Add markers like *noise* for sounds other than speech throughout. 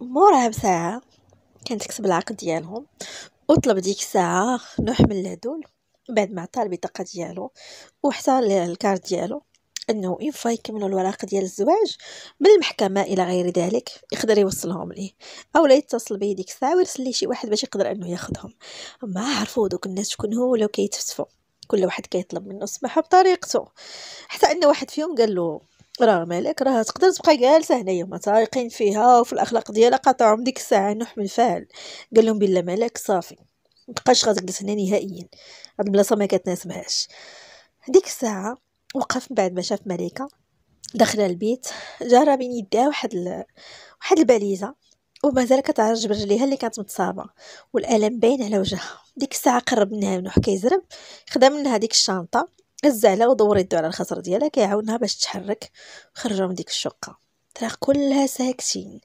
موراها بساعة كانت كتب العقد ديالهم وطلب ديك الساعة نوح من العدول بعد ما عطا البطاقة ديالو وحتى الكارت ديالو انه ان فا يكملوا الوراق ديال الزواج من المحكمه الى غير ذلك يقدر يوصلهم ليه او لا يتصل به ديك الساعه ويرسل ليه شي واحد باش يقدر انه ياخذهم ما عرفوا دوك الناس شكون هو ولاو كيتفتفوا كل واحد كيطلب منه السماحه بطريقته حتى ان واحد فيهم قال له راه مالك راه تقدر تبقى جالسه هنايا ما طايقين فيها وفي الاخلاق ديالها قاطعهم ديك الساعه نوح من فعل قال لهم بالله مالك صافي مبقاش غتجلس هنا نهائيا هاد البلاصه ما كتناسبهاش ديك الساعه وقف من بعد ما شاف مليكه داخله البيت جرى بين يديها واحد ال... واحد الباليزه ومازال كتعرج برجليها اللي كانت متصابه والالم باين على وجهها ديك الساعه قرب منها نوح كيزرب خدا منها ديك الشنطه الزعلة ودور يدو على الخصر ديالها كيعاونها باش تحرك خرجوا من ديك الشقة ترا كلها ساكتين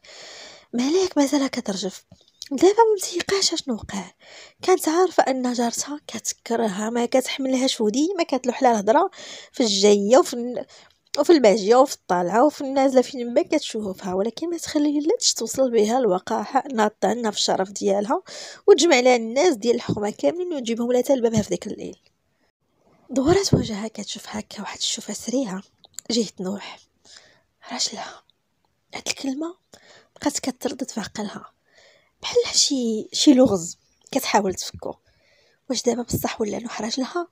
مالك مازال كترجف دابا ما متيقاش اشنو وقع كانت عارفه ان جارتها كتكرهها ما كتحملهاش وديما كتلوح لها الهضره في الجايه وفي وفي الباجيه وفي الطالعه وفي النازله فين ما كتشوفها ولكن ما تخليلاتش توصل بها الوقاحه انها في الشرف ديالها وتجمع لها الناس ديال الحكومه كاملين وتجيبهم لها البابها في ذاك الليل دورات وجهها كتشوف هكا واحد الشوفة سريعة جهة نوح راجلها هاد الكلمة بقات كتردد في عقلها بحال شي شي لغز كتحاول تفكو واش دابا بصح ولا نوح راجلها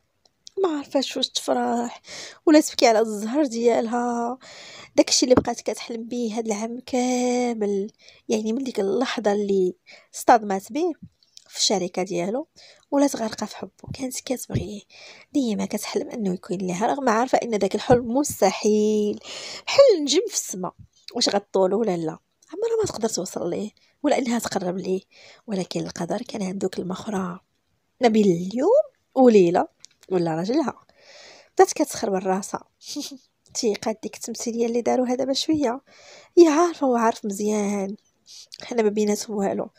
ما عرفاش واش تفرح ولا تبكي على الزهر ديالها داكشي اللي بقات كتحلم بيه هاد العام كامل يعني من ديك اللحظه اللي صطدمات به في الشركه ديالو ولات غارقه في حبه كانت كتبغيه ديما كتحلم انه يكون لها رغم عارفه ان داك الحلم مستحيل حلم نجم في السماء واش غطولو ولا لا عمرها ما تقدر توصل ليه ولا انها تقرب ليه ولكن القدر كان عنده كلمه اخرى ما بين اليوم وليله ولا راجلها بدات كتخربل راسها *laughs* تيقات ديك التمثيليه اللي داروها دابا شويه هي عارفه وعارف مزيان حنا ما بيناتهم والو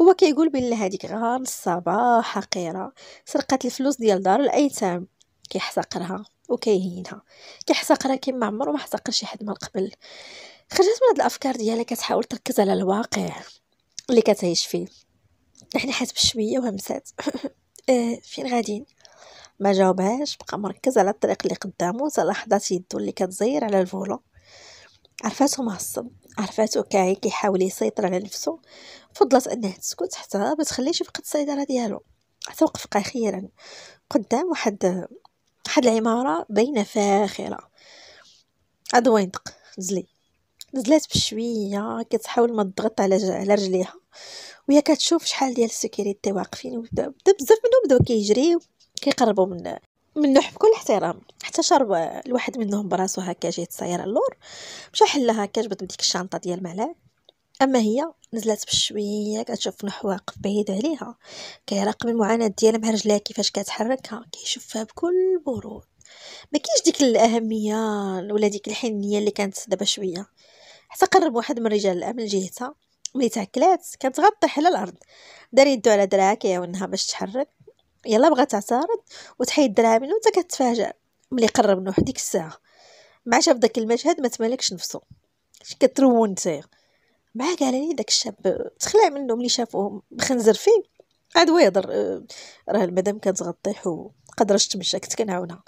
هو كيقول بلي هذيك غير الصباح حقيره سرقت الفلوس ديال دار الايتام كيحتقرها وكيهينها كيحتقرها كيما عمرو ما احتقر شي حد من قبل خرجت من هاد الافكار ديالها كتحاول تركز على الواقع اللي كتعيش فيه نحن حاس بشويه وهمسات *laughs* أه، فين غادين ما جاوبهاش بقى مركز على الطريق اللي قدامه حتى يدو اللي كتزير على الفولو عرفاتو معصب عرفاتو كاعي كيحاول يسيطر على نفسه فضلت انها تسكت حتى ما تخليش يفقد السيطره ديالو حتى وقف اخيرا قدام واحد واحد العماره باينه فاخره ادويندق نزلي نزلات بشويه كتحاول ما تضغط على على رجليها وهي كتشوف شحال ديال السكيورتي واقفين بزاف منهم بداو كيجريو كيقربوا من منه بكل احترام حتى شرب الواحد منهم براسو هكا جهه السياره اللور مشى حلها هكا جبد بديك الشنطه ديال المعلم اما هي نزلت بشويه كتشوف نحو واقف بعيد عليها كيراقب المعاناه ديالها مع رجلها كيفاش كتحركها كيشوفها بكل برود ما كاينش ديك الاهميه ولا ديك الحنيه اللي كانت دابا شويه حتى قرب واحد من رجال الامن جهتها ملي تاكلات كانت غطيح على الارض دار يدو على دراعها كيعاونها باش تحرك يلا بغات تعترض وتحيد دراعها منو حتى كتفاجئ ملي قرب نوح ديك الساعه مع شاف داك المشهد ما تمالكش نفسه اش كترون نتايا مع لي داك الشاب تخلع منه ملي شافوه مخنزر فيه عاد ويهضر آه، راه المدام كانت غطيح وقدرش تمشى كنت كنعاونها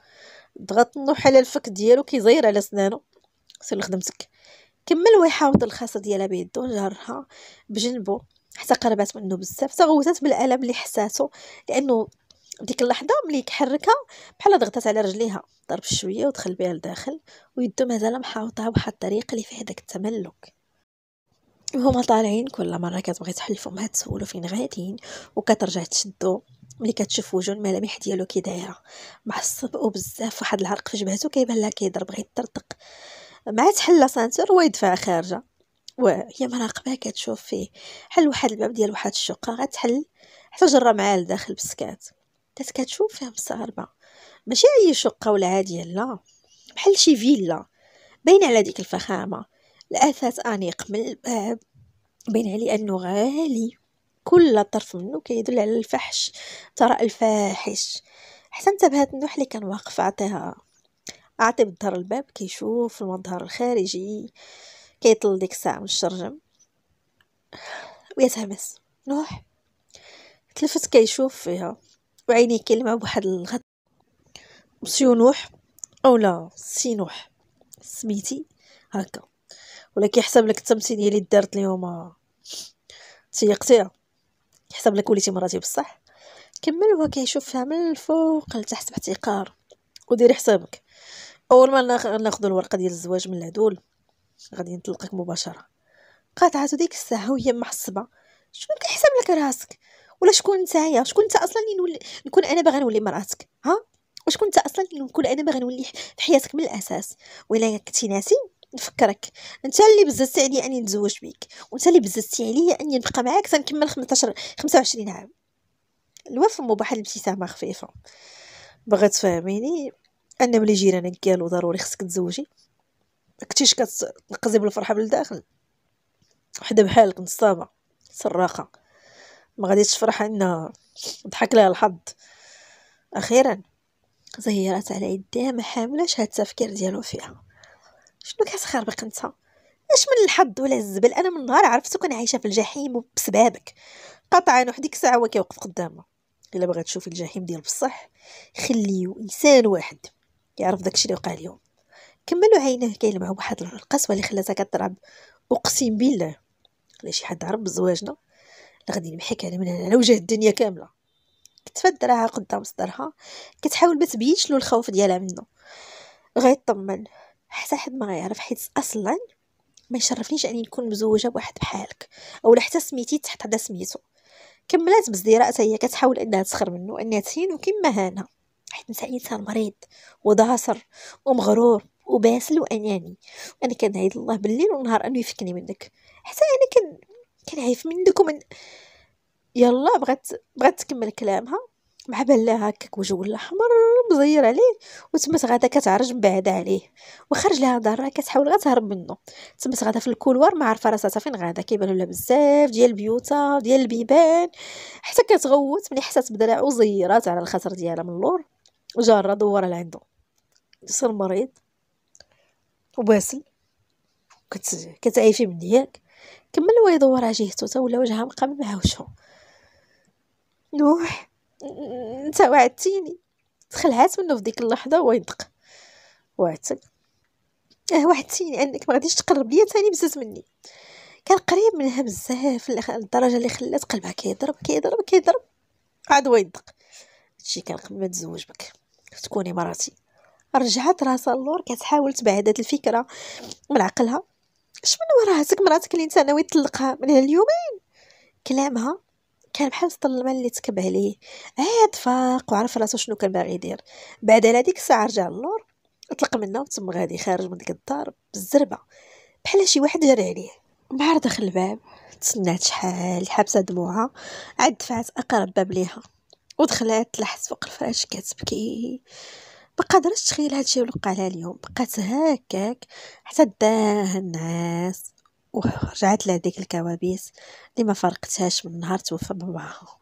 ضغط نوح على الفك ديالو كيزير على سنانو سير لخدمتك كمل ويحاوط الخاصه ديالها بيدو جارها بجنبو حتى قربات منه بزاف تغوتات بالالم اللي حساتو لانه ديك اللحظه ملي كحركها بحال ضغطات على رجليها ضرب شويه ودخل بها لداخل ويدو مازال محاوطها بواحد الطريقه اللي فيها داك التملك وهما طالعين كل مره كتبغي تحل فمها تسولو فين غاديين وكترجع تشدو ملي كتشوف وجه الملامح ديالو كي دايره معصب وبزاف واحد العرق في جبهتو كيبان لها كيضرب غير يطرطق مع تحل سانتور ويدفع خارجه وهي مراقبه كتشوف فيه حل واحد الباب ديال واحد الشقه غتحل حتى جرى معاه لداخل بسكات كانت كتشوف فيها مستغربه ماشي اي شقه ولا عاديه لا بحال شي فيلا باين على ديك الفخامه الاثاث انيق من الباب باين عليه انه غالي كل طرف منه كيدل على الفحش ترى الفاحش حتى انتبهت النوح اللي كان واقف عطيها عاطي بالظهر الباب كيشوف المظهر الخارجي كيطل ديك الساعه من الشرجم ويتهمس نوح تلفت كيشوف فيها بعيني كلمة بواحد الغد مسيو نوح أولا سي نوح سميتي هكا ولا كيحسب لك التمثيل اللي دارت اليوم تيقتيها كيحسب لك وليتي مراتي بصح كمل هو كيشوفها من الفوق لتحت باحتقار وديري حسابك اول ما ناخذ الورقه ديال الزواج من العدول غادي نطلقك مباشره قاطعه ديك الساعه وهي محصبه شنو كيحسب لك راسك ولا شكون نتايا شكون نتا اصلا نولي نكون انا باغا نولي مراتك ها واش نتا اصلا نكون انا باغا نولي في حياتك من الاساس ولا كنتي ناسي نفكرك انت اللي بززتي عليا اني نتزوج بيك وانت اللي بززتي عليا اني نبقى معاك تنكمل 15 25 عام الوفا مو بحال ابتسامه خفيفه بغيت تفهميني ان ملي جيرانك قالوا ضروري خصك تزوجي كنتيش كتنقزي بالفرحه بالداخل وحده بحالك نصابه صراخه ما غاديش ان ضحك لها الحظ اخيرا زهيرات على يديها ما حاملاش هاد التفكير ديالو فيها شنو كتخربق انت اش من الحظ ولا الزبل انا من نهار عرفتو كون عايشه في الجحيم وبسبابك قطعا واحد ديك الساعه هو كيوقف قدامها الا بغات تشوفي الجحيم ديال بصح خليو انسان واحد يعرف داكشي اللي وقع اليوم كملوا عينيه كيلمعوا واحد القسوه اللي خلاتها كتضرب اقسم بالله لا شي حد عرف بزواجنا غادي نمحيك على من هنا على وجه الدنيا كامله كتفات دراها قدام صدرها كتحاول ما تبينش له الخوف ديالها منه غيطمن حتى حد ما غيعرف حيت اصلا ما يشرفنيش اني نكون مزوجه بواحد بحالك اولا حتى سميتي تحت حدا سميتو كملات بزديره حتى هي كتحاول انها تسخر منه انها تهين وكما هانا حيت النساء انسان مريض وداصر ومغرور وباسل واناني انا كنعيد الله بالليل والنهار انه يفكني منك حتى انا كن كنعيف منك ومن يلا بغات بغات تكمل كلامها مع بلاها هكاك وجهو الاحمر مزير عليه وتمت غادا كتعرج من بعد عليه وخرج لها ضرها كتحاول غتهرب تهرب منه تمت غادا في الكولوار ما عارفه راسها فين غادا كيبان لها بزاف ديال البيوتا ديال البيبان حتى كتغوت ملي حسات بدراعو زيرات على الخاطر ديالها من اللور وجارة دورها لعندو صار مريض وباسل كت... كتعيفي من ياك كمل هو يدور على جهتو تا ولا وجهها مقابل مع وجهو نوح نتا وعدتيني تخلعات منو فديك اللحظه وينطق وعدتك اه وعدتيني انك ما غاديش تقرب ليا تاني بزاف مني كان قريب منها بزاف للدرجه اللي خلات قلبها كيضرب كيضرب كيضرب عاد وينطق هادشي كان قبل ما تزوج بك تكوني مراتي رجعت راسها اللور كتحاول تبعد الفكره من عقلها اش من وراسك مراتك اللي انت ناوي تطلقها من هاليومين كلامها كان بحال سط المال اللي تكب عليه عاد آه، فاق وعرف راسو شنو كان باغي يدير بعد على ديك الساعه رجع للور طلق منها وتم غادي خارج من ديك الدار بالزربه بحال شي واحد جرى عليه بعد دخل الباب تسنات شحال حابسه دموعها عاد دفعت اقرب باب ليها ودخلات لحس فوق الفراش كتبكي مقدرتش تخيل هادشي اللي لها اليوم بقات هكاك حتى داها النعاس ورجعت لها ديك الكوابيس اللي ما فرقتهاش من نهار توفى باباها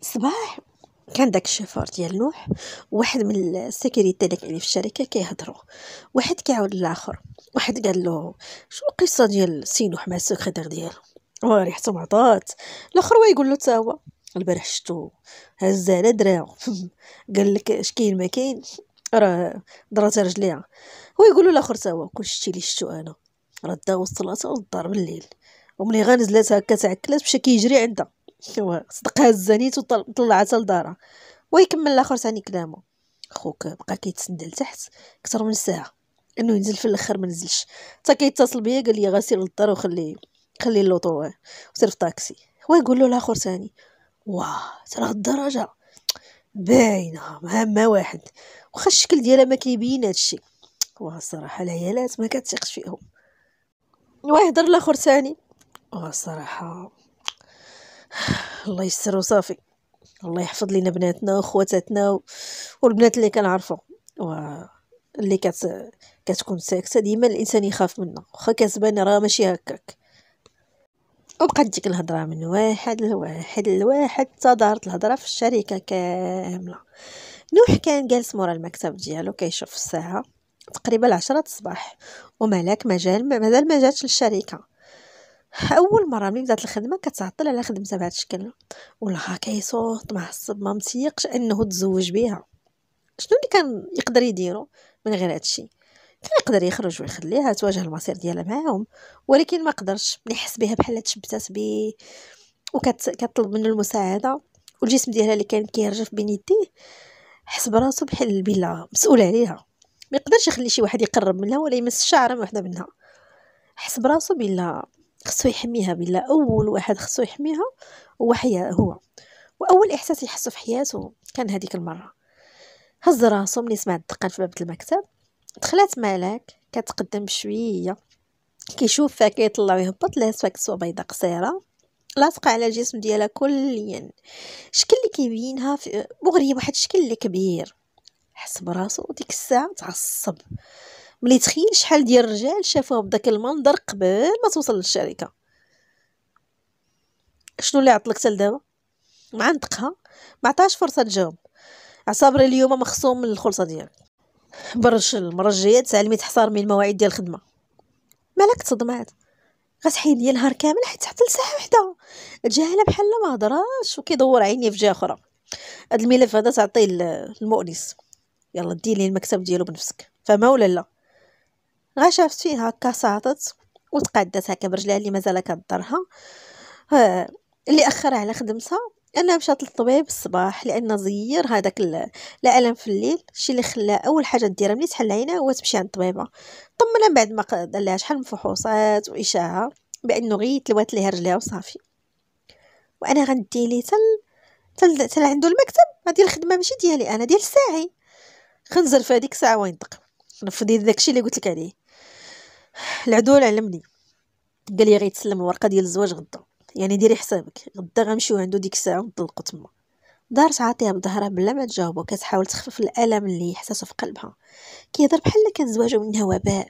الصباح كان داك الشيفور ديال نوح واحد من السيكوريتي اللي كاينين في الشركه كيهضروا واحد كيعاود للاخر واحد قال له شنو القصه ديال سي نوح مع السكرتير ديالو وريحته معطات الاخر يقول له تا هو البارح شتو هز على دراعو *laughs* قال لك اش كاين ما كاين راه ضرات رجليها ويقولوا لاخر توا كل شتي لي شتو انا راه داوز طلعتها للدار بالليل وملي غنزلات هكا تعكلات مشى كيجري عندها *laughs* هو صدق نيتو وطلعتها لدارها ويكمل الاخر ثاني كلامه خوك بقى كيتسدى لتحت اكثر من ساعه انه ينزل في الاخر ما نزلش حتى كيتصل بيا قال لي غسيل للدار وخليه خلي اللوطو وصير في طاكسي هو يقول له الاخر ثاني واه ترى الدرجة باينة مهمة واحد واخا الشكل ديالها ما كيبين هادشي واه الصراحة العيالات ما كتثقش فيهم يهضر الاخر ثاني واه الصراحة الله يستر وصافي الله يحفظ لينا بناتنا وخواتاتنا والبنات اللي كنعرفو اللي كت... كتكون ساكته ديما الانسان يخاف منها واخا كتبان راه ماشي هكاك وبقات ديك الهضره من واحد لواحد لواحد حتى دارت الهضره في الشركه كامله نوح كان جالس مورا المكتب ديالو كيشوف الساعه تقريبا العشرة الصباح وملاك مجال مازال ما جاتش للشركه اول مره ملي بدات الخدمه كتعطل على خدمتها بهاد الشكل والله كيصوت معصب ما متيقش انه تزوج بها شنو اللي كان يقدر يديرو من غير هادشي كان يقدر يخرج ويخليها تواجه المصير ديالها معاهم ولكن ما قدرش ملي حس بها بحال تشبتات بيه وكتطلب منه المساعده والجسم ديالها اللي كان كيرجف بين يديه حس براسو بحال البلا مسؤول عليها ما يقدرش يخلي شي واحد يقرب منها ولا يمس شعره من وحده منها حس براسو بلا خصو يحميها بلا اول واحد خصو يحميها هو حياه هو واول احساس يحسو في حياته كان هذيك المره هز راسو ملي سمع الدقه في باب المكتب دخلات ملاك كتقدم بشويه كيشوف فيها كيطلع ويهبط سواك سوا بيضه قصيره لاصقه على الجسم ديالها كليا الشكل اللي كيبينها مغري واحد الشكل اللي كبير حس براسو ديك الساعه تعصب ملي تخيل شحال ديال الرجال شافوها بداك المنظر قبل ما توصل للشركه شنو اللي عطلك حتى لدابا معندقها ما عطاش فرصه تجاوب عصابري اليوم مخصوم من الخلصه ديالك برش المره الجايه تعلمي من المواعيد ديال الخدمه مالك تصدمات غتحيد ليا النهار كامل حيت حتى لساعه وحده تجاهله بحال ما هضراش وكيدور عيني في جهه اخرى هاد الملف هذا تعطيه للمؤنس يلا دي ليه المكتب ديالو بنفسك فما ولا لا غشافت فيها فيه هكا ساطت وتقعدت هكا برجلها اللي مازال كضرها آه، اللي اخر على خدمتها انا مشات للطبيب الصباح لان زير هذاك الالم في الليل الشيء اللي خلى اول حاجه ديرها ملي تحل عينها هو تمشي عند الطبيبه طمنا بعد ما دار لها شحال من فحوصات واشاعه بانه غير تلوات ليها رجليها وصافي وانا غندي ليه تل تل, تل عنده المكتب هذه الخدمه ماشي ديالي انا ديال ساعي خنزر في هذيك الساعه وينطق نفذي داكشي اللي قلت لك عليه العدول علمني قال لي غيتسلم الورقه ديال الزواج غدا يعني ديري حسابك غدا غنمشيو عندو ديك الساعه ونطلقو تما دارت عاطيها بظهرها بلا ما تجاوبو كتحاول تخفف الالم اللي حساسو في قلبها كيهضر بحال كان زواجو منها وباء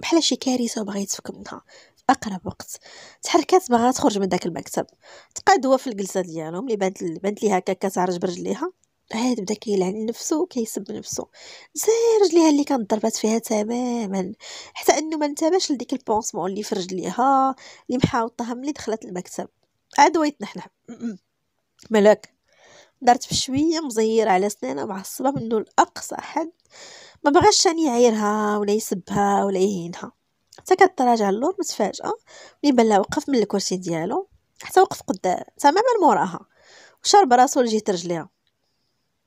بحال شي كارثه وبغا يتفك منها في اقرب وقت تحركات باغا تخرج من داك المكتب تقاد هو في الجلسه ديالهم اللي بانت بانت ليها هكا كتعرج برجليها عاد بدا كيلعن نفسو وكيسب نفسو زي رجليها اللي كانت ضربات فيها تماما حتى انه ما انتبهش لديك البونسمون اللي في رجليها اللي محاوطها ملي دخلت المكتب عاد ويتنحنح ملك دارت بشويه مزيره على سنانها معصبه منه لاقصى حد ما بغاش يعيرها ولا يسبها ولا يهينها حتى كتراجع اللور متفاجئه ملي بان وقف من الكرسي ديالو حتى وقف قدام تماما موراها وشرب راسو لجهه رجليها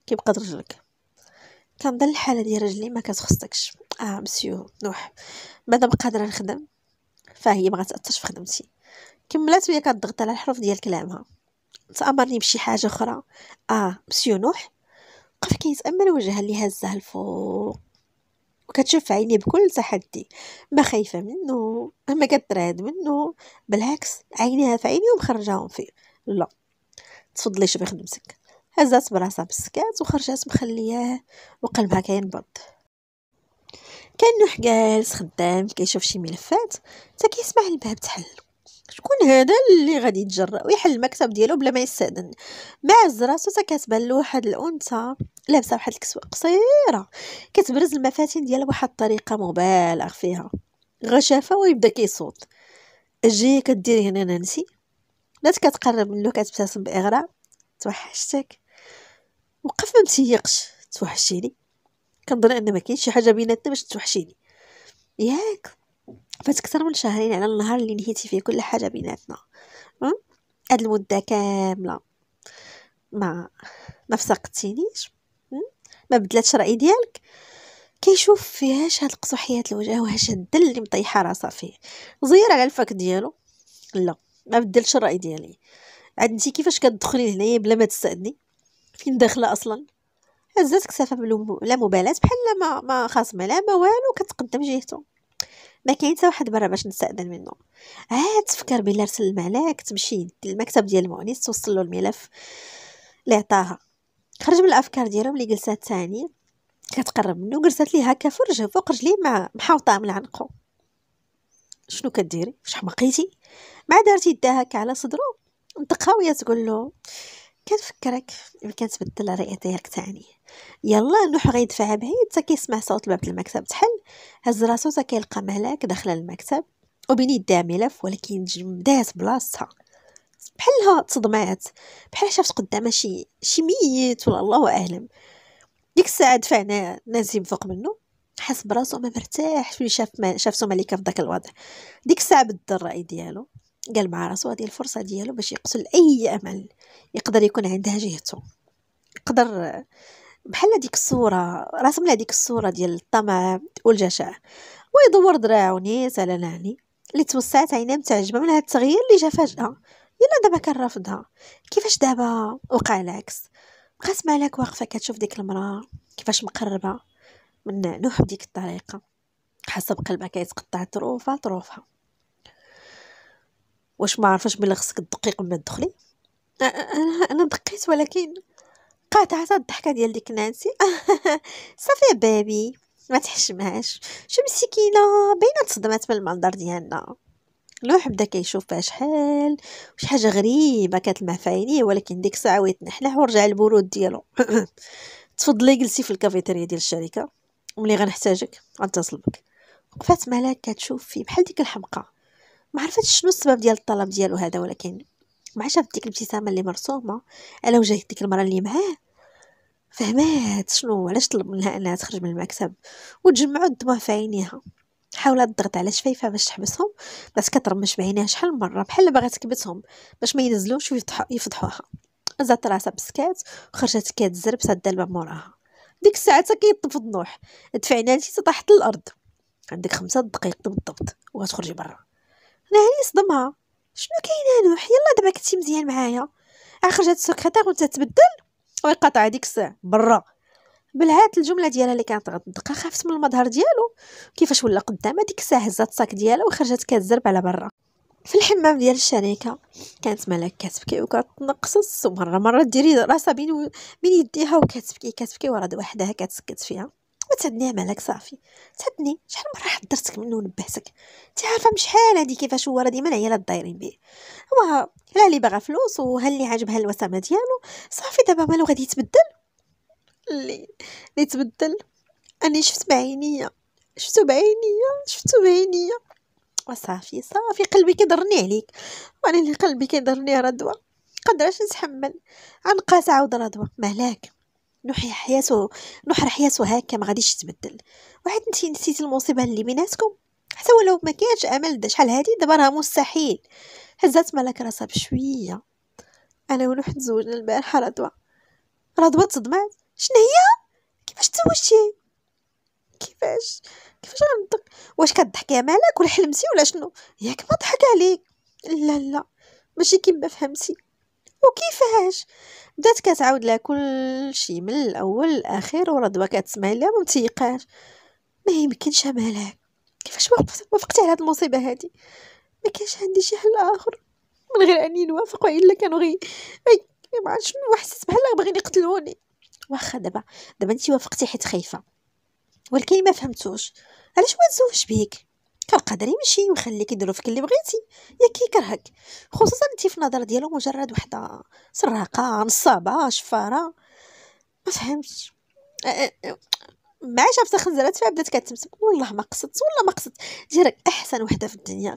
كيبقى رجلك كنظن الحاله ديال رجلي ما كتخصكش اه مسيو نوح مادام قادره نخدم فهي ما غتاثرش في خدمتي كملات وهي كتضغط على الحروف ديال كلامها تامرني بشي حاجه اخرى اه مسيو نوح وقف كيتامل وجهها اللي هزها الفوق وكتشوف عيني بكل تحدي ما خايفه منه ما كترعد منه بالعكس عينيها في عيني ومخرجاهم فيه لا تفضلي شوفي خدمتك هزات براسها بالسكات وخرجات مخلياه وقلبها كينبض كان نوح جالس خدام كيشوف شي ملفات حتى كيسمع الباب تحل شكون هذا اللي غادي يتجرأ ويحل المكتب ديالو بلا ما يستأذن مع راسو حتى كتبان له واحد الانثى لابسه واحد الكسوه قصيره كتبرز المفاتن ديالها بواحد الطريقه مبالغ فيها غشافه ويبدا كيصوت اجي كديري هنا نانسي بدات كتقرب منه كتبتسم باغراء توحشتك وقف ما متيقش توحشيني كنظن ان ما كاينش شي حاجه بيناتنا باش توحشيني ياك فات اكثر من شهرين على النهار اللي نهيتي فيه كل حاجه بيناتنا هاد المده كامله ما ما فسقتينيش ما بدلاتش الراي ديالك كيشوف فيهاش هاد القصحيات الوجه وهاش الدل اللي مطيحه راسها فيه زير على الفك ديالو لا ما بدلش الراي ديالي عاد كيفاش كتدخلي لهنايا بلا ما تسألني فين داخله اصلا هزات كتافها بلا مبالاه بحال ما ما خاصمه لا ما والو كتقدم جهته ما كاين حتى واحد برا باش نستاذن منه عاد تفكر بلي رسل الملاك تمشي للمكتب ديال المؤنس توصل له الملف اللي عطاها خرج من الافكار ديالو ملي جلسات ثاني كتقرب منه جلسات ليه هكا فرجه فوق رجليه مع محاوطه من عنقه شنو كديري واش حمقيتي ما دارتي يدها هكا على صدره نطقها وهي تقول له كنفكرك ملي تبدل الرئه ديالك تعني يلا نوح غيدفعها بعيد تا كيسمع صوت باب المكتب تحل هز راسو تا كيلقى مهلاك داخله المكتب وبين يديها ملف ولكن جمدات بلاصتها بحالها تصدمات بحال شافت قدامها شي شي ميت ولا الله اعلم ديك الساعه دفعنا نازيم فوق منه حس براسو ما مرتاح ملي شاف ما شافتو ملكه في داك الوضع ديك الساعه بدل الراي ديالو قال مع راسو هذه الفرصه ديالو باش يقتل اي امل يقدر يكون عندها جهته يقدر بحال هذيك الصوره راسم هذيك الصوره ديال الطمع والجشع ويدور دراع ونيس على ناني اللي توسعت عينها متعجبه من هذا التغيير اللي جا فجاه يلا دابا كان رافضها كيفاش دابا وقع العكس بقات مالك واقفه كتشوف ديك المراه كيفاش مقربه من نوح بديك الطريقه حسب قلبها كيتقطع تروفة طروفها واش ما عرفاش بلي خصك الدقيق ما تدخلي انا أه، أه، أه، انا دقيت ولكن قاطعت الضحكه ديال ديك نانسي *laughs* صافي بابي ما تحشمهاش شو مسكينه باينه تصدمات من المنظر ديالنا لوح بدا كيشوف فيها شحال وشي حاجه غريبه كتلمع في عينيه ولكن ديك الساعه ويتنحلح ورجع البرود ديالو *laughs* تفضلي جلسي في الكافيتيريا ديال الشركه وملي غنحتاجك غنتصل بك وقفات ملاك كتشوف فيه بحال ديك الحمقه ما عرفتش شنو السبب ديال الطلب ديالو هذا ولكن مع شافت ديك الابتسامه اللي مرسومه على وجه ديك المراه اللي معاه فهمات شنو علاش طلب منها انها تخرج من المكتب وتجمعوا الدموع في عينيها حاولت تضغط على شفايفها باش تحبسهم بس كترمش بعينيها شحال من مره بحال بغات تكبتهم باش ما ينزلوش ويفضحوها زادت راسها بسكات وخرجت كتزرب سد الباب موراها ديك الساعه حتى كيطفض نوح انت تطاحت للارض عندك خمسة دقائق بالضبط وغتخرجي برا انا هاني صدمها شنو كاين نوح يلا دابا كنتي مزيان معايا اخرجت السكرتير وانت تبدل ويقطع هذيك الساعه برا بالهات الجمله ديالها اللي كانت غدقه خافت من المظهر ديالو كيفاش ولا قدام هذيك الساعه هزات الصاك ديالها وخرجت كتزرب على برا في الحمام ديال الشركه كانت ملاك كتبكي وكتنقص مره مره ديري راسها بين بين يديها وكتبكي كتبكي ورا وحدها كتسكت فيها تعدني عملك صافي تعدني شحال مره حضرتك منه ونبهتك انت عارفه شحال هادي كيفاش هو راه ديما العيالات دايرين بيه هو لا اللي باغا فلوس وها اللي عاجبها الوسامه ديالو صافي دابا مالو غادي يتبدل اللي اللي تبدل اني شفت بعينيا شفتو بعينيا شفتو بعينيا وصافي صافي قلبي كيضرني عليك وانا اللي قلبي كيضرني رضوى قدرش نتحمل عنقاس عاود رضوى مهلاك نوح حياته نوح حياته هكا ما غاديش تبدل واحد نتي نسيت المصيبه اللي بيناتكم حتى ولو ما كانش امل دا شحال هادي دابا راه مستحيل هزات ملك راسها بشويه انا ونوح تزوجنا البارحه رضوى رضوى تصدمات شنو هي كيفاش تزوجتي كيفاش كيفاش غنطق واش كضحك يا مالك ولا حلمتي ولا شنو ياك ما ضحك عليك لا لا ماشي كيما فهمتي وكيفاش بدات كتعاود لها كل شيء من الاول للاخير ورضوى كتسمع لها ما متيقاش ما يمكنش مالك كيفاش وقفت وافقتي على هاد المصيبه هادي ما كانش عندي شي حل اخر من غير اني نوافق والا كانوا غي اي ما عرفتش شنو حسيت بحال باغيين يقتلوني واخا دابا دابا انت وافقتي حيت خايفه ولكن ما فهمتوش علاش ما تزوجش بيك كالقدر يمشي ويخليك يديرو فيك اللي بغيتي ياك كيكرهك خصوصا انت في نظر ديالو مجرد وحده سراقه نصابه شفاره ما فهمتش ما شافت خنزرات فيها بدات كتمسك والله ما قصدت والله ما قصدت جيرك احسن وحده في الدنيا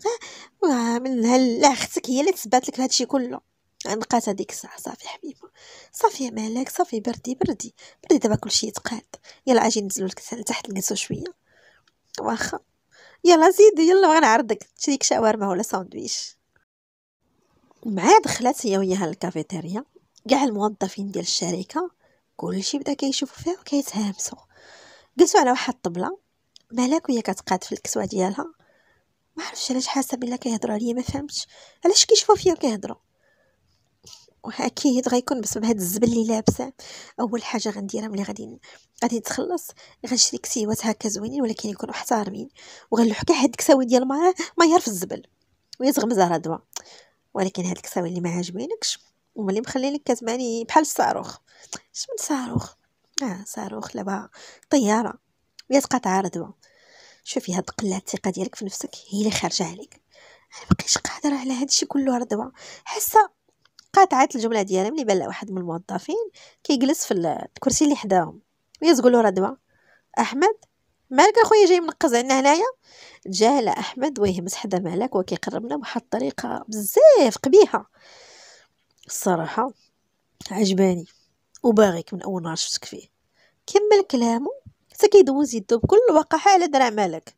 من هلا اختك هي اللي تثبت لك هادشي كله نقات هذيك الساعه صافي حبيبه صافي يا مالك صافي بردي بردي بردي دابا كلشي يتقاد يلا اجي نزلو لك تحت نجلسو شويه واخا يلا زيدي يلا غنعرضك تشريك شاورما ولا ساندويش مع دخلات هي وياها للكافيتيريا كاع الموظفين ديال الشركه كلشي بدا كيشوفوا فيها وكيتهامسوا جلسوا على واحد الطبله ملاك وهي كتقاد في الكسوه ديالها ما عرفتش علاش حاسه بلا كيهضروا عليا ما فهمتش علاش كيشوفوا فيا وكيهضروا واكيد غيكون بسبب هاد الزبل اللي لابسه اول حاجه غنديرها ملي غادي غادي نتخلص غنشري كسيوات هكا زوينين ولكن يكونوا محترمين وغنلوح كاع هاد الكساوي ديال ما ما يعرف الزبل ويزغم زهره دوا ولكن هاد الكساوي اللي ما عاجبينكش هما اللي لك كتباني بحال الصاروخ اش من صاروخ اه صاروخ لبا طياره ويا تقطع ردوه شوفي هاد قله الثقه ديالك في نفسك هي اللي خارجه عليك ما بقيتش قادره على هادشي كله ردوه حاسه قاطعت الجمله ديالها ملي بان واحد من الموظفين كيجلس في الكرسي اللي حداهم هي تقول له ردوى احمد مالك اخويا جاي منقز عندنا هنايا تجاهل احمد ويهمس حدا مالك وكيقرب لنا بواحد الطريقه بزاف قبيحه الصراحه عجباني وباغيك من اول نهار شفتك فيه كمل كلامه حتى كيدوز يدو بكل وقاحه على درع مالك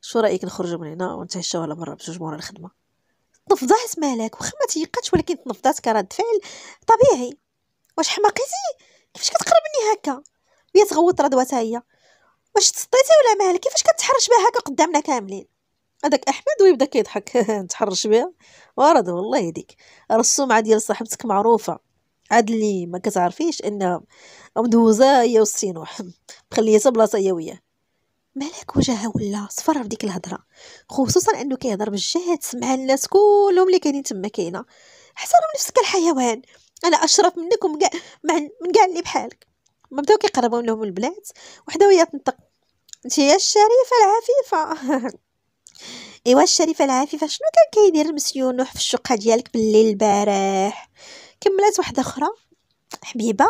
شو رايك نخرج من هنا ونتعشاو على برا بجوج مورا الخدمه تنفضات مالك واخا ما تيقاتش ولكن تنفضات كرد فعل طبيعي واش حماقيتي كيفاش كتقرب مني هكا هي تغوت رضوى هي واش تسطيتي ولا مالك كيفاش كتحرش بها هكا قدامنا كاملين هذاك احمد ويبدا كيضحك *laughs* نتحرش بها ورد والله يديك الرسومه ديال صاحبتك معروفه عاد اللي ما كتعرفيش انها مدوزه هي والسينوح مخليه بلاصه هي وياه مالك وجهه ولا صفر في ديك الهضره خصوصا انه كيهضر بالجهات سمع الناس كلهم اللي كاينين تما كاينه احترم نفسك الحيوان انا اشرف منك ومن كاع من كاع اللي بحالك ما بداو كيقربوا لهم البنات وحده وهي تنطق انت يا الشريفه العفيفه *laughs* ايوا الشريفه العفيفه شنو كان كيدير مسيو نوح في الشقه ديالك بالليل البارح كملات واحده اخرى حبيبه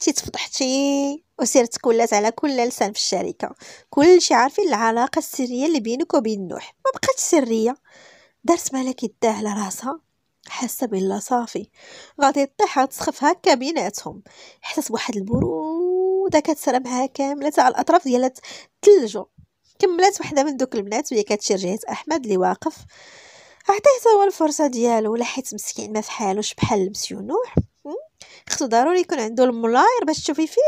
تفضحتي وسيرت كلات على كل لسان في الشركه كلشي عارفين العلاقه السريه اللي بينك وبين نوح ما بقاتش سريه دارت مالك يداه على راسها حاسه بالله صافي غادي طيح تسخف هكا بيناتهم حسات بواحد البروده كتسرى معها كامله على الاطراف ديال الثلجو كملات وحده من دوك البنات وهي كتشير جهه احمد اللي واقف عطيه هو الفرصه ديالو ولا حيت مسكين ما فحالوش بحال مسيو نوح خصو ضروري يكون عنده الملاير باش تشوفي فيه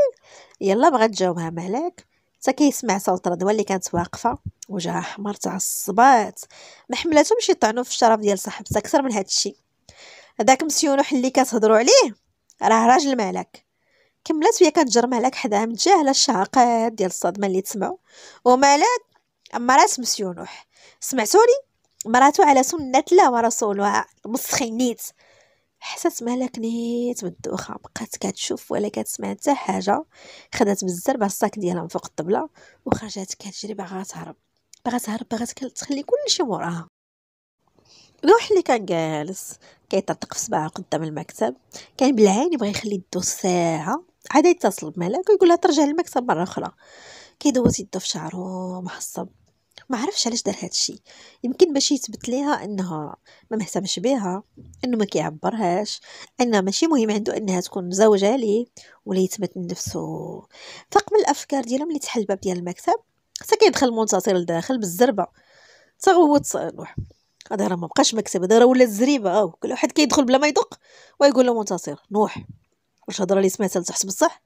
يلا بغات تجاوبها مالك حتى كيسمع صوت رضوى اللي كانت واقفه وجهها حمر تعصبات ما حملاتهمش يطعنوا في الشرف ديال صاحبتها اكثر من هذا الشيء هذاك مسيونوح اللي كتهضروا عليه راه راجل مالك كملات وهي كتجر مالك حداها متجاهله الشهقات ديال الصدمه اللي تسمعوا ومالك مرات مسيونوح سمعتوني مراته على سنة الله ورسولها مسخينيت حسات مالك نيت من الدوخه بقات كتشوف ولا كتسمع حتى حاجه خدات بالزربه الصاك ديالها من فوق الطبله وخرجات كتجري باغا تهرب باغا تهرب باغا تخلي كلشي موراها الواحد اللي كان جالس كيطرطق في صباعه قدام المكتب كان بالعين يبغى يخلي يدو ساعه عاد يتصل بملاك ويقول لها ترجع للمكتب مره اخرى كيدوز يدو في شعره محصب ما عرفش علاش دار هذا الشيء يمكن باش يثبت ليها انها ما مهتمش بها انه ما كيعبرهاش انها ماشي مهم عنده انها تكون مزوجه ليه ولا يثبت نفسه فقبل الافكار ديالهم ملي تحل الباب ديال المكتب حتى كيدخل المنتصر لداخل بالزربه حتى هو تصالح هذا راه ما بقاش مكتب هذا راه ولا الزريبه أو كل واحد كيدخل بلا ما يدق ويقول له منتصر نوح واش الهضره اللي سمعتها لتحت بصح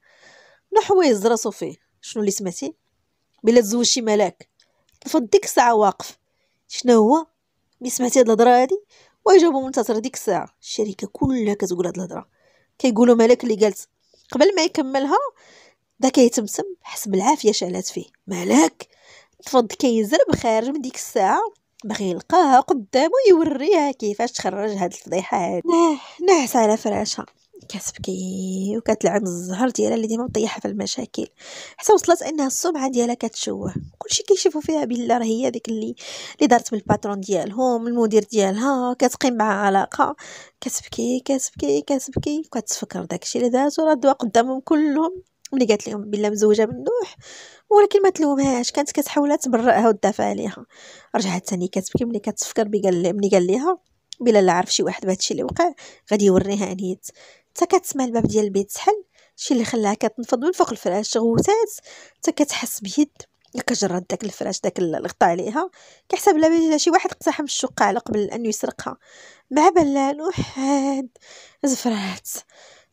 نوح هو يهز راسو فيه شنو اللي سمعتي بلا تزوج شي ملاك تفض ديك الساعه واقف شنو هو ملي سمعتي هاد الهضره هادي واجابو منتصر ديك الساعه الشركه كلها كتقول هاد الهضره كيقولوا مالك اللي قالت قبل ما يكملها دا كيتمسم حسب بالعافيه شعلات فيه مالك تفض كيزرب خارج من ديك الساعه باغي يلقاها قدامه يوريها كيفاش تخرج هاد الفضيحه هادي نعس على فراشها كتبكي وكتلعن الزهر ديالها اللي ديما مطيحه في المشاكل حتى وصلت انها السمعه ديالها كتشوه كلشي كيشوفوا فيها بلا راه هي ديك اللي اللي دارت بالباترون ديالهم المدير ديالها كتقيم معها علاقه كتبكي كتبكي كتبكي وكتفكر داكشي اللي دارتو راه دوا قدامهم كلهم ملي قالت لهم بلا مزوجه من نوح ولكن ما تلومهاش كانت كتحاول تبرئها وتدافع عليها رجعت ثاني كتبكي ملي كتفكر ملي قال ليها بلا لا عرف شي واحد الشيء اللي وقع غادي يوريها انيت حتى كتسمع الباب ديال البيت تحل شي اللي خلاها كتنفض من فوق الفراش غوتات حتى كتحس بيد كجرد داك الفراش داك الغطاء عليها كيحسب لها بلي شي واحد اقتحم الشقه على قبل انه يسرقها مع بلال وحاد زفرات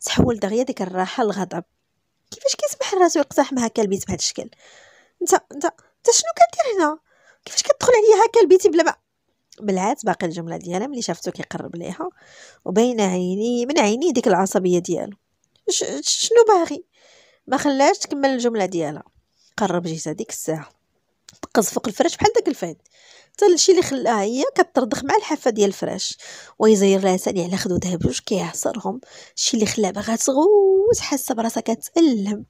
تحول دغيا ديك الراحه الغضب كيفاش كيسمح لراسو يقتحم هكا البيت بهذا الشكل انت انت انت شنو كدير هنا كيفاش كتدخل عليا هكا البيت بلا ما بالعات باقي الجمله ديالها ملي شافتو كيقرب ليها وبين عيني من عيني ديك العصبيه ديالو شنو باغي ما خلاش تكمل الجمله ديالها قرب جيت هذيك الساعه طقز فوق الفراش بحال داك الفهد حتى الشيء اللي خلاها هي كتردخ مع الحافه ديال الفراش ويزير لها ثاني على خدو ذهب جوج كيعصرهم الشيء اللي خلاها باغا تغوت حاسه براسها كتالم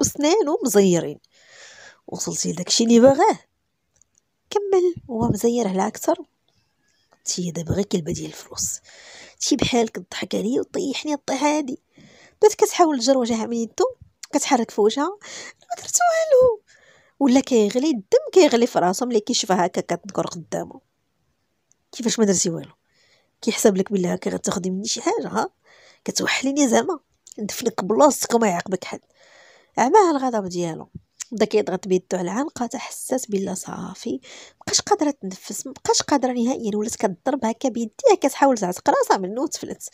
وسنانو مزيرين وصلتي لداكشي اللي باغاه كمل هو مزير على اكثر دابا غير كلبه ديال الفلوس تي بحالك تضحك عليا وطيحني الطيحه هادي بدات كتحاول تجر وجهها من يدو كتحرك في وجهها ما درت والو ولا كيغلي الدم كيغلي في راسو ملي كيشوفها هكا كتنكر قدامه كيفاش ما درتي والو كيحسب لك بلي هكا غتاخدي مني شي حاجه ها كتوحليني زعما ندفنك بلاصتك وما يعاقبك حد عماها الغضب ديالو بدا كيضغط بيدو على العنقه تحسس بلا صافي مبقاش قادره تنفس مبقاش قادره نهائيا ولات كضرب هكا بيديها كتحاول تعتق راسها منو فلت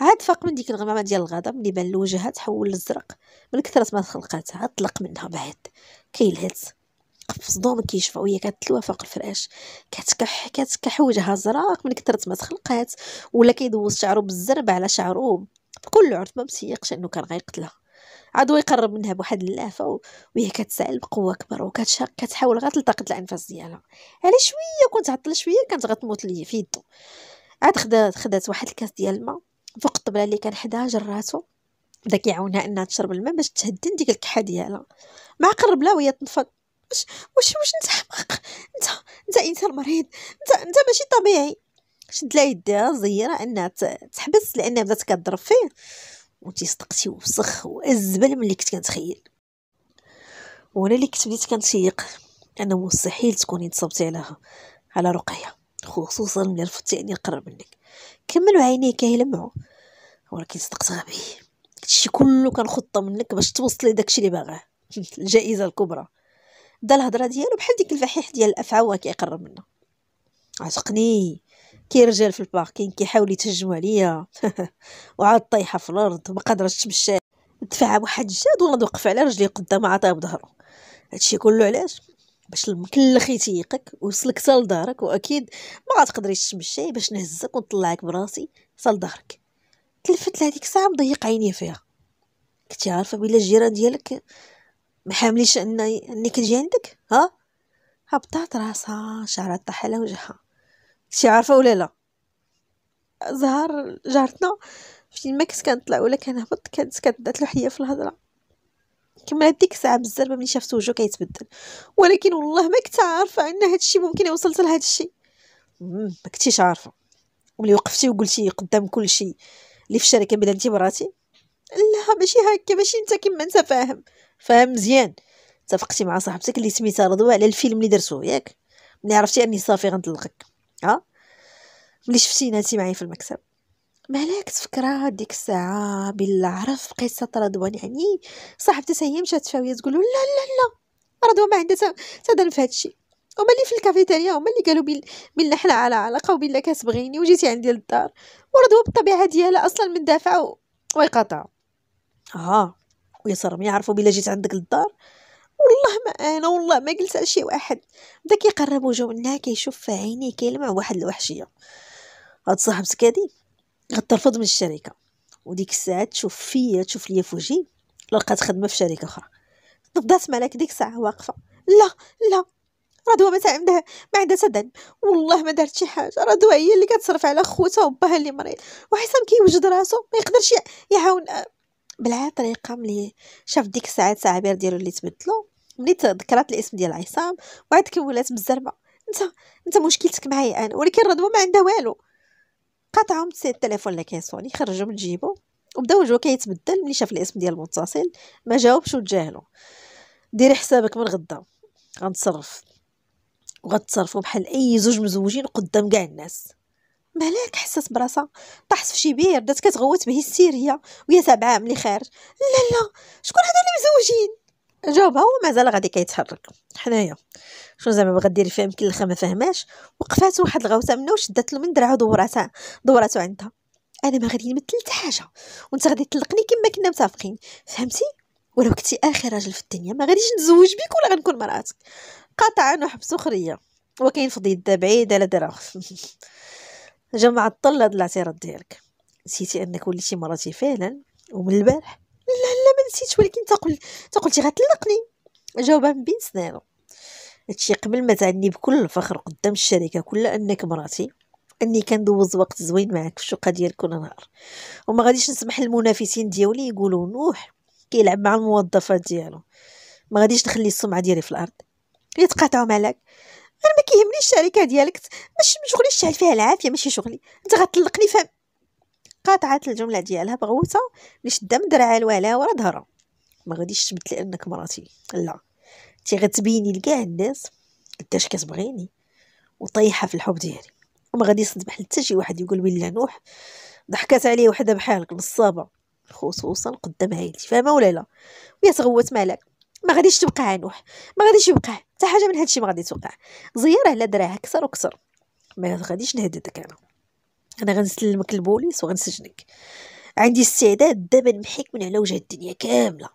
عاد فاق من ديك الغمامه ديال الغضب اللي بان وجهها تحول للزرق من كثره ما خلقاتها طلق منها بعد كيلهت في صدوم كيشفى وهي كتلوى فوق الفراش كتكح كتكح وجهها زراق من كثرة ما تخلقات ولا كيدوز شعرو بالزربة على شعرو بكل عرف ما مسيقش انه كان غيقتلها عاد يقرب منها بواحد اللافه وهي كتسال بقوه كبر كتحاول غير تلتقط الانفاس ديالها على شويه كنت عطل شويه كانت غتموت ليا في يدو عاد خدات خدات واحد الكاس ديال الماء فوق الطبله اللي كان حداها جراتو بدا كيعاونها انها تشرب الماء باش تهدن ديك الكحه ديالها مع قرب لها وهي تنفض واش واش واش انت حماق انت انت انسان مريض انت انت ماشي طبيعي شد لها يديها زيره انها تحبس لانها بدات كضرب فيه وانتي صدقتي وازبل من اللي كنت كنتخيل وانا اللي كنت بديت كنتيق انا مستحيل تكوني تصبتي عليها على رقيه خصوصا ملي رفضتي اني نقرب منك كملوا عينيه كيلمعوا ولكن صدقت غبي داكشي كله كان خطه منك باش توصلي داكشي اللي باغاه *laughs* الجائزه الكبرى بدا الهضره ديالو بحال ديك الفحيح ديال الافعى وهو كيقرب منها عتقني كي رجال في الباركين كيحاولوا يتهجموا عليا *laughs* وعاد طايحه في الارض وما قدرتش تمشى دفع واحد الجاد ولا وقف على رجلي قدام عطاه بظهره هادشي كله علاش باش المكلخ يتيقك ويوصلك حتى لدارك واكيد ما غتقدريش تمشي باش نهزك ونطلعك براسي حتى لدارك تلفت لهاديك الساعه مضيق عيني فيها كنتي عارفه بلا الجيران ديالك ما حامليش اني كنجي عندك ها هبطات راسها شعرها طاح على وجهها شي عارفه ولا لا زهر جارتنا في ما كنت كنطلع ولا كنهبط كانت كدات حيه في الهضره كما ديك الساعه بالزربه ملي شافت وجهو كيتبدل ولكن والله ما كنت عارفه ان هذا الشيء ممكن يوصل لهذا الشيء ما كنتيش عارفه وملي وقفتي وقلتي قدام كل شيء اللي في الشركه بلا انت براتي لا ماشي هكا ماشي انت كما انت فاهم فاهم مزيان اتفقتي مع صاحبتك اللي سميتها رضوى على الفيلم اللي درتو ياك ملي عرفتي اني صافي غنطلقك ها اه؟ ملي شفتي ناتي معايا في المكتب مالك تفكرها ديك الساعه بالله عرف قصه رضوان يعني صاحبتها هي مشات فاويه تقول لا لا لا رضوى ما عندها تدن في هادشي هما اللي في الكافيتيريا هما اللي قالوا بال... حنا على علاقة وبالله كتبغيني وجيتي عندي للدار ورضوى بالطبيعة ديالها أصلا من دافع و... ها آه. ويصرم يعرفوا بلا جيت عندك للدار والله ما انا والله ما قلت على شي واحد بدا كيقرب وجهه منها كيشوف في عينيه كيلمع واحد الوحشيه هاد صاحبتك هادي غترفض من الشركه وديك الساعه تشوف فيا تشوف ليا في وجهي لقات خدمه في شركه اخرى نبضات مالك ديك الساعه واقفه لا لا رضوى ما عندها ما عندها تدن والله ما دارت شي حاجه رضوى هي اللي كتصرف على خوتها وباها اللي مريض وحسام كيوجد راسو ما يقدرش يعاون بلا طريقه ملي شاف ديك الساعات بير ديالو اللي تبدلو ملي تذكرات الاسم ديال عصام وعاد كولات بالزربه انت انت مشكلتك معايا انا ولكن رضوى ما عندها والو قطعهم سي التليفون اللي كيصوني خرجو من جيبو وبدا وجهو كيتبدل ملي شاف الاسم ديال المتصل ما جاوبش وتجاهلو ديري حسابك من غدا غنتصرف وغتصرفوا بحال اي زوج مزوجين قدام كاع الناس مالك حسات براسها طاحت في شي بير بدات كتغوت به السيريه وهي سبعه ملي خارج لا لا شكون هادو اللي مزوجين جاوبها هو مازال غادي كيتحرك حنايا شنو زعما بغا دير فيها يمكن الخا ما فهماش وقفات واحد الغوته منه وشدات له من دراعو دوراتها دوراتو عندها انا ما غادي نمثل حتى حاجه وانت غادي تطلقني كما كنا متفقين فهمتي ولو كنتي اخر راجل في الدنيا ما غاديش نتزوج بك ولا غنكون مراتك قطعا سخريه وكاين فضي يده بعيد على درا *laughs* جمع الطل هاد الاعتراض ديالك نسيتي انك وليتي مراتي فعلا ومن البارح لا لا ما نسيتش ولكن تقول تقولتي غتلقني جاوبها من بين سنانو هادشي قبل ما تعني بكل الفخر قدام الشركه كل انك مراتي اني كندوز وقت زوين معاك في الشقه ديال كل نهار وما غاديش نسمح للمنافسين ديالي يقولوا نوح كيلعب مع الموظفات ديالو ما غاديش نخلي السمعه ديالي في الارض يتقاطعوا معاك انا ما كيهمنيش الشركه ديالك ماشي شغلي شحال فيها العافيه ماشي شغلي انت غتطلقني فهمت قاطعات الجمله ديالها بغوته نشدها من درعها الولاوه ورا ظهرها ما غاديش تبت لانك مراتي لا تي غتبيني لكاع الناس قداش كتبغيني وطيحه في الحب ديالي وما غادي يصدم حتى شي واحد يقول ولا نوح ضحكات عليه وحده بحالك نصابه خصوصا قدام عائلتي فاهمه ولا لا ويا تغوت مالك ما غاديش تبقى نوح ما غاديش يبقى حتى حاجه من هادشي ما غادي توقع زيارة على دراها كثر وكثر ما غاديش نهددك انا انا غنسلمك البوليس وغنسجنك عندي استعداد دابا نمحيك من على وجه الدنيا كامله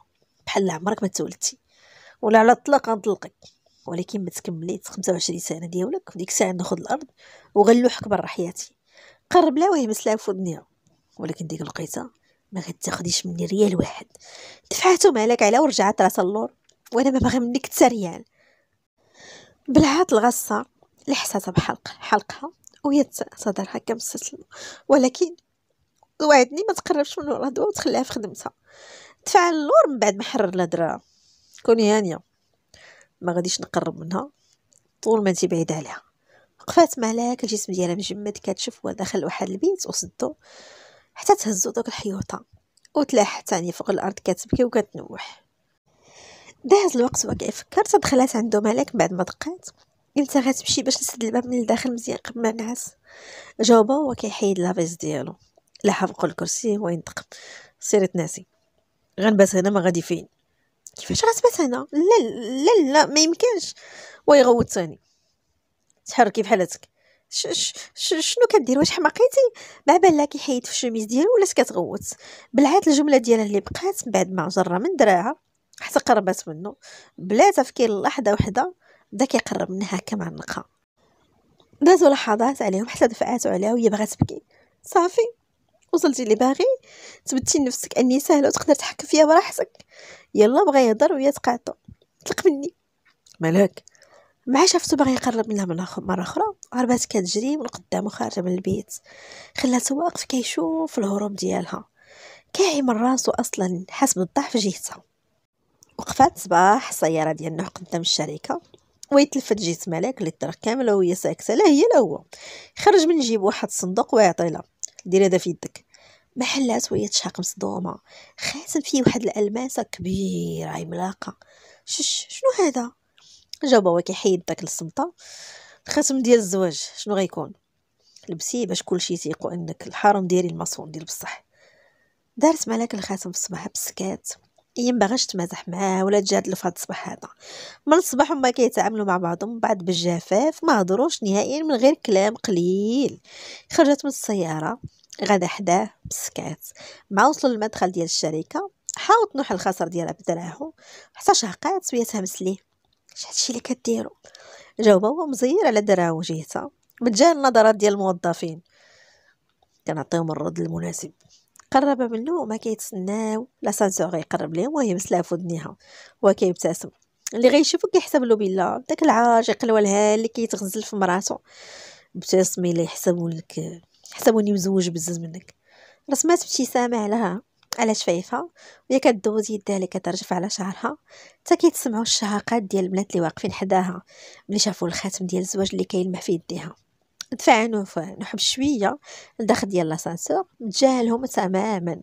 بحال عمرك ما تولدتي ولا على الطلاق غنطلقك ولكن ما تكمليت 25 سنه ديالك في ديك الساعه ناخذ الارض وغنلوحك برا حياتي قرب لا وهي لها في الدنيا ولكن ديك القيطه ما غتاخديش مني ريال واحد دفعته عليك على ورجعت راسها اللور وانا ما باغي منك حتى ريال بلعات الغصه اللي بحلق حلقها ويتصدر هكا مستسلم ولكن وعدني ما تقربش من ورا وتخليها في خدمتها تفعل اللور من بعد ما حرر الهضرة كوني هانيه ما غاديش نقرب منها طول ما نتي بعيده عليها وقفات ملاك الجسم ديالها مجمد كتشوف دخل واحد البيت وصدو حتى تهزو دوك الحيوطه وتلاح تاني فوق الارض كتبكي وكتنوح داز الوقت وكيفكر تدخلات عندو ملاك بعد ما دقات انت غتمشي باش نسد الباب من الداخل مزيان قبل ما نعس جاوبه هو كيحيد لافيز ديالو لاح فوق الكرسي هو ينطق سيري تناسي غنبات هنا ما غادي فين كيفاش غتبات هنا لا لا لا ما يمكنش ويغوت ثاني تحركي بحالتك شنو كدير واش حماقيتي مع بالها كيحيد في الشوميز ديالو ولا كتغوت بلعات الجمله ديالها اللي بقات من بعد ما جرى من دراعها حتى قربات منه بلا تفكير لحظه وحده بدا كيقرب منها كما عنقها دازو لحظات عليهم حتى دفعاتو عليها وهي باغا تبكي صافي وصلتي اللي باغي تبتي نفسك اني سهله وتقدر تحكم فيا براحتك يلا بغا يهضر وهي تقاطو طلق مني مالك مع شافتو باغي يقرب منها من مره اخرى عربات كتجري من قدامه خارجه من البيت خلاتو واقف كيشوف الهروب ديالها كاعي من راسو اصلا حسب الضعف جهتها وقفات صباح السياره ديال نوح قدام الشركه ويتلفت جيت ملاك اللي تراه كامله وهي ساكته لا هي لا هو خرج من جيب واحد الصندوق ويعطي لها دير هذا في يدك محلات وهي تشاق مصدومه خاتم فيه واحد الالماسه كبيره عملاقه شش شنو هذا جاوبه هو كيحيد داك الصمته الخاتم ديال الزواج شنو غيكون لبسيه باش كلشي يثيقوا انك الحرام ديالي المصون ديال بصح دارت ملاك الخاتم في الصباح بسكات ينبغيش إيه، تمازح معاه ولا تجادل في هذا الصباح هذا من الصباح هما كيتعاملوا مع بعضهم بعد بالجفاف ما هضروش نهائيا من غير كلام قليل خرجت من السياره غدا حداه بسكات مع وصلوا للمدخل ديال الشركه حاوط نوح الخسر ديالها بدراهم حتى شهقات ويا تهمس ليه شحال هادشي اللي كديرو جاوبه هو مزير على دراهم وجهتها متجاهل النظرات ديال الموظفين كنعطيهم الرد المناسب قرب منه وما كيتسناو لا سانسور يقرب ليه وهي مسلا في ودنيها هو كيبتسم اللي غيشوفو كيحسب له بالله داك العاشق لها اللي كيتغزل في مراتو ابتسمي اللي يحسبوا لك حسبوني مزوج بزز منك رسمات ابتسامه عليها على شفايفها وهي كدوز يدها اللي كترجف على شعرها حتى كيتسمعوا الشهقات ديال البنات اللي واقفين حداها ملي شافوا الخاتم ديال الزواج اللي كيلمع في يديها دفعنو عنف نحب شويه لداخل ديال لاسانسور تجاهلهم تماما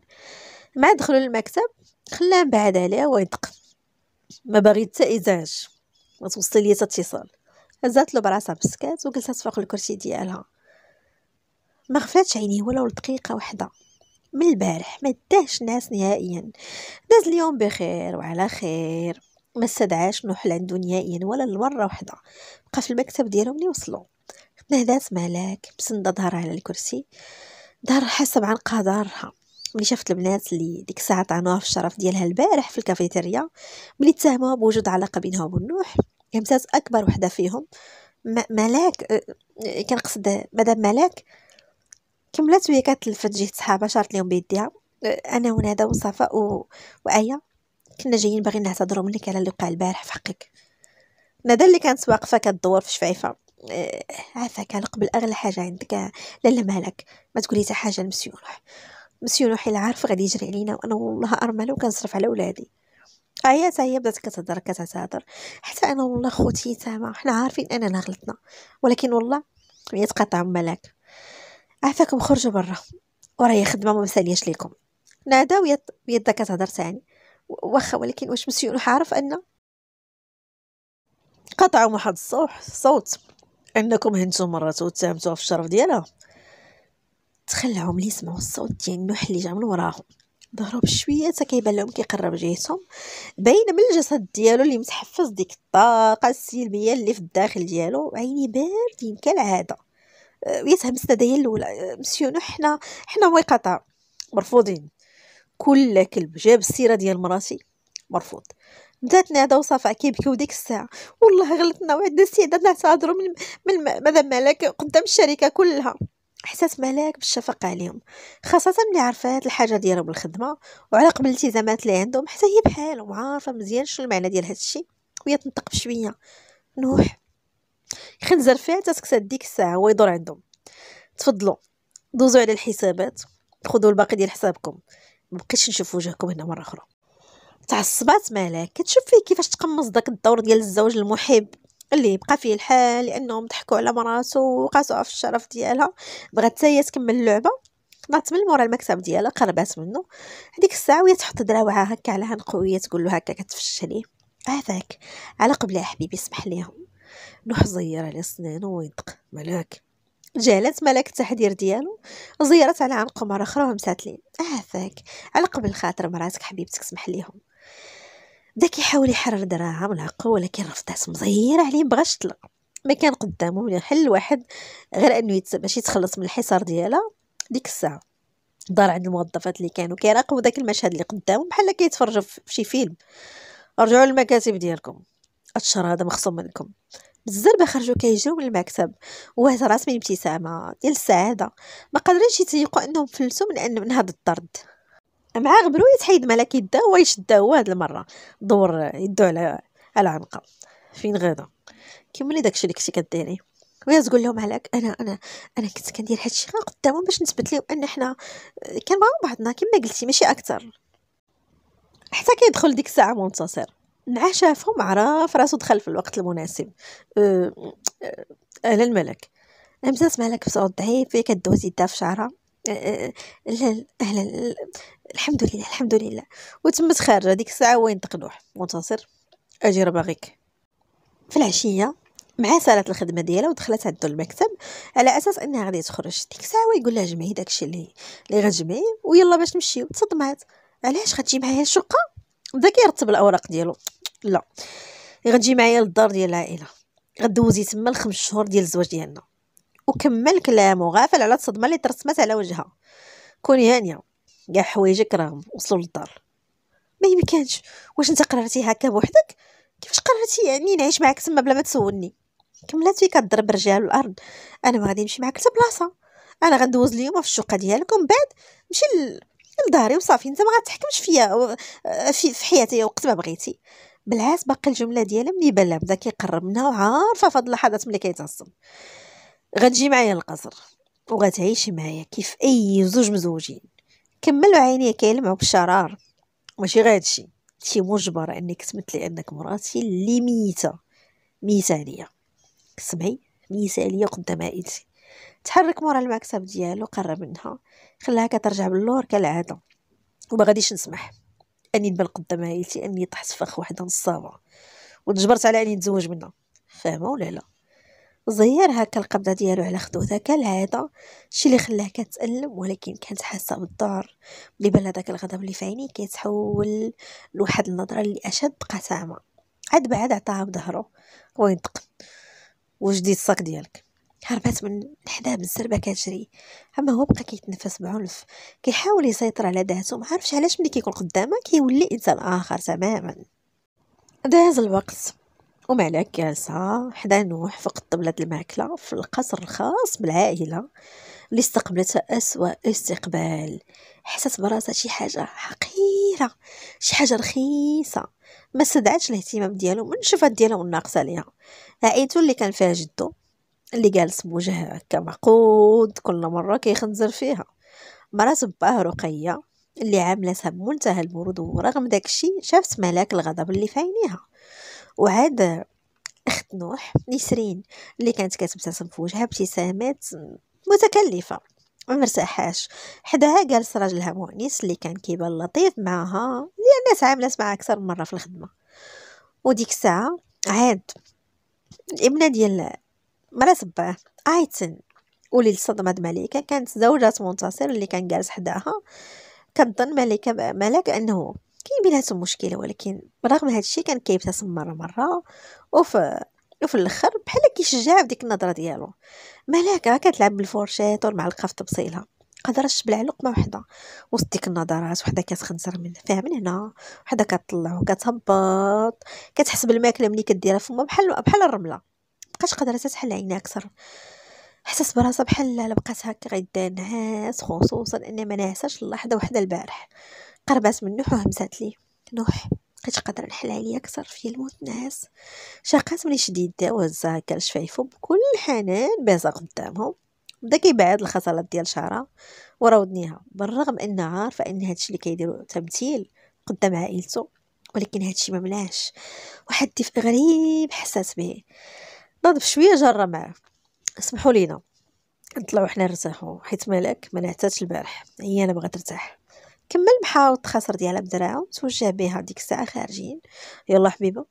مع دخلوا للمكتب خلاه مبعد عليها ويدق ما باغي حتى ازعاج ما توصل ليا اتصال هزات له براسها بسكات وجلست فوق الكرسي ديالها ما غفلاتش عينيه ولو لدقيقه واحده من البارح ما داش ناس نهائيا داز اليوم بخير وعلى خير ما استدعاش نوح لعندو نهائيا ولا لمره واحده بقى في المكتب ديالهم ملي وصلوا نهدات ملاك مسندة ظهرها على الكرسي ظهر حاسة عن قدرها ملي شافت البنات اللي ديك الساعه طعنوها في الشرف ديالها البارح في الكافيتيريا ملي اتهموها بوجود علاقه بينها نوح همسات اكبر وحده فيهم ملاك كنقصد مدام ملاك كملات وهي كتلفت جهه صحابها شارت لهم بيديها انا وندى وصفاء و... وايا كنا جايين باغيين نعتذروا منك على اللي وقع البارح في حقك ندى اللي كانت واقفه كدور في شفايفها آه، عافاك على قبل اغلى حاجه عندك لا لا مالك ما تقولي حتى حاجه لمسيو نوح مسيو نوح الا عارف غادي يجري علينا وانا والله ارمل وكنصرف على ولادي هي تا هي بدات كتهضر كتعتذر حتى انا والله خوتي ما حنا عارفين اننا غلطنا ولكن والله هي تقاطع ملاك عافاكم خرجوا برا وراي خدمه ما مسالياش ليكم نادا ويد يدا كتهضر تاني واخا ولكن واش مسيو نوح عارف ان قطعوا واحد الصوت صوت انكم هنتو مرات وتسامتوها في الشرف ديالها تخلعهم لي يسمعوا الصوت ديال النوح اللي جا من وراهم ظهروا بشويه حتى كيبان لهم كيقرب جهتهم باين من الجسد ديالو اللي متحفز ديك الطاقه السلبيه اللي في الداخل ديالو عيني باردين كالعاده آه، يتهمس لدي الاولى آه، مسيو حنا حنا وقطع مرفوضين كل كلب جاب السيره ديال مراتي مرفوض بدات نادا وصافا كيبكي وديك ديك الساعه والله غلطنا وعندنا استعداد نعتذروا من من مدام ملاك قدام الشركه كلها احساس ملاك بالشفقة عليهم خاصة ملي عرفات الحاجة ديالهم الخدمة وعلى قبل الالتزامات اللي عندهم حتى هي بحالهم عارفة مزيان شنو المعنى ديال الشيء وهي تنطق بشوية نوح خنزر فيها تسكت ديك الساعة هو يدور عندهم تفضلوا دوزوا على الحسابات خذوا الباقي ديال حسابكم مبقيتش نشوف وجهكم هنا مرة أخرى تعصبات ملاك كتشوف فيه كيفاش تقمص داك الدور ديال الزوج المحب اللي بقى فيه الحال لانهم ضحكوا على مراتو وقاسوها في الشرف ديالها بغات حتى هي تكمل اللعبه طلعت من مورا المكتب ديالها قربات منه هذيك الساعه وهي تحط دراوعها هكا على قويه تقول له هكا كتفش عليه على قبل يا حبيبي سمح ليهم نوح زير على سنانه وينطق ملاك جالت ملاك التحذير ديالو زيرت على عنقو مره اخرى وهم ساتلين هذاك على قبل خاطر مراتك حبيبتك سمح ليهم بدا كيحاول يحرر دراعها من العقو ولكن رفضات مزيرة عليه مبغاش طلق ما كان قدامه من حل واحد غير انه يتس... باش يتخلص من الحصار ديالها ديك الساعه دار عند الموظفات اللي كانوا كيراقبوا داك المشهد اللي قدامهم بحال كيتفرجوا في شي فيلم رجعوا للمكاتب ديالكم الشهر هذا مخصوم منكم بالزربه خرجوا كيجيو من المكتب وهز راس من ابتسامه ديال السعاده ما قادرينش يتيقوا انهم فلسوا من ان من هذا الطرد مع غبرو يتحيد مالا يدا هو يشدا هو هاد المره دور يدو على على عنقه فين غدا كملي داكشي اللي كنتي كديري ويا تقول لهم عليك انا انا انا كنت كندير هادشي غير قدامهم باش نثبت لهم ان حنا كنبغيو بعضنا كما قلتي ماشي اكثر حتى كيدخل ديك الساعه منتصر مع شافهم عرف راسو دخل في الوقت المناسب أه، أه، أه، اهلا الملك همزه مالك لك بصوت ضعيف هي كدوز يدها في شعرها الحمد لله الحمد لله وتمت خارجه ديك الساعه وين تقلوح منتصر اجي راه باغيك في العشيه مع سالات الخدمه ديالها ودخلت عندو المكتب على اساس انها غادي تخرج ديك الساعه ويقول لها جمعي داكشي اللي اللي غتجمعي ويلا باش نمشيو تصدمات علاش غتجي معايا الشقه بدا كيرتب الاوراق ديالو لا غتجي معايا للدار ديال العائله غدوزي تما الخمس شهور ديال الزواج ديالنا وكمل كلامه غافل على الصدمه اللي ترسمت على وجهها كوني هانيه كاع حوايجك راهم وصلوا للدار ما يمكنش واش انت قررتي هكا بوحدك كيفاش قررتي يعني نعيش معاك تما بلا ما تسولني كملات فيك كضرب رجال الارض انا ما غادي نمشي معاك حتى بلاصه انا غندوز اليوم في الشقه ديالك بعد نمشي لداري وصافي انت ما غتحكمش فيا في, في حياتي وقت ما بغيتي بالعكس باقي الجمله ديالها ملي بلا بدا كيقرب منها وعارفه فهاد اللحظات ملي كيتعصب غتجي معايا القصر وغتعيشي معايا كيف اي زوج مزوجين كملوا عينيا كيلمعوا بالشرار ماشي غير هادشي شي مجبر انك تمثلي انك مراتي اللي ميته ميته عليا سمعي ميته عليا قدام عائلتي تحرك مورا المكتب ديالو قرب منها خلاها كترجع باللور كالعاده وما غاديش نسمح اني نبان قدام عائلتي اني طحت فخ وحده نصابه وتجبرت على اني نتزوج منها فاهمه ولا لا زير هكا القبضه ديالو على خدوته كالعاده شي اللي خلاه كتالم ولكن كانت حاسه بالضعر اللي بان داك الغضب اللي في عينيه كيتحول لواحد النظره اللي اشد قساوه عاد بعد عطاها بظهرو وينطق وجدي الصاك ديالك هربات من من السربه كتجري اما هو بقى كيتنفس بعنف كيحاول يسيطر على ذاته ما عرفش علاش ملي كيكون قدامها كيولي انسان اخر تماما داز الوقت ومع جالسة حدا نوح فوق طبلة الماكلة في القصر الخاص بالعائلة اللي استقبلتها أسوأ استقبال حست براسها شي حاجة حقيرة شي حاجة رخيصة ما استدعتش الاهتمام ديالو من الشفات ديالو الناقصة ليها عائلته اللي كان فيها جدو اللي جالس بوجهها هكا معقود كل مرة كيخنزر فيها مرات باه رقية اللي عاملتها بمنتهى البرود ورغم داكشي شافت ملاك الغضب اللي في عينيها وعاد اخت نوح نسرين اللي كانت كتبتسم في وجهها ابتسامات متكلفه ما مرتاحاش حداها جالس راجلها مؤنس اللي كان كيبان لطيف معها يعني لان تعاملات معها اكثر من مره في الخدمه وديك الساعه عاد الابنه ديال مرات باه ايتن ولي لصدمة ملكة كانت زوجة منتصر اللي كان جالس حداها كظن ملكة ملك أنه كاين بيناتهم مشكله ولكن برغم هذا الشيء كان كيبتسم مره مره وفي وفي الاخر بحال كيشجع بديك النظره ديالو ملاكه كتلعب بالفورشيط والمعلقه في تبصيلها قدرش تبلع لقمه وحده وسط ديك النظرات وحده كتخنزر من فيها من هنا وحده كتطلع وكتهبط كتحسب الماكله ملي كديرها فما بحال بحال الرمله مابقاش قادره تحل عينيها اكثر حسس براسها بحال لا بقات هكا غيدير نعاس خصوصا اني ما نعساش اللحظه وحده البارح قربات من نوح وهمزات لي نوح بقيت قادرة نحل عليا أكثر في الموت ناس شاقات ملي شديد يداه وهزها شفايفو بكل حنان بازا قدامهم بدا كيبعد الخصلات ديال شعرها ورا ودنيها بالرغم انها عارفه ان هادشي اللي كيديرو تمثيل قدام عائلته ولكن هادشي ما ملاش واحد الدفء غريب حساس به نضب شويه جره معاه اسمحوا لينا نطلعوا حنا نرتاحوا حيت مالك ما نعتاتش البارح هي انا بغات ترتاح كمل محاوط خسر ديالها بدراعه توجه بها ديك الساعه خارجين يلا حبيبه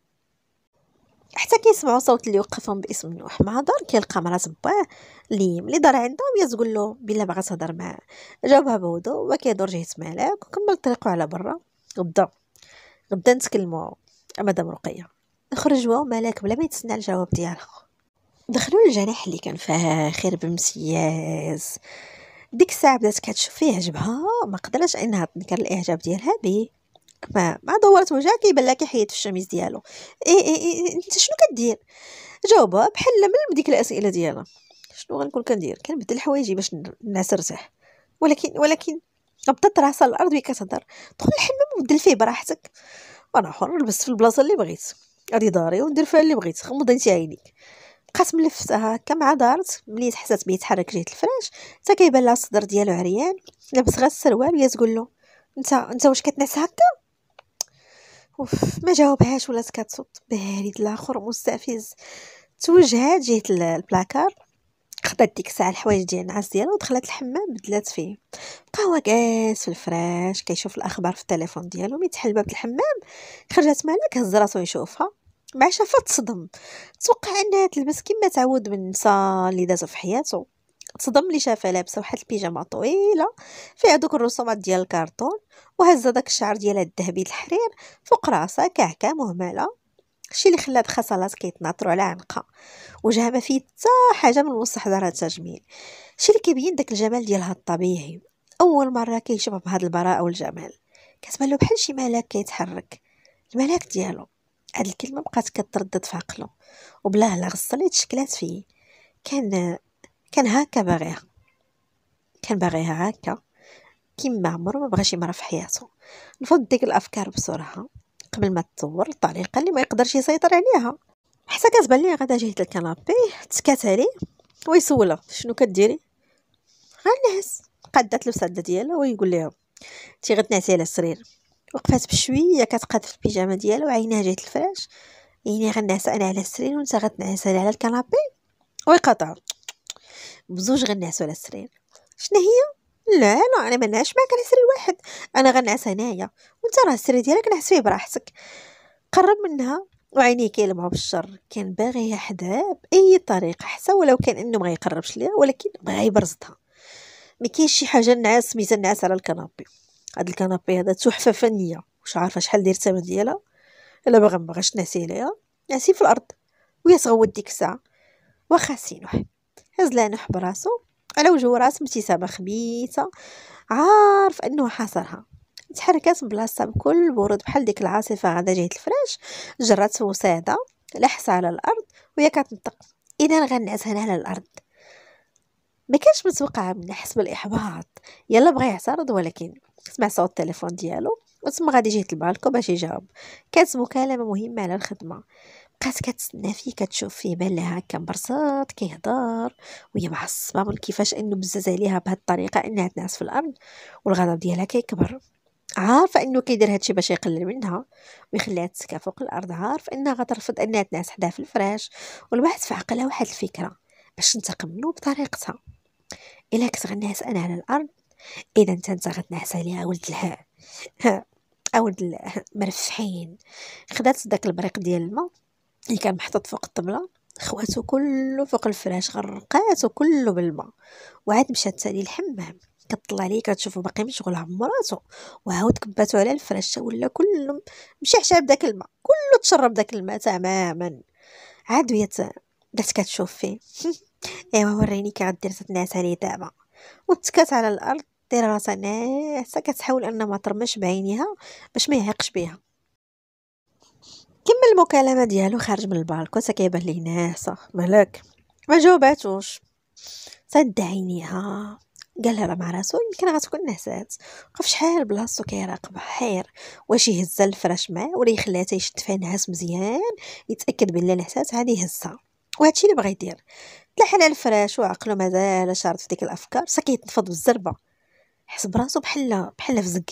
حتى كيسمعوا صوت اللي وقفهم باسم نوح ما هضر كيلقى مرات باه اللي ملي دار عندها هي تقول له بلا باغا تهضر معاه جاوبها بهدوء وكيدور كيدور جهه مالك وكمل طريقو على برا غدا غدا نتكلموا مدام رقيه خرجوا مالك بلا ما يتسنى الجواب ديالها دخلوا الجناح اللي كان فيه خير بمسياس ديك الساعه بدات كتشوف فيه عجبها ما قدرتش انها تنكر الاعجاب ديالها به فمع دورت وجهها كيبان لها كيحيد في الشميس ديالو اي اي اي إيه، انت شنو كدير جاوبها بحال من بديك الاسئله ديالها شنو غنكون كندير كنبدل حوايجي باش الناس ترتاح ولكن ولكن غبطت راسها الارض وهي كتهضر دخل الحمام وبدل فيه براحتك وانا حر نلبس في البلاصه اللي بغيت غادي داري وندير فيها اللي بغيت غمضي انت عينيك بقات ملفتها هكا مع دارت ملي حسات بيه يتحرك جهه الفراش حتى كيبان لها الصدر ديالو عريان لابس غير السروال وهي تقول له انت انت واش كتنعس هكا اوف ما جاوبهاش ولات كتصوت بارد الاخر مستفز توجهات جهه البلاكار خدات ديك الساعه الحوايج ديال النعاس ديالها ودخلت الحمام بدلات فيه بقى هو جالس في الفراش كيشوف الاخبار في التليفون ديالو ملي تحل باب الحمام خرجت مالك هز راسو يشوفها مع بعشا تصدم توقع انها تلبس كما تعود من النساء اللي دازو في حياته تصدم لي شافها لابسه واحد البيجامه طويله فيها دوك الرسومات ديال الكارتون وهزه داك الشعر ديالها الذهبي الحرير فوق راسها كعكه مهمله شي اللي خلى بخصلات كيتناطروا على عنقها وجهها ما فيه حتى حاجه من مستحضرات التجميل شي اللي كيبين داك الجمال ديالها الطبيعي اول مره كيشبه بهذا البراءه والجمال كتبان له بحال شي ملاك كيتحرك الملاك ديالو هاد الكلمه بقات كتردد في عقلو وبلا هلا غصل تشكلات فيه كان كان هكا باغيها كان باغيها هكا كيما عمرو ما بغى شي مره في حياته نفض ديك الافكار بسرعه قبل ما تطور الطريقه اللي ما يقدرش يسيطر عليها حتى كتبان ليه غدا جهه الكنابي تسكات عليه ويسولها شنو كديري غنعس قادات الوساده ديالها ويقول لها انت غتنعسي على السرير وقفات بشويه كتقاد في البيجامه ديالها وعينيها جهه الفراش يعني غنعس انا على السرير وانت غتنعس على الكنابي ويقطع بزوج غنعسوا على السرير شنو هي لا لا انا ما نعش معاك على سرير واحد انا غنعس هنايا وانت راه السرير ديالك نعس فيه براحتك قرب منها وعينيه كيلمعوا بالشر كان باغي حداه باي طريقه حتى ولو كان انه ما يقربش ليها ولكن بغى يبرزها ما كاينش شي حاجه نعاس سميتها نعاس على الكنابي هاد الكنابي هذا تحفه فنيه واش عارفه شحال داير الثمن ديالها الا باغا ما بغاش نعسي عليها نعسي في الارض ويا تغوت ديك الساعه واخا سينوح هز لانوح براسو على وجهو راس ابتسامه خبيثه عارف انه حاصرها تحركات من بلاصتها بكل برود بحال ديك العاصفه غادا جهه الفراش جرات وساده لحس على الارض وهي كتنطق اذا غنعس هنا على الارض ما كانش متوقع من حسب الإحباط يلا بغى يعترض ولكن سمع صوت التليفون ديالو وتم غادي يطلب البالكو باش يجاوب كانت مكالمة مهمة على الخدمة بقات كتسنى فيه كتشوف فيه بان لها هكا مبرصات كيهضر وهي معصبة من كيفاش انه بزاز عليها بهاد الطريقة انها تنعس في الارض والغضب ديالها كيكبر عارفة انه كيدير هادشي باش يقلل منها ويخليها تسكى فوق الارض عارفة انها غترفض انها تنعس حداها في الفراش والبحث في عقلها واحد الفكرة باش تنتقم منه بطريقتها الا كنت غنعس انا على الارض اذا انت انت غتنعس عليها ولد الها *laughs* اولد مرفحين خدات داك البريق ديال الماء اللي كان محطوط فوق الطبله خواتو كله فوق الفراش غرقاتو كله بالماء وعاد مشات تاني الحمام كطلع ليه كتشوفو باقي مشغول عمراتو وعاود كباتو على الفراش ولا كله مشعشع بداك الماء كله تشرب داك الماء تماما عاد وهي بدات كتشوف فيه *laughs* ايوا وريني كي غدير تتنعس عليه دابا وتكات على الارض دير راسها ناعسه كتحاول ان ما ترمش بعينيها باش ما يعيقش بها كمل المكالمه ديالو خارج من البالكون كيبان ليه ناعسه مالك ما جاوباتوش سد عينيها قال لها مع راسو يمكن غتكون نعسات وقف شحال بلاصتو كيراقبها حير واش يهزها الفراش معاه ولا يخليها تيشد فيها نعاس مزيان يتاكد بلي نعسات عاد يهزها وهادشي اللي بغا يدير تلاح على الفراش وعقلو مازال شارد في ديك الافكار سا كيتنفض بالزربه حس براسو بحال بحال فزق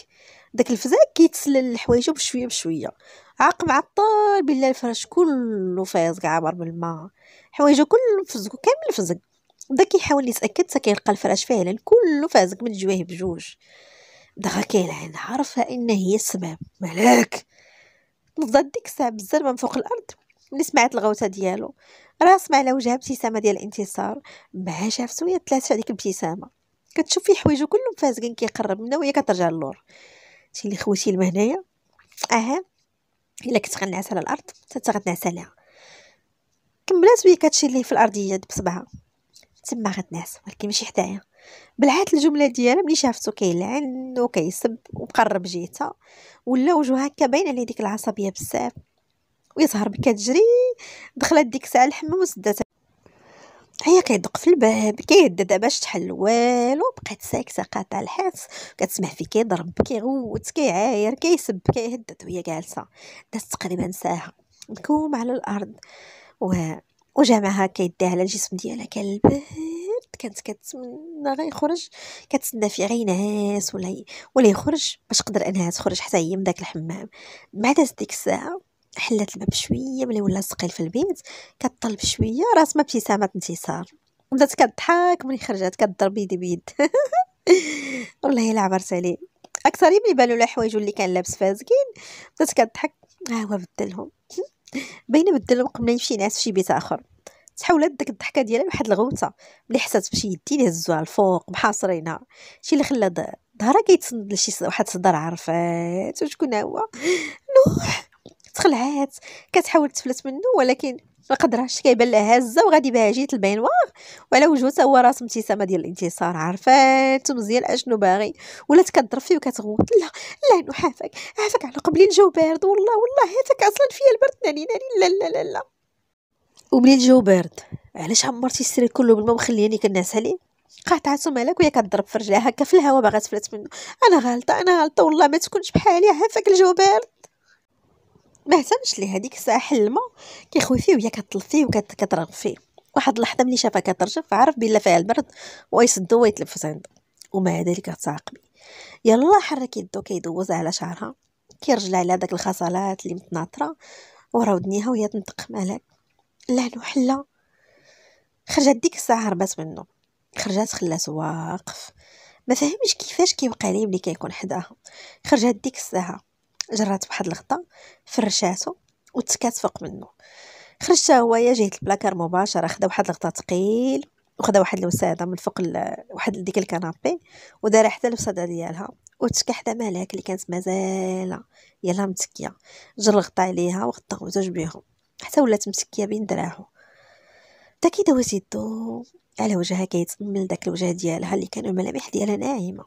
داك الفزاك كيتسلل لحوايجو بشويه بشويه عاق معطل بلا الفراش كله فايز عبر بالماء حوايجو كله فزقو كامل فزق بدا كيحاول يتاكد سا كيلقى الفراش فعلا كله فازق من جواه بجوج بدا كيلعن عرف ان هي السبب ملاك نضات ديك الساعه بالزربه من فوق الارض ملي سمعت الغوته ديالو راه سمع على وجهها ابتسامه ديال الانتصار مع شاف سوية في هذيك الابتسامه كتشوف فيه حوايجو كلهم فازقين كيقرب منها وهي كترجع للور شي اللي خوتي لما هنايا اها الا كنت غنعس على الارض حتى غتنعس عليها كملات وهي كتشي ليه في الارضيه بصبعها تما غتنعس ولكن ماشي حدايا بلعات الجمله ديالها ملي شافتو كيلعن وكيسب وقرب جيتها ولا وجهها هكا باين عليه ديك العصبيه بزاف ويزهر بك تجري دخلت ديك الساعه الحمام وسداتها هي كيدق في الباب كيهددها باش تحل والو بقات ساكته قاطع الحاس كتسمع فيه كيضرب كيغوت كيعاير كيسب كيهدد وهي جالسه دازت تقريبا ساعه مكوم على الارض و وجمعها كيديها على الجسم ديالها كان كانت كتمنى غير يخرج كتسنى فيه غير ينعس ولا ولا يخرج باش تقدر انها تخرج حتى هي من داك الحمام بعد دازت ديك الساعه حلات الباب شويه ملي ولا ثقيل في البيت كطلب شويه ما ابتسامه انتصار بدات كضحك ملي خرجت كضرب يدي بيد *laughs* والله الا عبرت عليه اكثر ملي بالو لا حوايجو اللي كان لابس فازكين بدات كضحك ها هو بدلهم باينه بدلهم قبل يمشي ينعس في شي بيت اخر تحولت داك الضحكه ديالها لواحد الغوته ملي حسات بشي يدين هزوها الفوق محاصرينها شي اللي خلى ظهرها كيتسند لشي واحد صدر عرفات وشكون هو نوح تخلعات كتحاول تفلت منه ولكن ما راش كيبان لها هزه وغادي بها جيت البينوار وعلى وجهه هو راس ابتسامه ديال الانتصار عرفات مزيان اشنو باغي ولات كضرب فيه وكتغوت لا لا نحافك عافاك على قبلي الجو بارد والله والله عافاك اصلا فيا البرد ناني ناني لا لا لا لا وملي الجو بارد علاش عمرتي السرير كله بالماء مخلياني كنعس عليه قاطعته مالك وهي كضرب في رجلها هكا في الهواء باغا تفلت منه انا غالطه انا غالطه والله ما تكونش بحالي عافاك الجو بارد ما اهتمش ليه هذيك الساعه حل الماء كيخوي فيه وهي كطل فيه وكترغب فيه واحد اللحظه ملي شافها كترجف عرف بلا فيها البرد ويسدو ويتلفز عنده ومع ذلك تعاقبي يلا حرك يدو كيدوز على شعرها كيرجل على داك الخصلات اللي متناطره ورا ودنيها وهي تنطق مالك لا حلا خرجت ديك الساعه هربات منه خرجات خلات واقف ما فهمش كيفاش كيوقع ليه ملي كيكون حداها خرجات ديك الساعه جرات بواحد الغطا فرشاتو وتكات فوق منه خرجت هوايا جهه البلاكار مباشره خدا واحد الغطا ثقيل وخدا واحد الوساده من فوق واحد ديك الكنابي ودار حتى الوساده ديالها وتشكى حدا ملاك اللي كانت مازاله يلا متكيه جر الغطا عليها وغطا زوج بيهم حتى ولات متكيه بين دراعه تا كي دوز يدو على وجهها كيتأمل داك الوجه ديالها اللي كانوا الملامح ديالها ناعمه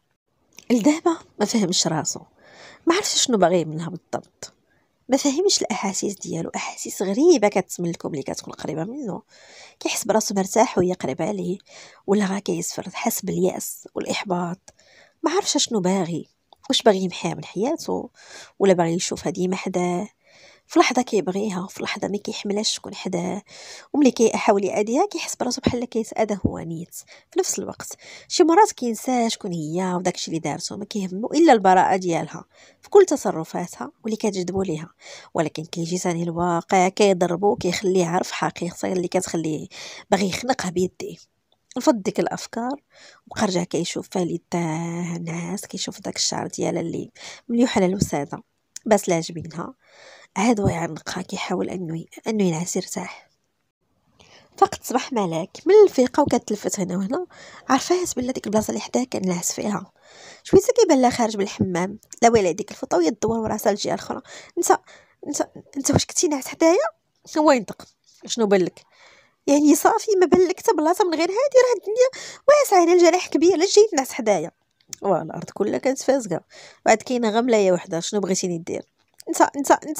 لدابا ما فهمش راسو ما عرفش شنو باغي منها بالضبط ما فاهمش الاحاسيس ديالو احاسيس غريبه كتملكو ملي كتكون قريبه منه كيحس براسو مرتاح وهي قريبه عليه ولا غا كيصفر حاس بالياس والاحباط ما عرفش شنو باغي واش باغي يمحيها من حياته ولا باغي يشوفها ديما حداه في لحظه كيبغيها في لحظه ما كيحملهاش تكون حداه وملي كيحاول يأديها كيحس براسو بحال كيتأذى هو نيت في نفس الوقت شي مرات كينسى شكون هي وداكشي اللي دارتو ما كيهمو الا البراءه ديالها في كل تصرفاتها واللي كتجذبو ليها ولكن كيجي ثاني الواقع كيضربو كيخليه عارف حقيقته اللي كتخليه باغي يخنقها بيديه نفض ديك الافكار وبقى رجع كيشوف فيها يداه نعاس كيشوف داك الشعر ديالها اللي مليوح على الوساده بس لا عاد ويعنقها كيحاول أنه أنه ينعس يرتاح فقط صبح ملاك من الفيقه وكتلفت هنا وهنا عرفات بلا ديك البلاصه اللي حداها كان فيها شويه كيبان لها خارج من الحمام لا ويلي ديك الفوطه وهي تدور وراسها للجهه الاخرى انت انت انت واش كنتي ناعس حدايا هو ينطق شنو لك يعني صافي ما بان لك حتى بلاصه من غير هادي راه الدنيا واسعه هنا الجناح كبير علاش جيت تنعس حدايا واه الارض كلها كانت فازقه بعد كاينه غمله يا وحده شنو بغيتيني دير انت انت انت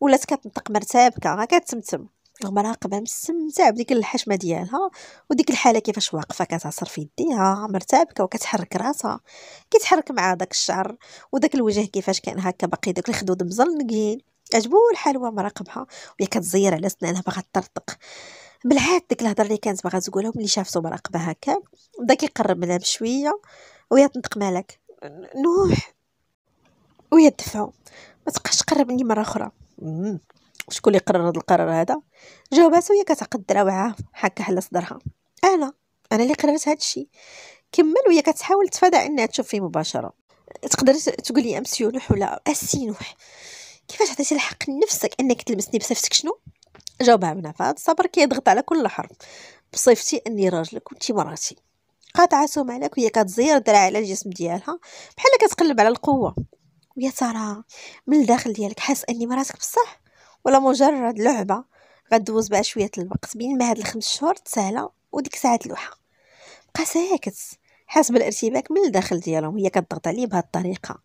ولات كتنطق مرتبكه راه كتمتم عمرها قبل مستمتع بديك الحشمه ديالها وديك الحاله كيفاش واقفه كتعصر في يديها مرتبكه وكتحرك راسها كيتحرك مع داك الشعر وداك الوجه كيفاش كان هكا باقي داك الخدود مزلنقين عجبو الحلوه مراقبها وهي كتزير على سنانها باغا ترطق بالعاد ديك الهضره اللي كانت باغا تقولها ملي شافته مراقبه هكا بدا كيقرب منها بشويه وهي تنطق مالك نوح ويدفعو متبقاش تبقاش تقربني مره اخرى شكون اللي قرر هذا القرار هذا جاوباتها وهي كتعقد دراوعها هكا على صدرها انا انا اللي قررت هذا الشيء كمل وهي كتحاول تفادى انها تشوف فيه مباشره تقدر تقول لي امسيو نوح ولا نوح كيفاش عطيتي الحق لنفسك انك تلمسني بصفتك شنو جاوبها من فهاد الصبر كيضغط على كل حرف بصفتي اني راجلك وانتي مراتي قاطعه عليك وهي كتزير درع على الجسم ديالها بحال كتقلب على القوه ويا ترى من الداخل ديالك حاس اني مراتك بصح ولا مجرد لعبه غدوز بقى شويه الوقت بين ما هاد الخمس شهور تسهلى وديك ساعه لوحه بقى ساكت حاس بالارتباك من الداخل ديالهم هي كتضغط عليه بهاد الطريقه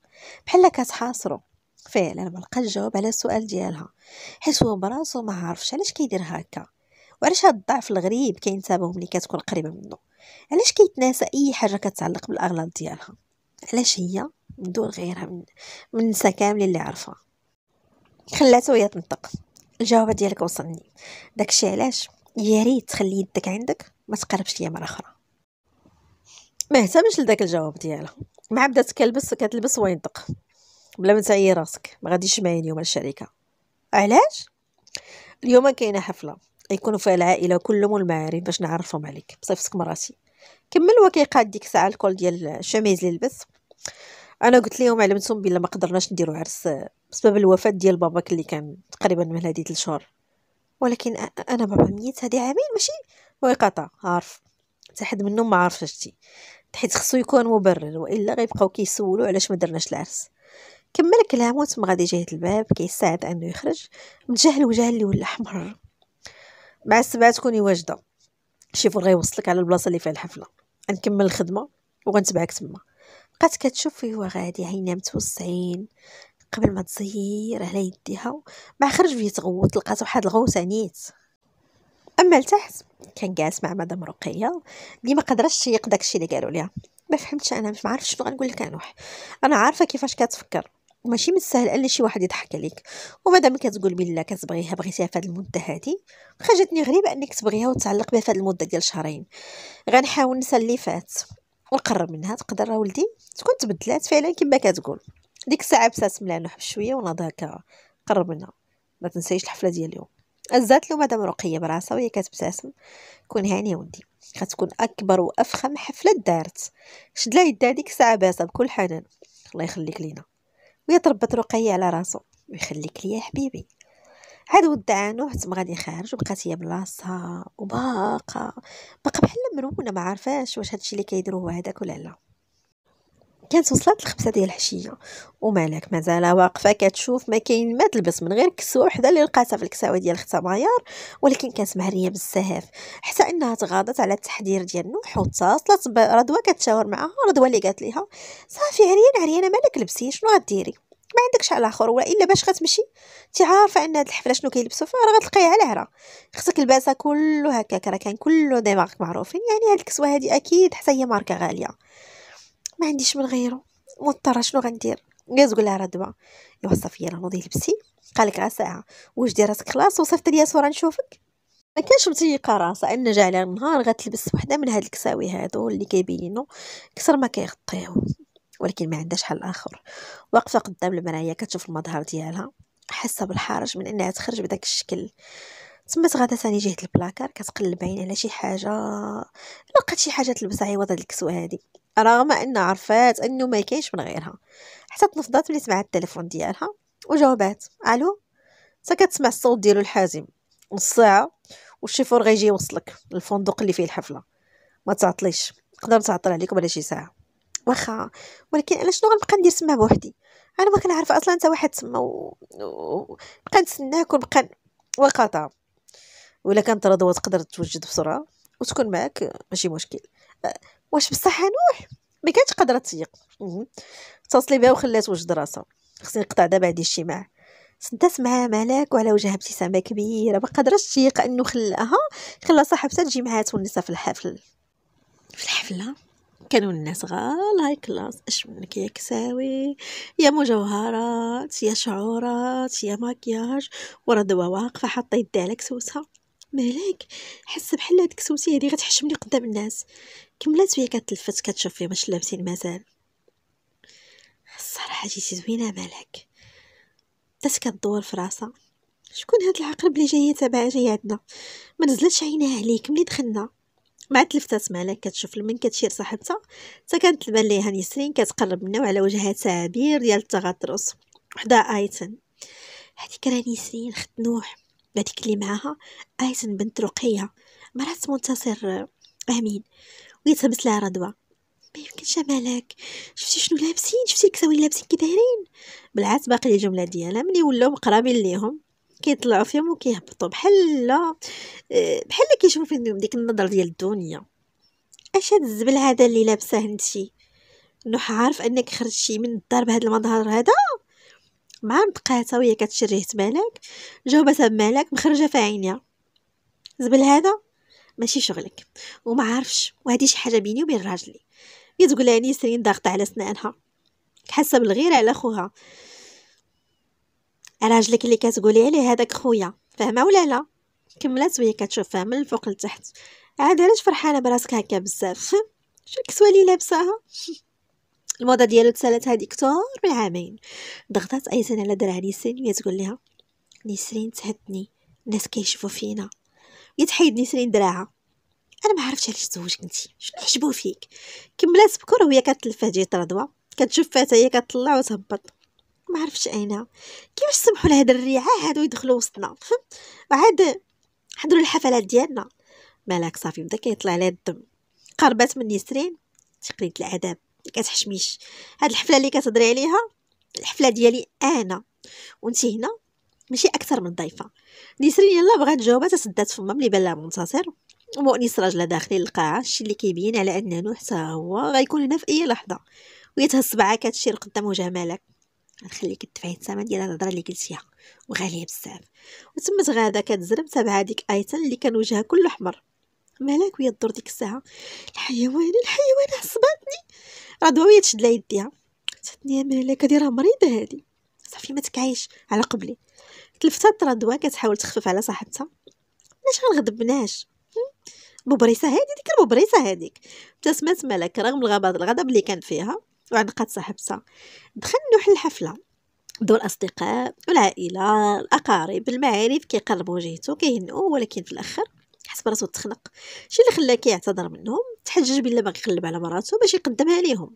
بحال كتحاصرو فعلا ما لقاش جواب على السؤال ديالها حيت هو براسو ما عارفش علاش كيدير هكا وعلاش هاد الضعف الغريب كينتابهم ملي كتكون قريبه منه علاش كيتناسى اي حاجه كتعلق بالاغلاط ديالها علاش هي بدون غيرها من من نسا كاملين اللي عرفها خلاتو هي تنطق الجواب ديالك وصلني داكشي علاش يا ريت تخلي يدك عندك ما تقربش ليا مره اخرى ما اهتمش لداك الجواب ديالها مع بدات كلبس كتلبس وينطق بلا ما تعيي راسك ما غاديش معايا اليوم الشركه علاش اليوم كاينه حفله يكونوا فيها العائله كلهم والمعارف باش نعرفهم عليك بصفتك مراتي كمل وكيقاد ديك الساعه الكول ديال الشميز اللي لبس انا قلت لهم علمتهم بلا ما قدرناش نديرو عرس بسبب الوفاه ديال باباك اللي كان تقريبا من هذه 3 شهور ولكن انا بابا ميت هذه عامين ماشي ويقاطع عارف حتى حد منهم ما عارف شتي حيت خصو يكون مبرر والا غيبقاو كيسولو علاش ما درناش العرس كمل كلامه تم غادي جهه الباب كيساعد انه يخرج جهه الوجه اللي احمر مع السبعه تكوني واجده شوفوا غيوصلك على البلاصه اللي فيها الحفله غنكمل الخدمه وغنتبعك تما بقات كتشوف فيه غادي عينيه متوسعين قبل ما تزير على يديها مع خرج فيه تغوت لقات واحد الغوصه نيت اما لتحت كان جالس مع مدام رقيه اللي ما قدرتش تيق داكشي اللي قالوا ليها ما فهمتش انا مش عرفتش شنو غنقول لك انوح انا عارفه كيفاش كتفكر وماشي من السهل ان شي واحد يضحك عليك ومادام كتقول بلي كتبغيها بغيتيها فهاد المده هادي خرجتني غريبه انك تبغيها وتعلق بها فهاد المده ديال شهرين غنحاول نسى اللي فات ونقرب منها تقدر ولدي تكون تبدلات فعلا كما كتقول ديك الساعه بسات ملعنا نحب شويه وناض هكا قرب منها ما تنسيش الحفله ديال اليوم ازات له مدام رقيه براسها وهي كتبتسم كون هاني يا ولدي غتكون اكبر وافخم حفله دارت شد لها يدها ديك الساعه باسه بكل حنان الله يخليك لينا وهي تربت رقيه على راسو ويخليك ليا حبيبي عاد ودعانو حتى غادي خارج وبقات هي بلاصتها وباقا باقا بحال مرونه ما عارفاش واش هادشي اللي كيديروه هو هذاك ولا لا كانت وصلت الخمسة ديال الحشيه ومالك مازال واقفه كتشوف ما كاين ما تلبس من غير كسوه وحده اللي لقاتها في الكساوه ديال اختها ميار ولكن كانت مهريه بزاف حتى انها تغاضت على التحذير ديال نوح واتصلت برضوى كتشاور معاها رضوى اللي قالت ليها صافي عريانه عريانه مالك لبسي شنو غديري ما عندكش على اخر ولا الا باش غتمشي انت عارفه ان هاد الحفله شنو كيلبسوا فيها راه غتلقيها على هرا خصك الباسه كله هكاك راه كان كله دماغك معروفين يعني هاد الكسوه هادي اكيد حتى هي ماركه غاليه ما عنديش من غيره مضطره شنو غندير جاز تقول لها راه دابا ايوا صافيه راه نوضي لبسي قالك غا ساعه واش دير راسك خلاص وصفت ليا صوره نشوفك ما كانش متيقه راسها ان جا على النهار غتلبس وحده من هاد الكساوي هادو اللي كيبينو كسر ما كيغطيهم ولكن ما عندهاش حل اخر واقفه قدام المرايا كتشوف المظهر ديالها حاسه بالحرج من انها تخرج بداك الشكل تمت غدا ثاني جهه البلاكار كتقلب عين على شي حاجه لقات شي حاجه تلبسها عوض هاد الكسوه هادي رغم ان عرفات انه ما كاينش من غيرها حتى تنفضات ملي سمعت التليفون ديالها وجاوبات الو حتى كتسمع الصوت ديالو الحازم نص ساعه والشيفور غيجي يوصلك للفندق اللي فيه الحفله ما تعطليش نقدر نتعطل عليكم على شي ساعه واخا ولكن انا شنو غنبقى ندير تما بوحدي انا ما كنعرف اصلا انت واحد تما و... و... بقى نتسناك ونبقى واخا طاب ولا كانت رضوى تقدر توجد بسرعه وتكون معك ماشي مشكل أه، واش بصح نوح ما كانتش قادره تسيق اتصلي بها وخلات وجد راسها خصني نقطع دابا هاد الاجتماع سدات معاه ملاك وعلى وجهها ابتسامه كبيره ما قدرتش تيق انه خلاها خلا صاحبتها تجي معها تونسها في الحفل في الحفله كانوا الناس غال هاي كلاس اش منك يا كساوي يا مجوهرات يا شعورات يا مكياج دوا واقفه حاطه يديها على كسوسها مالك حس بحال هاد الكسوسيه هادي غتحشمني قدام الناس كملات فيا كتلفت كتشوف فيهم اش لابسين مازال الصراحه جيتي زوينه مالك بدات كدور في راسها شكون هاد العقرب اللي جايه تابعه جايه عندنا ما نزلتش عينها عليك ملي دخلنا مع تلفتات مالك كتشوف من كتشير صاحبتها حتى تبان ليها نسرين كتقرب منها وعلى وجهها تعابير ديال التغطرس حدا ايتن هذيك راه نسرين خت نوح هذيك اللي معاها ايتن بنت رقيه مرات منتصر امين ويتهبس لها رضوى ما يمكنش مالك شفتي شنو لابسين شفتي الكساوين لابسين كي دايرين بالعكس باقي الجمله ديالها ملي ولاو قرابين ليهم كيطلعوا فيهم وكيهبطوا بحال بحال كيشوفوا فيهم ديك النظره ديال الدنيا اش هاد الزبل هذا اللي لابسه انتي نوح عارف انك خرجتي من الدار بهاد المظهر هذا مع مدقاتها وهي كتشريه تبانك جاوبتها مالك مخرجه في عينيا زبل هذا ماشي شغلك وما عارفش وهذه شي حاجه بيني وبين راجلي يا تقول لها نسرين ضاغطه على سنانها حاسه بالغيره على خوها راجلك اللي كتقولي عليه هذاك خويا فاهمه ولا لا كملات وهي كتشوفها من الفوق لتحت عاد علاش فرحانه براسك هكا بزاف *laughs* شو الكسوه اللي لابساها *laughs* الموضه ديالو تسالت هذيك كثر من عامين ضغطات ايسن على درها نيسرين وهي تقول لها نيسرين تهدني الناس كيشوفوا فينا يتحيد نيسرين دراعها انا ما عرفتش علاش تزوجك انت شنو عجبو فيك كملات بكره وهي كتلفه جيت رضوى كتشوف فاتها هي كتطلع وتهبط ما عرفتش انا كيفاش سمحوا لهاد الريعه هادو يدخلوا وسطنا فهمت وعاد حضروا الحفلات ديالنا مالك صافي بدا كيطلع عليها الدم قربات من نسرين تقنيه العذاب ما كتحشميش هاد الحفله اللي كتهضري عليها الحفله ديالي انا وانت هنا ماشي اكثر من ضيفه نسرين يلا بغات جاوبات تسدات فمها ملي بان لها منتصر ومؤنس راجله داخلين القاعه الشي اللي كيبين على ان نوح حتى هو غيكون هنا في اي لحظه ويتهز بعكات الشير قدام وجه مالك غنخليك دفعي الثمن ديال الهضره اللي قلتيها وغاليه بزاف وتمت غاده كتزرب تابعه ديك ايتن اللي كان وجهها كله احمر مالك ويا الدور ديك الساعه الحيوان الحيوان عصباتني راه وهي تشد لها يديها يا مالك هادي راه مريضه هادي صافي ما تكعيش على قبلي تلفتات رضوى كتحاول تخفف على صاحبتها علاش غنغضبناش مبرسه هادي ديك المبرسه هاديك ابتسمت ملك رغم الغضب الغضب اللي كان فيها واحد لقات صاحبتها دخل نوح الحفله دول الاصدقاء والعائله الاقارب المعارف كيقربوا وجهته كيهنوا ولكن في الاخر حس براسو تخنق شي اللي خلاه كيعتذر منهم تحجج بلا باغي يقلب على مراتو باش يقدمها ليهم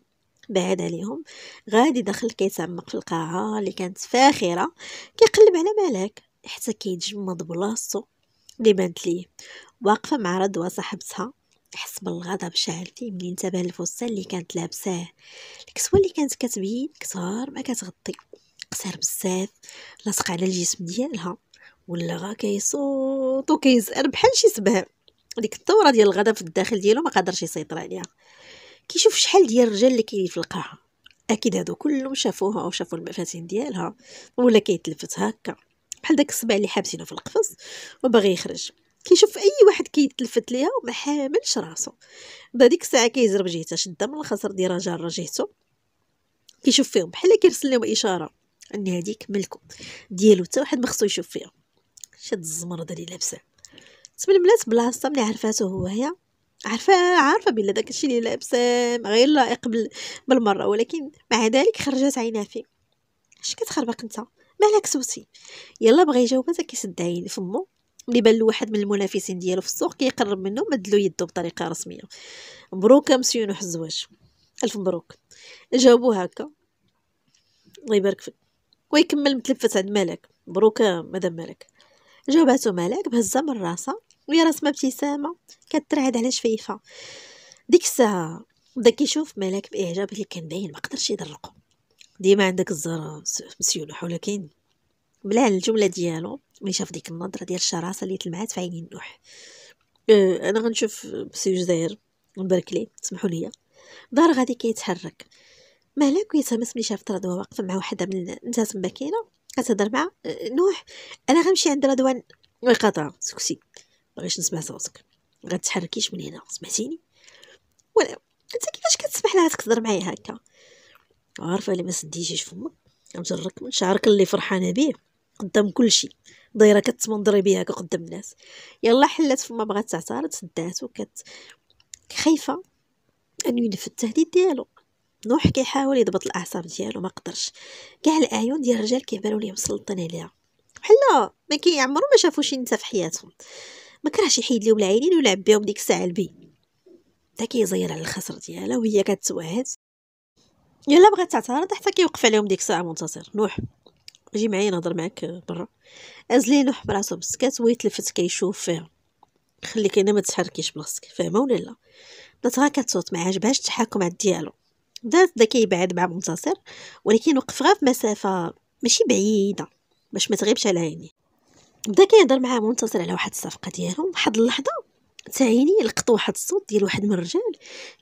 بعد عليهم غادي دخل كيتعمق في القاعه اللي كانت فاخره كيقلب على ملاك حتى كيتجمد بلاصتو اللي بانت ليه واقفه مع رضوى صاحبتها حس بالغضب شعل فيه ملي انتبه الفستان اللي كانت لابساه الكسوه اللي كانت كتبين كثار ما كتغطي قصير بزاف لاصق على الجسم ديالها ولا غا كيصوت وكيزقر بحال شي سباب ديك الثوره ديال الغضب في الداخل ديالو ما قادرش يسيطر عليها كيشوف شحال ديال الرجال اللي كاين في القاعه اكيد هادو كلهم شافوها او شافوا المفاتن ديالها ولا كيتلفت هكا بحال داك السبع اللي حابسينه في القفص وباغي يخرج كيشوف اي واحد كيتلفت ليها وما حاملش راسو بهذيك الساعه كيهزر بجهته شده من الخصر ديال راجل رجيتو كيشوف فيهم بحال كيرسل لهم اشاره ان هذيك ملكو ديالو حتى واحد ما خصو يشوف فيها شاد الزمرده اللي لابسه تبلبلات بلاصه ملي عرفاتو هو هي عارفه عارفه بلي داك الشيء اللي لابسه غير لائق بالمره ولكن مع ذلك خرجت عينها فيه اش كتخربق انت مالك سوسي يلا بغى يجاوبها كيسد عين فمو ملي بان لواحد من المنافسين ديالو في السوق كيقرب منه مدلو يدو يده بطريقه رسميه مبروك مسيو نوح الزواج الف مبروك جاوبو هكا الله يبارك فيك ويكمل متلفت عند ملك مبروك مدام ملك جاوباتو ملك بهزه من راسها ويا رسمه ابتسامه كترعد على شفيفه ديك الساعه بدا كيشوف ملك باعجاب اللي كان باين ما قدرش يدرقو ديما عندك الزهر مسيو نوح ولكن بلا الجمله ديالو ملي شاف ديك النظره ديال الشراسه اللي تلمعات في عينين نوح أه، انا غنشوف بسيو جزائر نبارك ليه سمحوا لي دار غادي كيتحرك مالك يتهمس ملي شاف رضوى واقفه مع وحده من نسات ماكينه كتهضر مع أه، نوح انا غنمشي عند رضوان ويقاطع سكسي بغيش نسمع صوتك غتحركيش من هنا سمعتيني ولا انت كيفاش كتسمح لها تقدر معايا هكا عارفه اللي ما سديتيش فمك غنجرك من شعرك اللي فرحانه بيه قدام كلشي دايره كتمنظري بها قدام الناس يلا حلات فما بغات تعترض سداتو كت خايفه ان ينفذ التهديد ديالو نوح كيحاول يضبط الاعصاب ديالو ما قدرش كاع الاعيون ديال الرجال كيبانوا ليه مسلطين عليها بحال ما كيعمرو ما شافو شي نتا في حياتهم ما كرهش يحيد ليهم العينين ويلعب بهم ديك الساعه البي تا كيزير على الخسر ديالها وهي كتوهد يلا بغات تعترض حتى كيوقف عليهم ديك الساعه منتصر نوح جي معايا نهضر معاك برا ازلي نحب راسو بالسكات ويتلفت كيشوف فيها خليك هنا ما تحركيش بلاصتك فاهمه ولا لا غا كتصوت ما عجبهاش التحكم ديالو داز دا كيبعد مع منتصر ولكن وقف غا في مسافه ماشي بعيده باش ما تغيبش على عيني بدا كيهضر مع منتصر على واحد الصفقه ديالهم واحد اللحظه تعيني لقط واحد الصوت ديال واحد من الرجال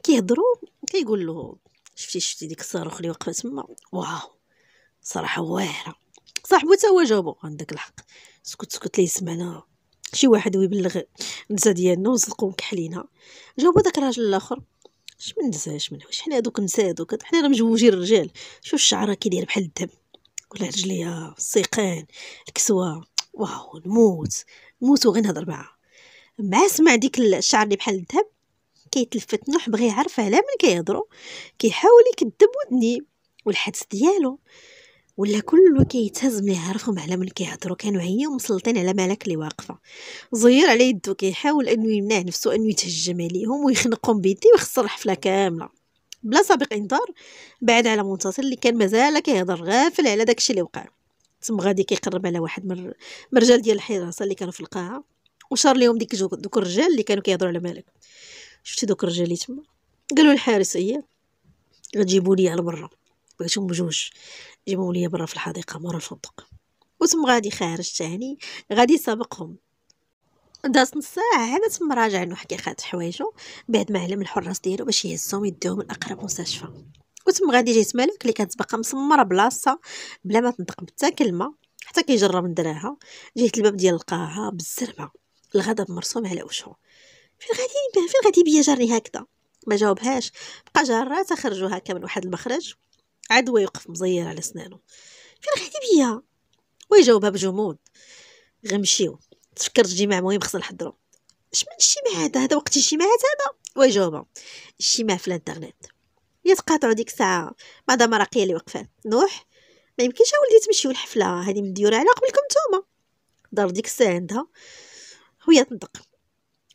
كيهضروا كيقول له شفتي شفتي ديك الصاروخ اللي واقفه تما واو صراحه واعره صاحبو تا هو جاوبو عندك الحق سكت سكت لي سمعنا شي واحد ويبلغ النسا ديالنا وزلقو مكحلينا جاوبو داك الراجل الاخر اش من نسا اش من واش حنا هادوك نسا هادوك حنا راه مجوجين الرجال شوف الشعره كيداير بحال الدم ولا رجليا السيقان الكسوه واو نموت نموت وغير نهضر معاها مع سمع ديك الشعر اللي بحال الذهب كيتلفت نوح بغى يعرف على من كيهضروا كيحاول يكذب ودني والحدس ديالو ولا كله كيتهز ملي عرفهم على من كيهضروا كانوا هي مسلطين على ملاك اللي واقفه زير على يدو كيحاول انه يمنع نفسه انه يتهجم عليهم ويخنقهم بيدي ويخسر الحفله كامله بلا سابق انذار بعد على منتصر اللي كان مازال كيهضر غافل على داكشي اللي وقع تم غادي كيقرب على واحد من الرجال ديال الحراسه اللي كانوا في القاعه وشار ليهم ديك دوك الرجال اللي كانوا كيهضروا على مالك شفتي دوك الرجال اللي تما قالوا الحارس هي غتجيبوا لي على برا بغيتهم بجوج جيبهم ليا برا في الحديقه مورا الفندق وتم غادي خارج تاني غادي سابقهم داس نص ساعه عاد تم راجع انه حكي حوايجو بعد ما علم الحراس ديالو باش يهزهم يديهم لاقرب مستشفى وتم غادي جيت مالك اللي كانت باقا مسمره بلاصه بلا ما تنطق حتى كلمه حتى كيجرب ندراها جيت الباب ديال القاعه بالزربه الغضب مرسوم على وجهه فين غادي فين غادي بيا جارني هكذا ما جاوبهاش بقى جارات خرجوها هكا من واحد المخرج عدوى يوقف مزير على سنانو فين راح بيا ويجاوبها بجمود غنمشيو تفكرت جماع مهم خصنا نحضرو اش من اجتماع هذا هذا وقت اجتماعات هذا ويجاوبها اجتماع في الانترنت يتقاطعوا ديك الساعه مدام راقيه اللي وقفات نوح ما يمكنش اولدي تمشيو الحفله هذه مديوره على قبلكم نتوما دار ديك الساعه عندها وهي تنطق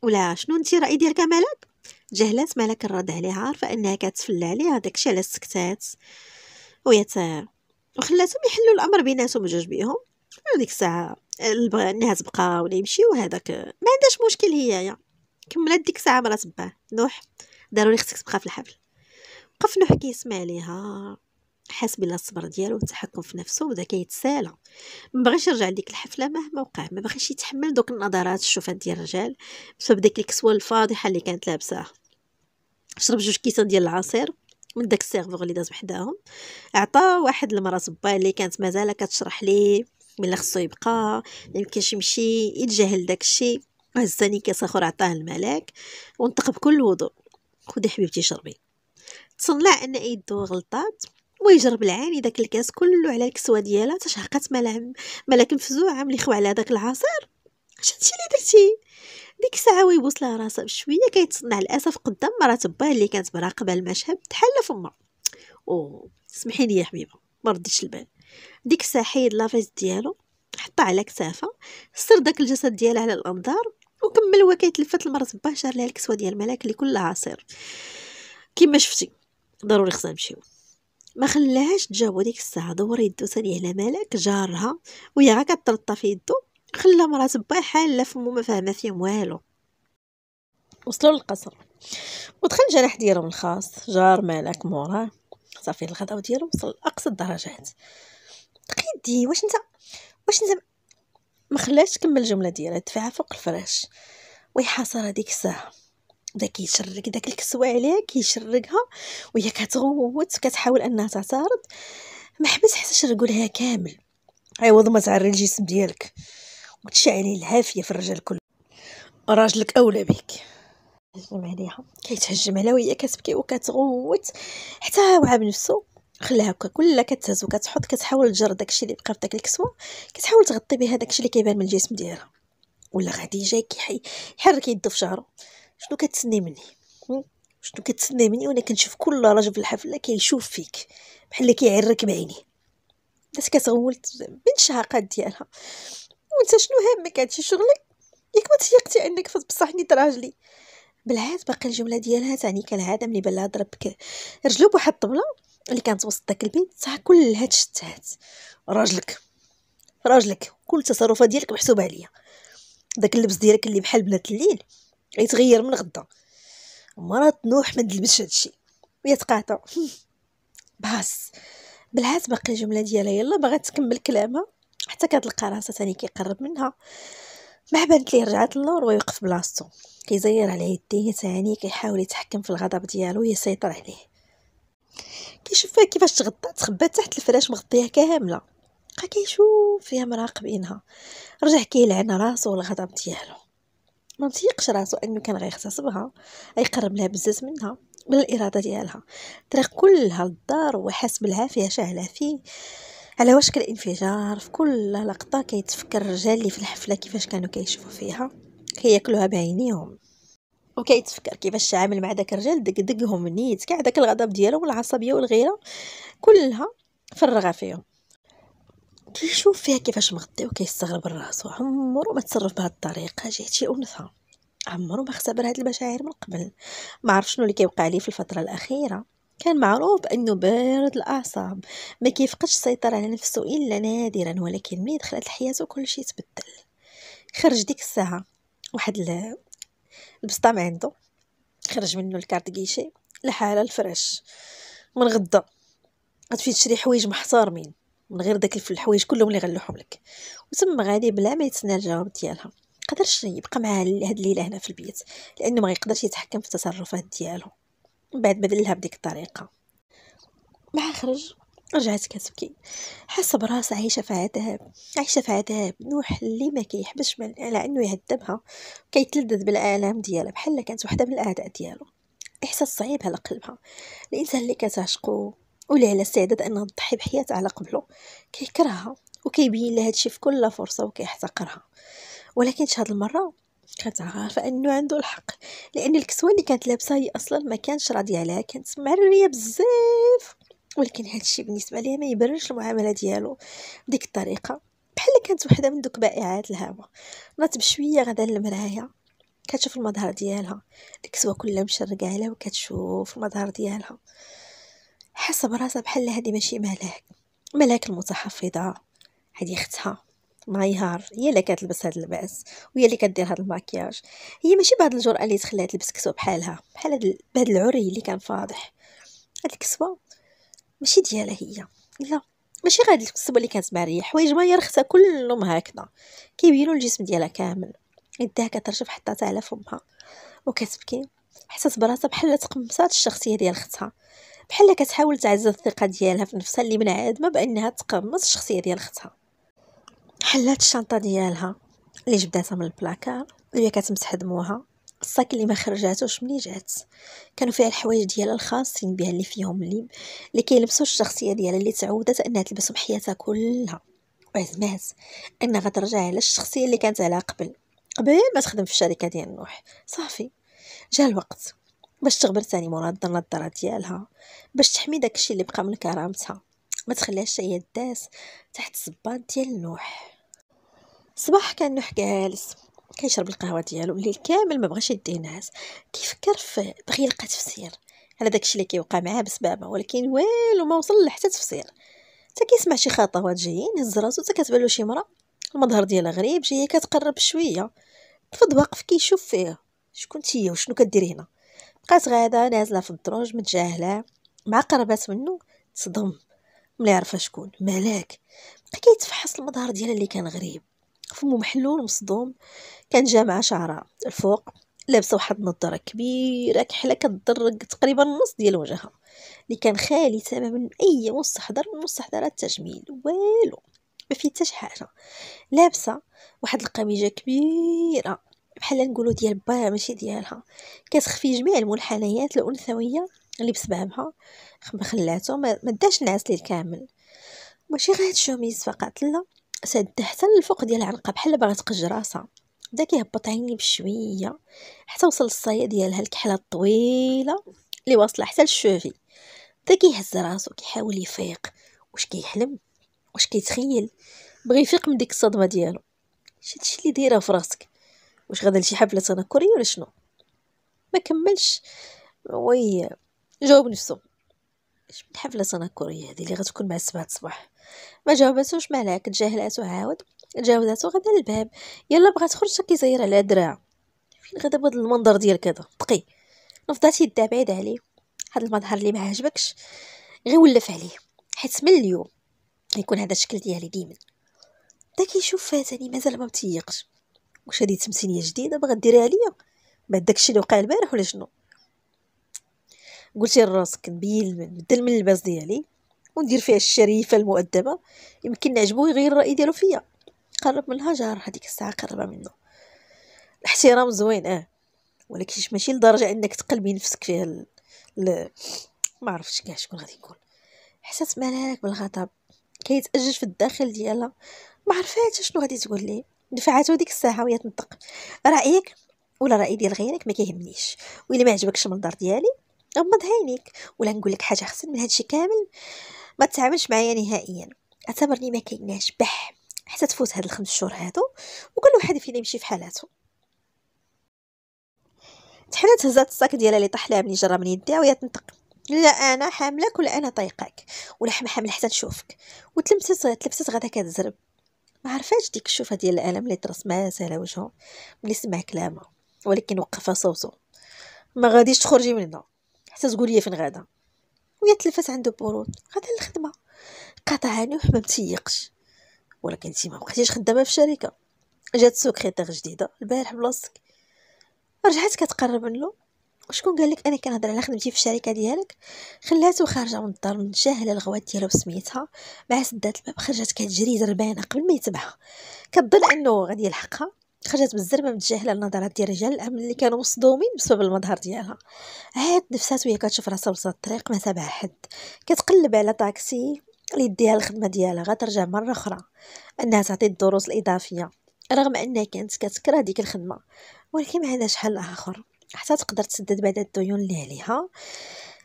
ولا شنو انت راي ديالك مالك جهلات مالك الرد عليها عارفه انها كتفلى عليها داكشي على سكتات ويتساهل وخلاتهم يحلوا الامر بيناتهم جوج بيهم وديك الساعه البغا انها تبقى ولا يمشي وهذاك ما عندهاش مشكل هي كملات ديك الساعه مرات باه نوح ضروري خصك تبقى في الحفل وقف نوح كيسمع ليها حاس بلا الصبر ديالو والتحكم في نفسه بدا كيتسالى ما بغاش يرجع لديك الحفله مهما وقع ما بغاش يتحمل دوك النظرات الشوفات ديال الرجال بسبب ديك الكسوه الفاضحه اللي كانت لابساها شرب جوج كيسان ديال العصير من داك السيرفور اللي داز وحداهم عطا واحد المرا صبا اللي كانت مازال كتشرح ليه ملي خصو يبقى يمكنش يمشي يتجاهل داك الشيء كاس اخر عطاه الملاك ونطق بكل وضوء خدي حبيبتي شربي تصنع ان يدو غلطات ويجرب العاني داك الكاس كله على الكسوه ديالها تشهقت ملاك مفزوعه ملي خوى على داك العصير شنو اللي درتي ديك الساعه ويبوسلها راسها بشويه كيتصنع للاسف قدام مرات باه اللي كانت مراقبه المشهد تحل فما او سمحي لي يا حبيبه ما رديتش البال ديك الساعه حيد لافيز ديالو حطها على كتافه سر داك الجسد ديالها على الانظار وكمل هو كيتلفت لمرات باه شار لها الكسوه ديال الملاك اللي كلها عصير كما شفتي ضروري خصنا نمشيو ما خلاهاش تجاوب ديك الساعه دور يدو ثاني على ملاك جارها وهي غا كترطى في يدو خلى مرات با حالة فمو ما فاهمة فيهم والو وصلوا للقصر ودخل الجناح ديالهم الخاص جار مالك موراه صافي الغداء ديالو وصل لاقصى الدرجات تقيدي واش انت واش انت ما خلاش تكمل الجمله ديالها دفعها فوق الفراش ويحاصر هذيك الساعه بدا كيشرك داك الكسوه عليها كيشركها وهي كتغوت كتحاول انها تعترض ما حبس حتى لها كامل عوض ما تعري الجسم ديالك وتشعلي الهافية العافيه في الرجال كل راجلك اولى بك تهجم عليها كيتهجم عليها وهي كتبكي وكتغوت حتى وعى بنفسو خلاها هكا كلها كتهز وكتحط كتحاول تجر داكشي اللي بقى في داك الكسوه كتحاول تغطي بها داكشي اللي كيبان من الجسم ديالها ولا غادي جاي كيحي يحرك يدو في شعره شنو كتسني مني شنو كتسني مني وانا كنشوف كل راجل في الحفله كيشوف فيك بحال اللي كيعرك بعينيه بس كتغول بالشهاقات ديالها وانت شنو همك هادشي شغلك ياك ما تيقتي انك فاز بصح نيت راجلي بالعاد باقي الجمله ديالها تعني كالعاده ملي بان لها ضرب رجلو بواحد الطبله اللي كانت وسط داك البيت تاع كلها الشتات راجلك راجلك كل التصرفات ديالك محسوبه عليا داك اللبس ديالك اللي بحال بنات الليل يتغير من غدا مرات نوح ما تلبسش هادشي وهي تقاطع *laughs* باس بالعاد باقي الجمله ديالها يلا باغا تكمل كلامها حتى كانت القراصه ثاني كيقرب منها مع بانت ليه رجعت للور ويوقف بلاصتو كيزير على يديه ثاني كيحاول يتحكم في الغضب ديالو ويسيطر عليه كيشوفها كيفاش تغطات تخبات تحت الفراش مغطيه كامله بقى كيشوف فيها مراقبينها رجع كيلعن راسو والغضب ديالو ما تيقش راسو انه كان غيغتصبها يقرب لها بزاف منها من الاراده ديالها طريق كلها للدار وحاس بالعافيه شاعله فيه على وشك الانفجار في كل لقطة كيتفكر الرجال اللي في الحفلة كيفاش كانوا كيشوفوا فيها كياكلوها بعينيهم وكيتفكر كيفاش تعامل مع داك الرجال دقهم نيت كاع داك الغضب ديالهم والعصبيه والغيره كلها فرغها فيهم كيشوف فيها كيفاش مغطي وكيستغرب راسو عمرو ما تصرف بهاد الطريقه جهه شي انثى عمرو ما اختبر هاد المشاعر من قبل ما عرف شنو اللي كيوقع ليه في الفتره الاخيره كان معروف بأنه بارد الأعصاب ما كيفقدش السيطرة على نفسه إلا نادرا ولكن ملي دخلت الحياه كل شيء تبدل خرج ديك الساعة واحد البسطام عنده خرج منه الكارت كيشي لحالة الفراش من غدا غتفي تشري حوايج محترمين من غير داك الحوايج كلهم اللي غنلوحهم لك وتم غادي بلا ما يتسنى الجواب ديالها قدرش يبقى مع هاد الليله هنا في البيت لانه ما يقدرش يتحكم في التصرفات ديالو من بعد بدلها بديك الطريقه مع خرج رجعت كتبكي حاسه براس عايشه في عذاب عايشه في عذاب نوح اللي ما كيحبش من على انه يهذبها كيتلذذ بالالام ديالها بحال كانت وحده من الاعداء ديالو احساس صعيب على قلبها الانسان اللي كتعشقو ولا على استعداد انها تضحي بحياتها على قبله كيكرهها وكيبين لها هادشي في كل فرصه وكيحتقرها ولكن شهاد المره كتعرف انه عنده الحق لان الكسوه اللي كانت لابسه هي اصلا ما كانش راضيه عليها كانت معريه بزاف ولكن هذا الشيء بالنسبه ليها ما يبررش المعامله ديالو بديك الطريقه بحال كانت وحده من دوك بائعات الهوا نات بشويه غدا للمرايه كتشوف المظهر ديالها الكسوه كلها مشرقه عليها وكتشوف المظهر ديالها حاسه براسها بحال هذه ماشي ملاك ملاك المتحفظه هذه اختها ماي هار هي اللي كتلبس هاد اللباس وهي اللي كدير هاد الماكياج هي ماشي بهاد الجرأة اللي تخليها تلبس كسوة بحالها بحال هاد بهاد العري اللي كان فاضح هاد الكسوة ماشي ديالها هي لا ماشي غير الكسوة اللي كانت مع حوايج ما يرخصها كلهم هكذا كيبينوا الجسم ديالها كامل يديها كترجف حطاتها على فمها وكتبكي حسات براسها بحال تقمصات الشخصيه ديال ختها بحال كتحاول تعزز الثقه ديالها في نفسها اللي منعدمه بانها تقمص الشخصيه ديال ختها حلات الشنطه ديالها اللي جبداتها من البلاكار اللي كتمسح دموها الصاك اللي ما خرجاتوش ملي جات كانوا فيها الحوايج ديالها الخاصين بها اللي فيهم اللي اللي كيلبسوا الشخصيه ديالها اللي تعودت انها تلبسهم حياتها كلها وعزمات انها غترجع على الشخصيه اللي كانت عليها قبل قبل ما تخدم في الشركه ديال نوح صافي جا الوقت باش تغبر ثاني مراد النظاره ديالها باش تحمي داكشي اللي بقى من كرامتها ما تخليهاش هي داس تحت الصباط ديال نوح صباح كان نوح جالس كيشرب القهوه ديالو الليل كامل ما بغاش يديه ناس كيفكر في بغى يلقى تفسير على داكشي اللي كيوقع معاه بسبابه ولكن والو ما وصل حتى تفسير حتى كيسمع شي خطوات جايين هز راسو حتى كتبان له شي مرا المظهر ديالها غريب جايه كتقرب شويه تفض واقف كيشوف فيها شكون هي وشنو كدير هنا بقات غاده نازله في الدروج متجاهله مع قربات منه تصدم ملي عرف شكون ملاك بقى كيتفحص المظهر ديالها اللي كان غريب فمو محلول مصدوم كان جامع شعرها الفوق لابسه واحد النظاره كبيره كحله كتضرق تقريبا نص ديال وجهها اللي كان خالي تماما من اي مستحضر من مستحضرات التجميل والو ما فيه حتى شي حاجه لابسه واحد القميجه كبيره بحال نقولوا ديال با ماشي ديالها كتخفي جميع المنحنيات الانثويه اللي بسبابها خلاته ما داش نعس ليه كامل ماشي غير هاد الشوميز فقط لا سد حتى للفوق ديال العنقه بحال باغا تقج راسها بدا كيهبط عيني بشويه حتى وصل الصاية ديالها الكحله الطويله اللي واصله حتى للشوفي بدا كيهز راسو كيحاول يفيق واش كيحلم واش كيتخيل بغى يفيق من ديك الصدمه ديالو شي هادشي اللي دايره في راسك واش غادا لشي حفله تنكريه ولا شنو ما كملش وي جاوب نفسه اش من حفله تنكريه هذه اللي غتكون مع السبعة الصباح ما جاوباتوش مالك تجاهلاتو عاود تجاوزاتو غدا الباب يلا بغا تخرج كيزير على دراع فين غدا بهذا المنظر ديالك كذا تقي نفضات يدا بعيد عليه هاد المظهر اللي ما عجبكش غير ولف عليه حيت من اليوم غيكون هذا الشكل ديالي ديما دا كيشوف فاتني مازال ما متيقش واش هادي تمثيليه جديده بغا ديريها عليا بعد داكشي اللي وقع البارح ولا شنو قلتي لراسك نبين نبدل من اللباس ديالي وندير فيها الشريفه المؤدبه يمكن نعجبو يغير الراي ديالو فيا قرب منها الهجر هذيك الساعه قربه منه الاحترام زوين اه ولكن ماشي لدرجه انك تقلبي نفسك فيها ال... ال... ما عرفتش كاع شكون غادي يكون حسات مالك بالغضب كيتأجج في الداخل ديالها ما عرفاتش شنو غادي تقول لي دفعاتو ديك الساعه وهي تنطق رايك ولا راي ديال غيرك ما كيهمنيش وإلا ما عجبكش المنظر ديالي غمض عينيك ولا نقول لك حاجه احسن من هادشي كامل ما تتعاملش معايا نهائيا اعتبرني ما كايناش بح حتى تفوت هاد الخمس شهور هادو وكل واحد فينا يمشي في حالاته تحلات هزات الصاك ديالها اللي طاح لها من جرى من يديها وهي تنطق لا انا حاملك ولا انا طايقاك ولا ما حامل حتى نشوفك وتلمست تلبست غدا كتزرب ما عرفاش ديك الشوفه ديال الالم اللي ترسم على وجهه ملي سمع كلامه ولكن وقف صوته ما غاديش تخرجي من هنا حتى تقول لي فين غادا ويا تلفات عنده برود غادا للخدمه قاطعاني وحما متيقش ولكن انتي ما بقيتيش خدامه في الشركه جات سوكريتير جديده البارح بلاصتك رجعت كتقرب من له وشكون قال لك انا كنهضر على خدمتي في الشركه ديالك خلاتو خارجه من الدار متجاهله الغوات ديالو بسميتها مع سدات الباب خرجت كتجري زربانه قبل ما يتبعها كتظن انه غادي يلحقها خرجت بالزربه متجاهله النظرات ديال رجال الامن اللي كانوا مصدومين بسبب المظهر ديالها عاد نفسات وهي كتشوف راسها وسط الطريق ما تابعها حد كتقلب على طاكسي اللي يديها الخدمه ديالها غترجع مره اخرى انها تعطي الدروس الاضافيه رغم انها كانت كتكره ديك الخدمه ولكن عندها شحال اخر حتى تقدر تسدد بعد الديون اللي عليها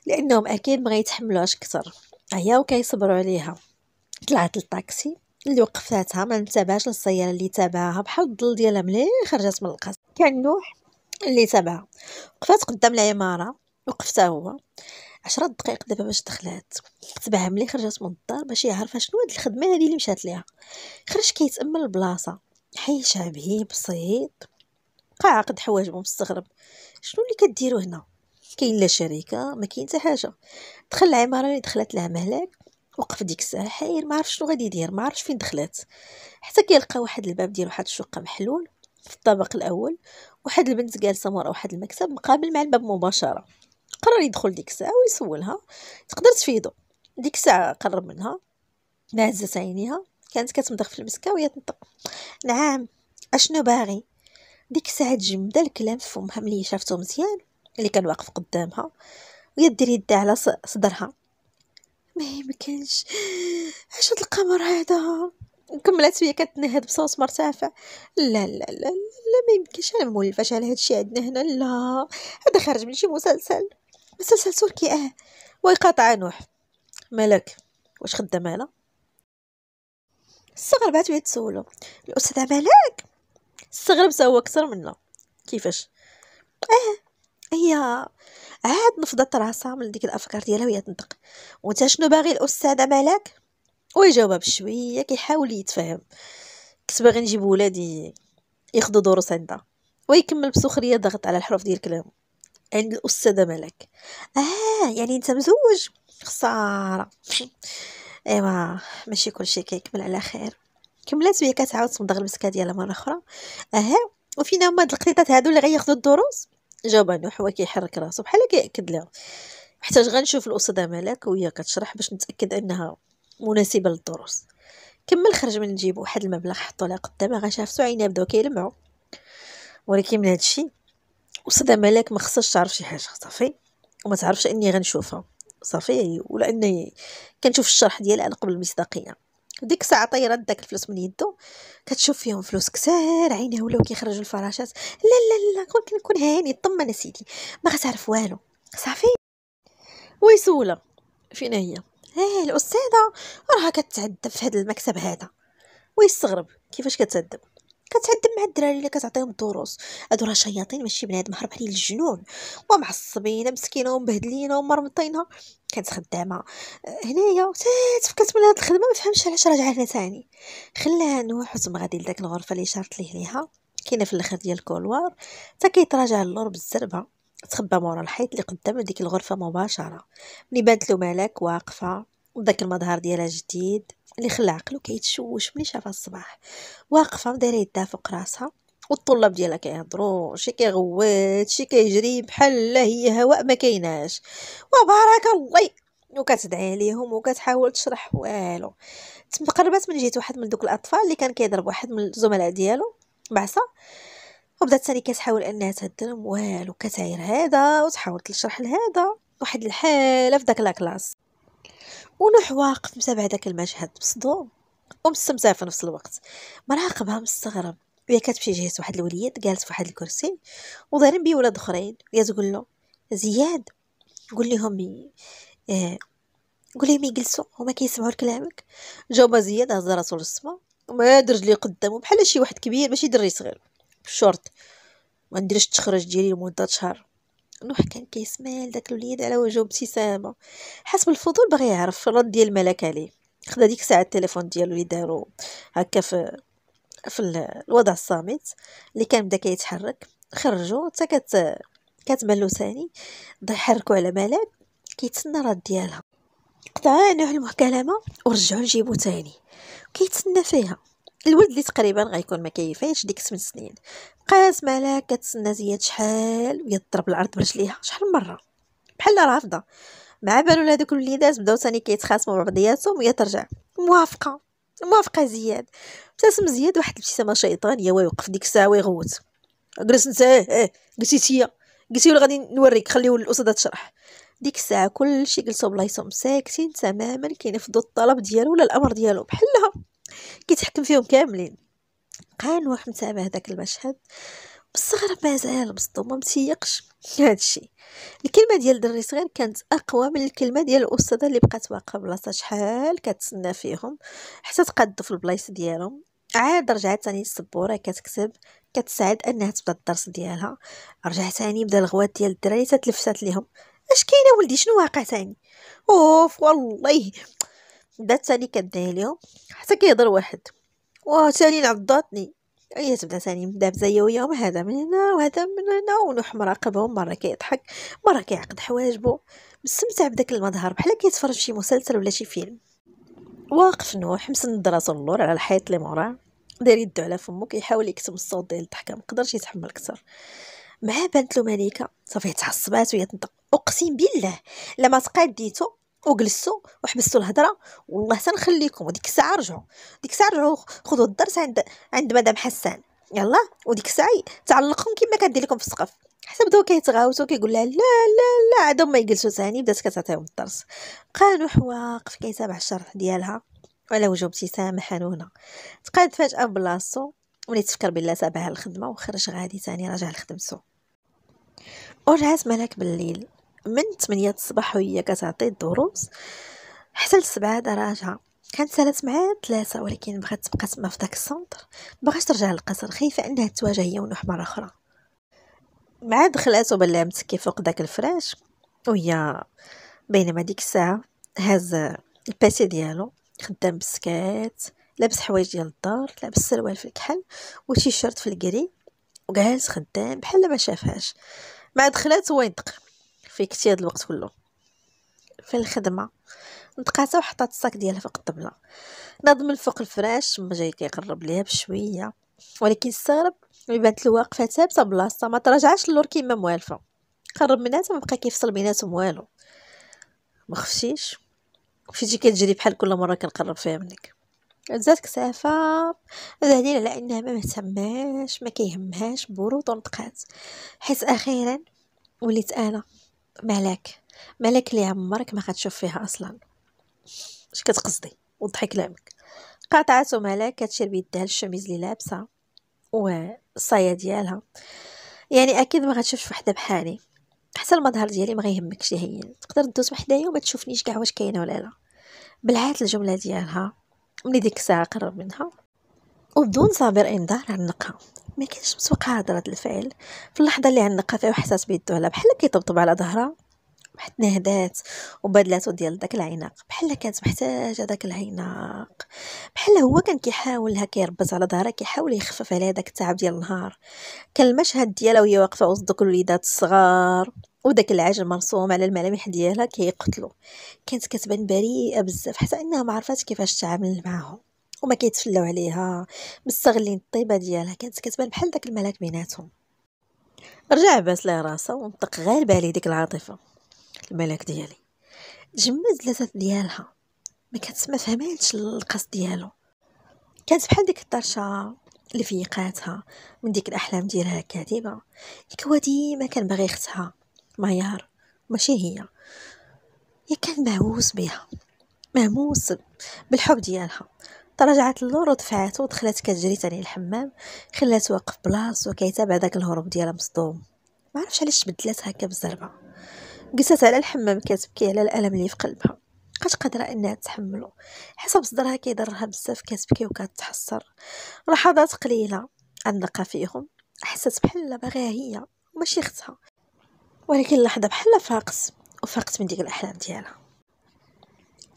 لانهم اكيد ما غيتحملوهاش اكثر هيا وكيصبروا عليها طلعت للطاكسي اللي وقفاتها ما انتبهاش للسياره اللي تابعها بحال الظل ديالها ملي خرجت من القصر كان نوح اللي تابعها وقفات قدام العماره وقفت هو عشرة دقائق دابا باش دخلات تبعها ملي خرجت من الدار باش يعرف شنو هاد الخدمه هادي اللي مشات ليها خرج كيتامل البلاصه حي شعبي بسيط بقى عاقد حواجبو مستغرب شنو اللي كديرو هنا كاين لا شركه ما كاين حتى حاجه دخل العماره اللي دخلت لها مهلاك وقف ديك الساعه حاير ما عرف شنو غادي يدير ما عرفش فين دخلت حتى كيلقى واحد الباب ديال واحد الشقه محلول في الطابق الاول واحد البنت جالسه مورا واحد المكتب مقابل مع الباب مباشره قرر يدخل ديك الساعه ويسولها تقدر تفيدو ديك الساعه قرب منها ما عينيها كانت كتمضغ في المسكه وهي تنطق نعم اشنو باغي ديك الساعه تجمد الكلام في فمها ملي شافتو مزيان اللي كان واقف قدامها ويدير يدها على صدرها إيه، ما يمكنش اش هاد القمر هذا كملات فيا كتنهد بصوت مرتفع لا لا لا لا, ما يمكنش انا مولفاش على هادشي عندنا هنا لا هذا خارج من شي مسلسل مسلسل تركي اه ويقاطع نوح مالك واش خدام انا استغربت وهي تسولو الاستاذ مالك استغرب هو اكثر منا كيفاش اه هي عاد نفضت راسها من ديك الافكار ديالها وهي تنطق وانت شنو باغي الاستاذه ملاك ويجاوبها بشويه كيحاول يتفهم كنت باغي نجيب ولادي ياخذوا دروس عندها ويكمل بسخريه ضغط على الحروف ديال الكلام عند الاستاذه ملك اه يعني انت مزوج خساره *laughs* ايوا ماشي كلشي كيكمل على خير كملات وهي كتعاود تمضغ المسكه ديالها مره اخرى اه وفينا هما هاد القطيطات هادو اللي غياخذوا الدروس جاوب عنه هو كيحرك راسو بحال كيأكد لها محتاج غنشوف الأستاذة ملاك وهي كتشرح باش نتأكد أنها مناسبة للدروس كمل خرج من جيبو واحد المبلغ حطو لها قدامها غشافتو عينيه بداو كيلمعو ولكن من هادشي أستاذة ملاك ما خصهاش تعرف شي حاجة صافي وما تعرفش اني غنشوفها صافي ولا اني كنشوف الشرح ديالها على قبل المصداقيه ديك الساعه طيرات داك الفلوس من يدو كتشوف فيهم فلوس كثار عينيه ولاو كيخرجوا الفراشات لا لا لا كنت نكون هاني طمن سيدي ما غتعرف والو صافي ويسوله فين هي ايه الاستاذه راها كتعذب في هذا المكتب هذا ويستغرب كيفاش كتعذب كتعذب مع الدراري اللي كتعطيهم الدروس هادو راه شياطين ماشي بنادم هرب عليه الجنون ومعصبين مسكينه ومبهدلينها ومرمطينها كانت خدامه هنايا تفكرت من هاد الخدمه ما فهمتش علاش راجعه هنا ثاني خلاها نوح وتم غادي لداك الغرفه اللي شارت ليه ليها كاينه في الاخر ديال الكولوار تا كيتراجع اللور بالزربه تخبى مورا الحيط اللي قدام ديك الغرفه مباشره ملي بانت له ملاك واقفه بداك المظهر ديالها جديد اللي خلى عقلو كيتشوش ملي شافها الصباح واقفه دايره يدها فوق راسها والطلاب ديالها كيهضروا شي كيغوت شي كيجري بحال لا هي هواء ما كايناش وبارك الله وكتدعي عليهم وكتحاول تشرح والو تقربات من جهه واحد من دوك الاطفال اللي كان كيضرب واحد من الزملاء ديالو بعصا وبدات ثاني كتحاول انها تهدرهم والو كتعير هذا وتحاول تشرح لهذا واحد الحاله في داك لاكلاس ونوح واقف متابع داك المشهد بصدوم ومستمتع في نفس الوقت مراقبها مستغرب وهي كتمشي جهه واحد الوليد جالس فواحد الكرسي وضارب بيه ولاد اخرين هي تقول له زياد قول لهم ي... آه. قول لهم يجلسوا هما كيسمعوا لكلامك جاوب زياد هز راسو للسما وما درج لي قدامه بحال شي واحد كبير ماشي دري صغير بالشورت ما نديرش التخرج ديالي لمده شهر نوح كان كيسمع لذاك الوليد على وجهه ابتسامه حس بالفضول بغى يعرف الرد ديال الملك عليه خدا ديك الساعه التليفون ديالو اللي دارو هكا في في الوضع الصامت اللي كان بدا كيتحرك خرجو حتى كت كتبان ثاني بدا يحركو على ملعب كيتسنى الرد ديالها قطع نوح المكالمه ورجعو نجيبو ثاني كيتسنى فيها الولد اللي تقريبا غيكون ما كيفاش ديك 8 سنين قاس ملاك كتسنى زياد شحال ويضرب الارض برجليها شحال مره بحال رافضه مع بالو هذوك الوليدات بداو ثاني كيتخاصموا مع بعضياتهم وهي ترجع موافقه موافقه زياد ابتسم زياد واحد الابتسامه شيطانيه ويوقف ديك الساعه ويغوت جلس نتا اه, اه، قلتي تيا قلتي ولا غادي نوريك خليو الاستاذه تشرح ديك الساعه كلشي جلسو بلايصهم ساكتين تماما كينفضو الطلب ديالو ولا الامر ديالو بحالها كيتحكم فيهم كاملين قانوح متابع هذاك المشهد مستغرب مازال بسطو ما متيقش هادشي الكلمه ديال الدري صغير كانت اقوى من الكلمه ديال الاستاذه اللي بقات واقفه بلاصه شحال كتسنى فيهم حتى تقادوا في البلايص ديالهم عاد رجعت ثاني السبوره كتكتب كتسعد انها تبدا الدرس ديالها رجعت ثاني بدا الغوات ديال الدراري تتلفت ليهم اش كاينه ولدي شنو واقع ثاني اوف والله بدات ثاني كدعي ليهم حتى كيهضر واحد و ثاني عضاتني هي تبدا ثاني بدا بزي يوم هذا من هنا وهذا من هنا ونوح مراقبهم مره كيضحك مره كيعقد حواجبو مستمتع بداك المظهر بحال كيتفرج شي مسلسل ولا شي فيلم واقف نوح مسند راسو اللور على الحيط اللي موراه داير يدو على فمو كيحاول يكتم الصوت ديال الضحكه مقدرش يتحمل كتر مع بنت له مليكه صافي تعصبات وهي تنطق اقسم بالله لما تقاديتو وجلسوا وحبستوا الهضره والله تنخليكم وديك الساعه رجعوا ديك الساعه رجعوا خذوا الدرس عند عند مدام حسان يلا وديك الساعه تعلقهم كما كدير لكم في السقف حتى بداو كيتغاوتوا كيقول لها لا لا لا عاد ما يجلسوا ثاني بدات كتعطيهم الدرس قانوح واقف كيتابع الشرح ديالها على وجه ابتسامه حنونه تقاد فجاه بلاصتو ملي تفكر بالله سابها الخدمه وخرج غادي ثاني راجع لخدمتو ورجعت ملاك بالليل من 8 الصباح وهي كتعطي الدروس حتى لسبعة درجة كانت سالت معايا ثلاثة ولكن بغات تبقى تما في داك السنتر مبغاش ترجع للقصر خايفة انها تواجه هي ونوح مرة اخرى مع دخلات وبلعمت متكي فوق داك الفراش وهي بينما ديك الساعة هاز الباسي ديالو خدام بسكات لابس حوايج ديال الدار لابس سروال في الكحل وتيشيرت في الكري وجالس خدام بحال ما شافهاش مع دخلات هو يدق في كتير هاد الوقت كله في الخدمه نتقاتها وحطات الصاك ديالها فوق الطبله ناض من فوق الفراش ما جاي كيقرب ليها بشويه ولكن استغرب بانت له واقفه ثابته بلاصتها ما تراجعش اللور كيما موالفه قرب منها ما بقى كيفصل بيناتهم والو ما خفتيش مشيتي كتجري بحال كل مره كنقرب فيها منك زادت كسافة ذهني على انها ما مهتماش ما كيهمهاش برود ونطقات حيت اخيرا وليت انا ملاك ملاك اللي عمرك ما غتشوف فيها اصلا اش كتقصدي وضحي كلامك قطعته ملاك كتشير بيدها الشميز اللي لابسه والصايه ديالها يعني اكيد ما غتشوفش وحده بحالي حتى المظهر ديالي ما غيهمكش هين تقدر دوز وحدايا وما تشوفنيش كاع واش كاينه ولا لا بلعات الجمله ديالها ملي ديك الساعه قرب منها وبدون صابر انذار عنقها ما كانش متوقع هضره الفعل في اللحظه اللي عنقها فيها وحسات بيدو على بحال كيطبطب على ظهرها واحد نهدات وبدلاتو ديال داك العناق بحال كانت محتاجه داك العناق بحال هو كان كيحاول هكا يربط على ظهرها كيحاول يخفف عليها داك التعب ديال النهار كان المشهد ديالها وهي واقفه وسط دوك الوليدات الصغار وداك العجل مرسوم على الملامح ديالها كيقتلو كانت كتبان بريئه بزاف حتى انها ما عرفاتش كيفاش تعامل معاهم وما كيتفلاو عليها مستغلين الطيبه ديالها كانت كتبان بحال داك الملاك بيناتهم رجع عباس لي راسه ونطق غير بالي ديك العاطفه الملاك ديالي جمد اللذات ديالها ما كانت ما فهمتش القصد ديالو كانت بحال ديك الطرشه اللي فيقاتها من ديك الاحلام ديالها الكاذبه ياك هو ديما كان باغي يختها ميار ماشي هي يا كان مهووس بها مهووس بالحب ديالها تراجعت اللور ودفعاتو ودخلت كتجري تاني الحمام خلات واقف بلاصتو وكيتابع داك الهروب ديالها مصدوم ما عرفش علاش تبدلات هكا بالزربه جلست على الحمام كتبكي على الالم اللي في قلبها بقات قادره انها تحملو حس بصدرها كيضرها بزاف كتبكي وكتحسر لحظات قليله علقة فيهم حست بحال باغيها هي ماشي اختها ولكن لحظه بحال فاقت وفاقت من ديك الاحلام ديالها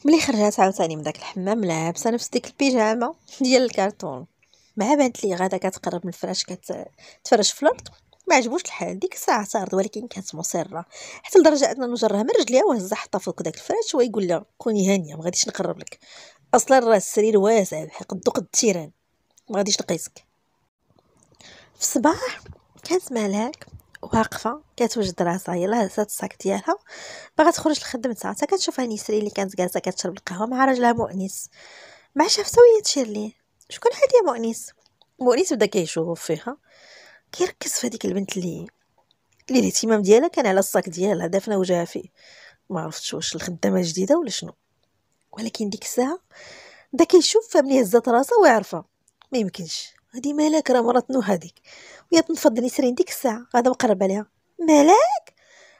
ملي خرجات عاوتاني من داك الحمام لابسه نفس ديك البيجامه *laughs* ديال الكرتون مع بانت لي غادا كتقرب من الفراش كتفرج في الارض ما عجبوش الحال ديك الساعه تعرض ولكن كانت مصره حتى لدرجه ان نجرها من رجليها وهزها حطها فوق داك الفراش ويقول لها كوني هانيه ما غاديش نقرب لك اصلا راه السرير واسع بحال قد قد التيران ما غاديش نقيسك في الصباح كانت مالك واقفه كتوجد راسها يلا هزات الصاك ديالها باغا تخرج لخدمتها كتشوف هاني سري اللي كانت جالسه كتشرب القهوه مع راجلها مؤنس مع شافته وهي تشير ليه شكون هادي مؤنس مؤنس بدا كيشوف فيها كيركز في هذيك البنت اللي اللي الاهتمام ديالها كان على الصاك ديالها دافنه وجهها فيه ما عرفتش واش الخدامه جديده ولا شنو ولكن ديك الساعه بدا كيشوف فملي هزات راسها ويعرفها ما يمكنش هادي مالك راه مرات نو هاديك ويا تنفض نسرين ديك الساعه غادا مقربه ليها مالك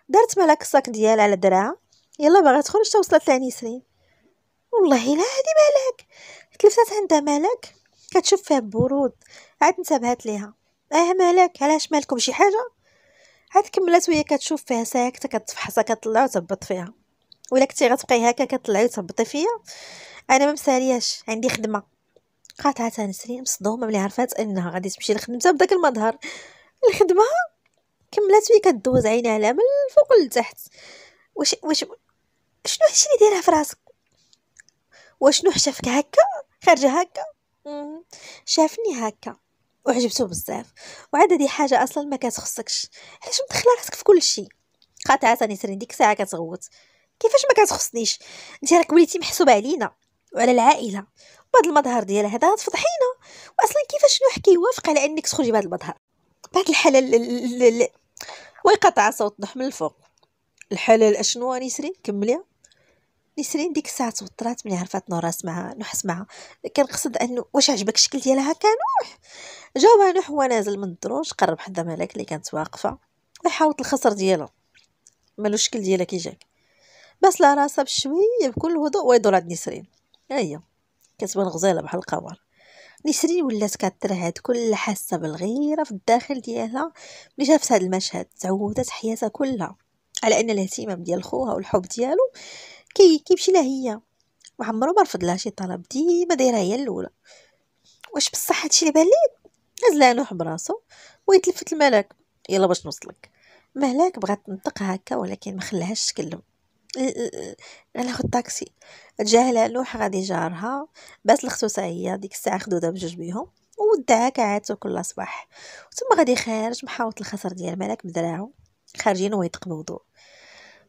دارت مالك الصاك ديالها على دراعها يلا باغا تخرج تا وصلت لها نسرين والله الا هادي مالك تلفتات عندها مالك كتشوف فيها برود عاد انتبهت ليها اه مالك علاش مالكم شي حاجه عاد كملات وهي كتشوف فيها ساكته كتفحصها كتطلع وتهبط فيها ولا كنتي غتبقاي هكا كتطلعي وتهبطي فيا انا ما مسالياش عندي خدمه قاطعتها نسرين مصدومه ملي عرفات انها غادي تمشي لخدمتها بداك المظهر الخدمه كملات فيه كدوز عينيها على من الفوق لتحت واش واش شنو هادشي اللي دايره في راسك وشنو حشفك هكا خارجه هكا شافني هكا وعجبتو بزاف وعاد هادي حاجه اصلا ما كتخصكش علاش مدخله راسك في كلشي قاطعه نسرين ديك الساعه كتغوت كيفاش ما كتخصنيش انت راك وليتي محسوبه علينا وعلى العائله بهذا المظهر ديال هذا تفضحينا واصلا كيفاش نوح كيوافق على انك تخرجي بهذا المظهر الحاله ل... ل... ويقطع صوت نوح من الفوق الحلال اشنو نسرين كمليها نسرين ديك الساعه توترات ملي عرفات نورا سمعها نوح سمعها كنقصد انه واش عجبك الشكل ديالها هكا نوح جاوبها نوح هو نازل من الدروج قرب حدا ملك اللي كانت واقفه ويحاوط الخصر ديالها مالو الشكل ديالها جاك بس لا راسها بشويه بكل هدوء ويدور عند نسرين هيا كتبان غزاله بحال القمر نسرين ولات كترهد كل حاسه بالغيره في الداخل ديالها ملي شافت هذا المشهد تعودت حياتها كلها على ان الاهتمام ديال خوها والحب ديالو كي كيمشي لها هي وعمرو ما رفض لها شي طلب ديما دايرها هي الاولى واش بصح هادشي اللي بان ليك هز نوح براسو ويتلفت الملاك يلا باش نوصلك ملاك بغات تنطق هكا ولكن ما خلاهاش تكلم غناخد طاكسي تجاهلها لوح غادي جارها بات لختو هي ديك الساعه خدوده بجوج بيهم ودعا كعادته كل صباح ثم غادي خارج محاوط الخسر ديال ملك بدراعه خارجين وهو يتقبضو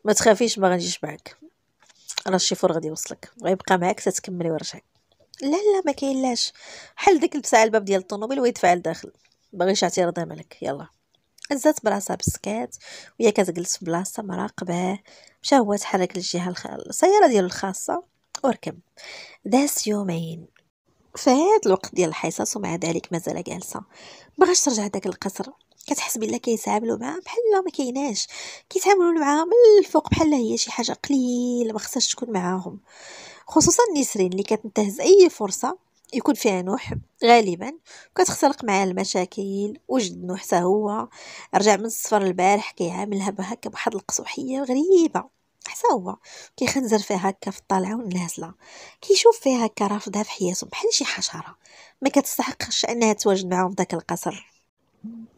ما تخافيش ما غنجيش معاك راه الشيفور غادي يوصلك غيبقى معاك تتكملي ورجعي لا لا ما كاينلاش حل ديك البسعه الباب ديال الطوموبيل ويدفع لداخل شي اعتراض ملك يلا هزات براسها بالسكات وهي كتجلس في بلاصتها مراقبه مشى هو تحرك للجهه الخ... السياره ديالو الخاصه أركب داس يومين فهاد الوقت ديال الحصص ومع ذلك مازال جالسه بغاش ترجع داك القصر كتحس بلا كيتعاملوا معاها بحال ما كايناش كيتعاملوا معاها من الفوق بحال هي شي حاجه قليله ما خصهاش تكون معاهم خصوصا نسرين اللي كتنتهز اي فرصه يكون فيها نوح غالبا كتخترق معاه المشاكل وجد نوح هو رجع من السفر البارح كيعاملها بهكا بواحد القسوحيه غريبه حتى هو كيخنزر فيها هكا في الطالعه والنازله كيشوف فيها هكا رافضها في حياته بحال شي حشره ما كتستحقش انها تواجد معاهم في داك القصر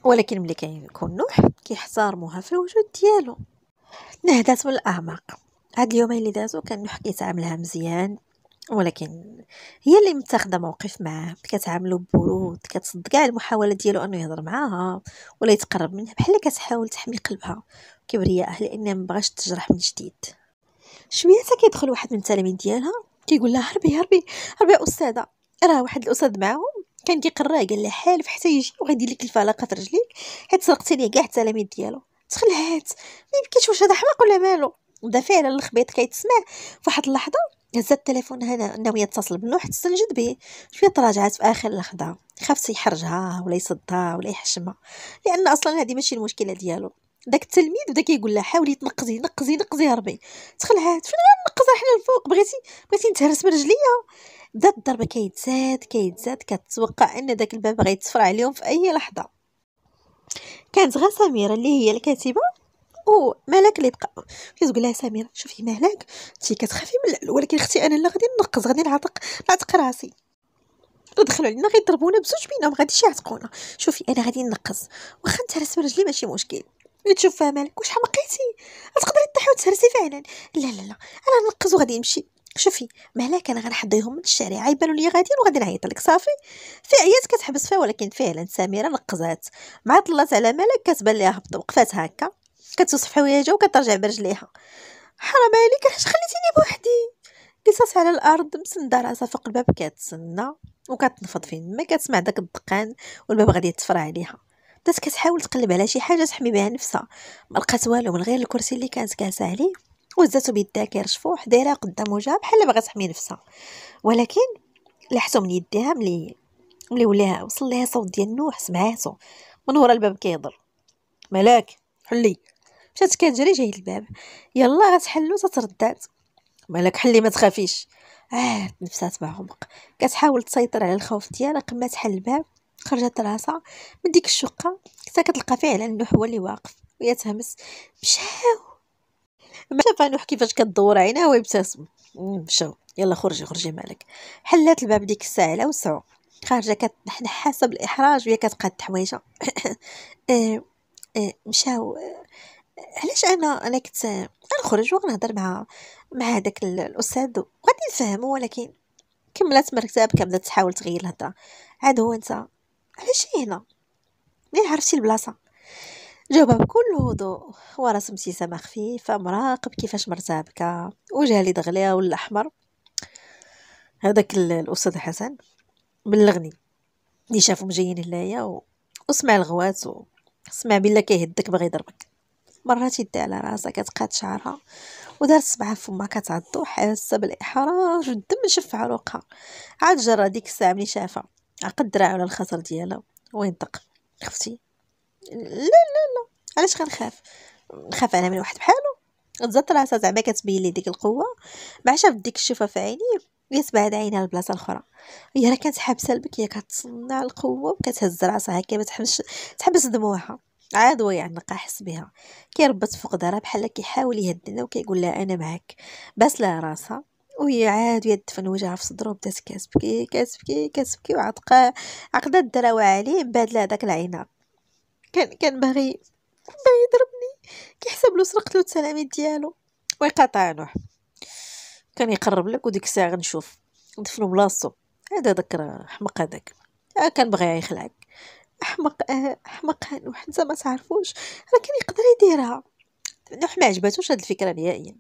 ولكن ملي كيكون نوح كيحتارموها في الوجود ديالو نهدات من الاعماق هاد اليومين اللي دازو كان نوح كيتعاملها مزيان ولكن هي اللي متاخده موقف معاه كتعاملو ببرود كتصد كاع المحاوله ديالو انه يهضر معاها ولا يتقرب منها بحال كتحاول تحمي قلبها كبرياء لانها ما بغاش تجرح من جديد شويه حتى كيدخل واحد من التلاميذ ديالها كيقول لها هربي هربي هربي يا استاذه راه واحد الاستاذ معاهم كان كيقرا قال لها حالف حتى يجي وغادي لك الفلاقه في رجليك حيت سرقتي ليه كاع التلاميذ ديالو تخلعات ما يمكنش واش هذا حماق ولا مالو بدا فعلا الخبيط كيتسمع فواحد اللحظه هزت التليفون هنا ناوية يتصل بنو حتى تستنجد به شوية تراجعات في آخر لحظة خافت يحرجها ولا يصدها ولا يحشمها لأن أصلا هذه ماشي المشكلة ديالو داك التلميذ بدا كيقول لها حاولي تنقزي نقزي نقزي هربي تخلعات فين غنقزها حنا الفوق بغيتي بغيتي نتهرس برجليا رجليا بدا الضربه كيتزاد كيتزاد كتوقع ان داك الباب غيتفرع عليهم في اي لحظه كانت غا سميره اللي هي الكاتبه او مالك اللي بقى كتقول لها سميره شوفي مالك انت كتخافي من العلو ولكن اختي انا لا غادي ننقز غادي نعتق نعتق راسي دخلوا علينا غيضربونا بزوج بينهم غاديش يعتقونا شوفي انا غادي نقز واخا نتهرس برجلي ماشي مشكل تشوف فيها مالك واش حمقيتي تقدري تطيحي وتهرسي فعلا لا لا لا انا نقز وغادي نمشي شوفي مالك انا غنحضيهم من الشارع يبانوا لي غاديين وغادي نعيط لك صافي في عيات كتحبس فيها ولكن فعلا سميره نقزات مع طلات على مالك كتبان ليها هبطه وقفات هكا كتوصف حوايجها وكترجع برجليها حرام عليك علاش خليتيني بوحدي قصص على الارض مسنده راسها فوق الباب كتسنى وكتنفض فين ما كتسمع داك الدقان والباب غادي يتفرع عليها بدات كتحاول تقلب على شي حاجه تحمي بها نفسها ما لقات والو من غير الكرسي اللي كانت جالسه عليه وزاتو بيدها كيرشفو دايره قدام وجهها بحال باغا تحمي نفسها ولكن لاحظو من يديها ملي ملي ولاها وصل ليها صوت ديال نوح سمعاتو من ورا الباب كيهضر ملاك حلي مشات كتجري جاي الباب يلا غتحلو تتردات مالك حلي ما تخافيش اه نفسات بعمق كتحاول تسيطر على الخوف ديالها قمة تحل الباب خرجت راسها من ديك الشقة حتى كتلقى فعلا نوح هو اللي واقف وهي تهمس مشاو شاف نوح كيفاش كدور عينها ويبتسم مشاو يلا خرجي خرجي مالك حلات الباب ديك الساعه على وسعو خارجه كتحنا حسب الاحراج وهي كتقاد حوايجها *coughs* آه،, اه مشاو علاش انا انا كنت غنخرج وغنهضر مع مع هذاك الاستاذ وغادي نفهمو ولكن كملات مرتبك بدات تحاول تغير الهضره عاد هو انت علاش هنا منين عرفتي البلاصه جاوبها بكل هدوء ورسم ابتسامه خفيفه مراقب كيفاش مرتبكه وجهها اللي ولا والاحمر هذاك الاستاذ حسن بلغني اللي شافهم جايين هنايا و... وسمع الغوات وسمع بلا كيهدك باغي يضربك مرات يدي على راسها كتقاد شعرها ودارت صبعها فما كتعضو حاسه بالاحراج والدم شف عروقها عاد جرى ديك الساعه ملي شافها عقد دراعو على الخصر ديالها وينطق خفتي لا لا لا علاش غنخاف نخاف انا من واحد بحالو تزات راسها زعما كتبين ليه ديك القوه مع شاف ديك الشوفه في عينيه يتبع بعد عينها لبلاصه الاخرى هي راه كانت حابسه البك هي كتصنع القوه وكتهز راسها هكا تحبس تحبس دموعها عادوة يعني نلقى حس بها كيربط فوق دارها بحال كيحاول يهدنا وكيقول لها انا معاك بس لها راسها وهي عاد ويا دفن وجهها في صدرو بدات كتبكي كتبكي كتبكي وعتق عقدات الدراوة عليه مبادله هداك العناق كان كان باغي باغي يضربني كيحسب له سرقتلو التلاميذ ديالو ويقاطع نوح كان يقرب لك وديك الساعه غنشوف دفنو بلاصتو هذا داك حمق هذاك آه كان بغى يخلعك احمق آه احمق نوح انت ما تعرفوش راه كان يقدر يديرها نوح ما عجباتوش هاد الفكره نهائيا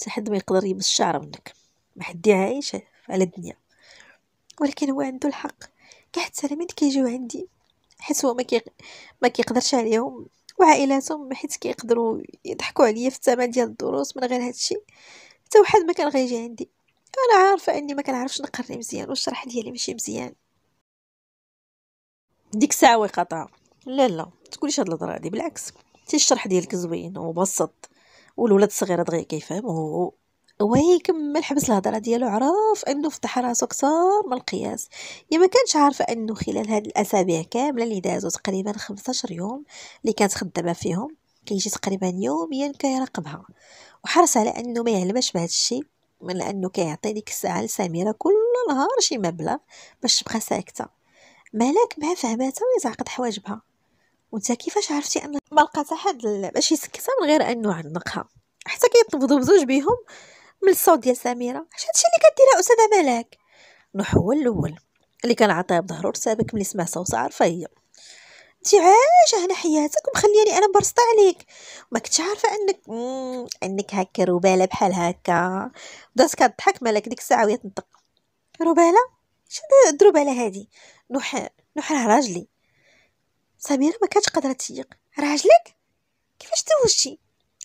حتى حد ما يقدر يمس الشعر منك ما حد عايش على الدنيا ولكن هو عنده الحق كاع التلاميذ كيجيو عندي حيت هو ما, كي... ما كيقدرش عليهم وعائلاتهم حيت كيقدروا يضحكوا عليا في الثمن ديال الدروس من غير هادشي حتى واحد ما كان غيجي عندي انا عارفه اني ما كنعرفش نقري مزيان والشرح ديالي ماشي مزيان ديك الساعه وقطع لا لا تقوليش هاد الهضره هادي بالعكس تي الشرح ديالك زوين ومبسط والولاد الصغيره دغيا كيفهم وهي كمل حبس الهضره ديالو عرف انه فتح راسو كثر من القياس يا يعني ما كانش عارفه انه خلال هاد الاسابيع كامله اللي دازو تقريبا 15 يوم اللي كانت خدامه فيهم كيجي تقريبا يوميا كيراقبها وحرص على انه ما يعلمش بهذا الشيء من لانه كيعطي ديك الساعه لسميره كل نهار شي مبلغ باش تبقى ساكته مالك مع فهماتها ويزعقد حواجبها وانت كيفاش عرفتي ان ما لقاتها حد باش يسكتها من غير انه عنقها حتى كيطبضوا بزوج بيهم من الصوت ديال سميره اش هادشي اللي كديرها استاذه ملاك نوح هو الاول اللي كان عطيه بظهرو رسابك ملي سمع صوصة عارفه هي انت عايشه هنا حياتك ومخلياني انا برصت عليك ما كنتش عارفه انك مم... انك هكا روباله بحال هكا بدات كضحك ملاك ديك الساعه وهي تنطق روبالة شنو الروباله هادي نوح نوح راه راجلي سميره ما كانتش قادره تيق راجلك كيفاش دوزتي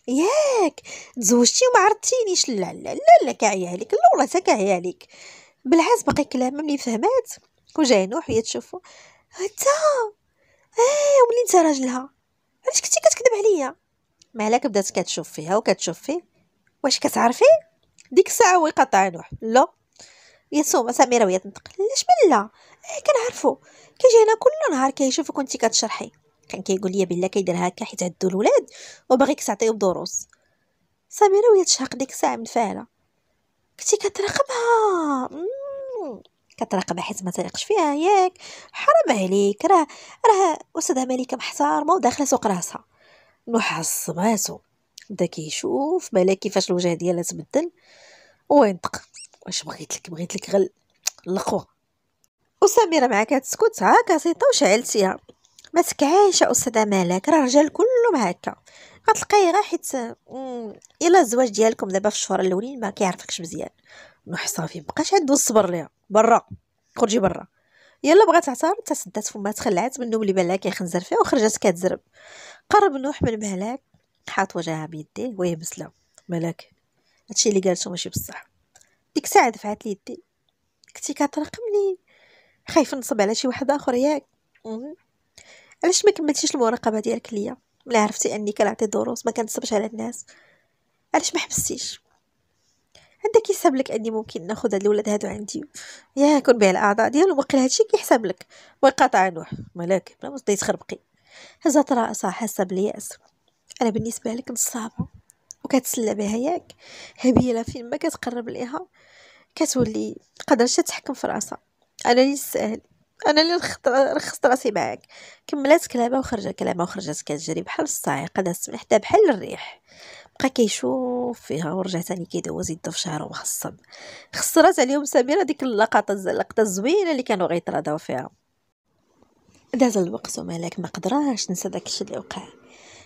ياك تزوجتي وما عرفتينيش لا لا لا لا كاعيه عليك لا والله تا كعيالك عليك بالعكس باقي كلام ملي فهمات وجاي نوح هي تشوفو حتى اه وملي انت راجلها علاش كنتي كتكذب عليا مالك بدات كتشوف فيها وكتشوف فيه واش كتعرفي ديك الساعه وي قطع نوح لا يا سوما سميره وهي تنطق لاش من لا آه، كنعرفو كيجي هنا كل نهار كيشوفك وانت كتشرحي كان كيقول لي بالله كيدير هكا حيت عندو الولاد وباغيك تعطيهم دروس سميرة وهي تشهق ديك الساعة من فعله كنتي كتراقبها كتراقبها حيت ما تريقش فيها ياك حرام عليك راه راه استاذه مليكه محترمه وداخله سوق راسها نوح عصباتو بدا كيشوف مالا كيفاش الوجه ديالها تبدل وينطق واش بغيت لك بغيت لك غل القوه وسميره معاك تسكت هاكا سيطه وشعلتيها ما تكعاش استاذه مالك راه الرجال كلهم هكا غتلقاي غير حيت الا الزواج ديالكم دابا في الشهور الاولين ما كيعرفكش مزيان نوح صافي مبقاش عنده الصبر ليها برا خرجي برا يلا بغات تعتار تسدات فمها تخلعت منو اللي بان كيخنزر فيها وخرجات كتزرب قرب نوح من ملاك حاط وجهها بيديه وهي لها ملاك هادشي اللي قالته ماشي بصح ديك الساعه دفعت لي يدي كنتي كترقمني خايفه نصب على شي واحد اخر ياك علاش ما كملتيش المراقبه ديالك ليا ملي عرفتي اني كنعطي دروس ما كنصبش على الناس علاش ما حبستيش عندك كيحسب لك اني ممكن ناخذ هاد الولاد هادو عندي يا كون بيع الاعضاء ديالو وقيل هادشي كيحسب لك ويقاطع نوح ملاك بلا ما تخربقي هزات راسها حاسه بالياس انا بالنسبه لك نصابه وكتسلى بها ياك هبيله فين ما كتقرب ليها كتولي تقدرش تتحكم في راسها انا اللي نسال انا اللي رخصت راسي معاك كملات كلامها وخرجت كلامها وخرجت كتجري بحال الصاعقه دازت حتى بحال الريح بقى كيشوف فيها ورجع تاني كيدوز يدو في شعره مخصب خسرات عليهم سميره ديك اللقطه اللقطه الزوينه اللي كانوا غيتراضاو فيها داز الوقت ومالك ما قدراش نسى داكشي اللي وقع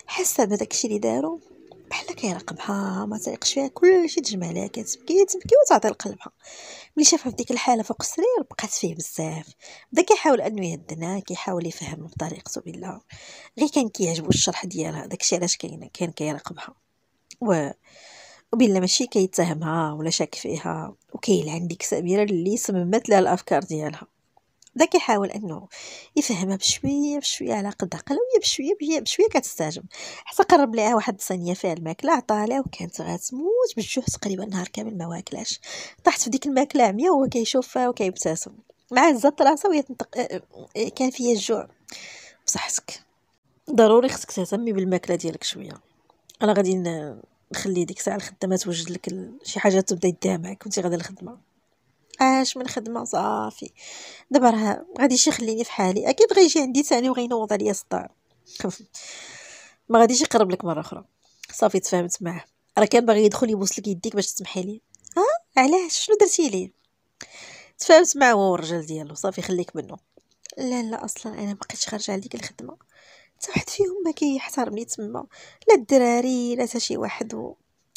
حس بداكشي اللي دارو بحال كيراقبها ما تيقش فيها كلشي تجمع ليها كتبكي تبكي وتعطي لقلبها ملي شافها في ديك الحاله فوق السرير بقات فيه بزاف بدا كيحاول انه يهدنا كيحاول يفهم بطريقته بالله غير كان كيعجبو الشرح ديالها داكشي علاش كاين كان كيراقبها و وبلا ماشي كيتهمها ولا شاك فيها وكيلعن ديك سميره اللي سممت لها الافكار ديالها بدا كيحاول انه يفهمها بشويه بشويه على قد عقلها وهي بشويه بشويه, بشويه كتستعجب حتى قرب ليها واحد الصينيه فيها الماكله عطاها لها وكانت غتموت بالجوع تقريبا نهار كامل ما واكلاش طاحت في ديك الماكله عمية وهو كيشوفها وكيبتسم مع هزات راسها وهي تنطق آه، آه، كان فيا الجوع بصحتك ضروري خصك تهتمي بالماكله ديالك شويه انا غادي نخلي ديك الساعه الخدامه توجد لك شي حاجه تبدا يديها معك وانت غادا الخدمه عاش من خدمه صافي دابا راه شي يخليني في حالي اكيد غيجي عندي ثاني وغينوض عليا الصداع ما غاديش يقرب لك مره اخرى صافي تفاهمت معاه راه كان باغي يدخل يبوسلك يديك باش تسمحي لي ها آه؟ علاش شنو درتي لي تفاهمت معاه هو الرجال ديالو صافي خليك منه لا لا اصلا انا ما بقيتش خارجه على ديك الخدمه حتى واحد فيهم ما كيحترمني تما لا الدراري لا حتى شي واحد و...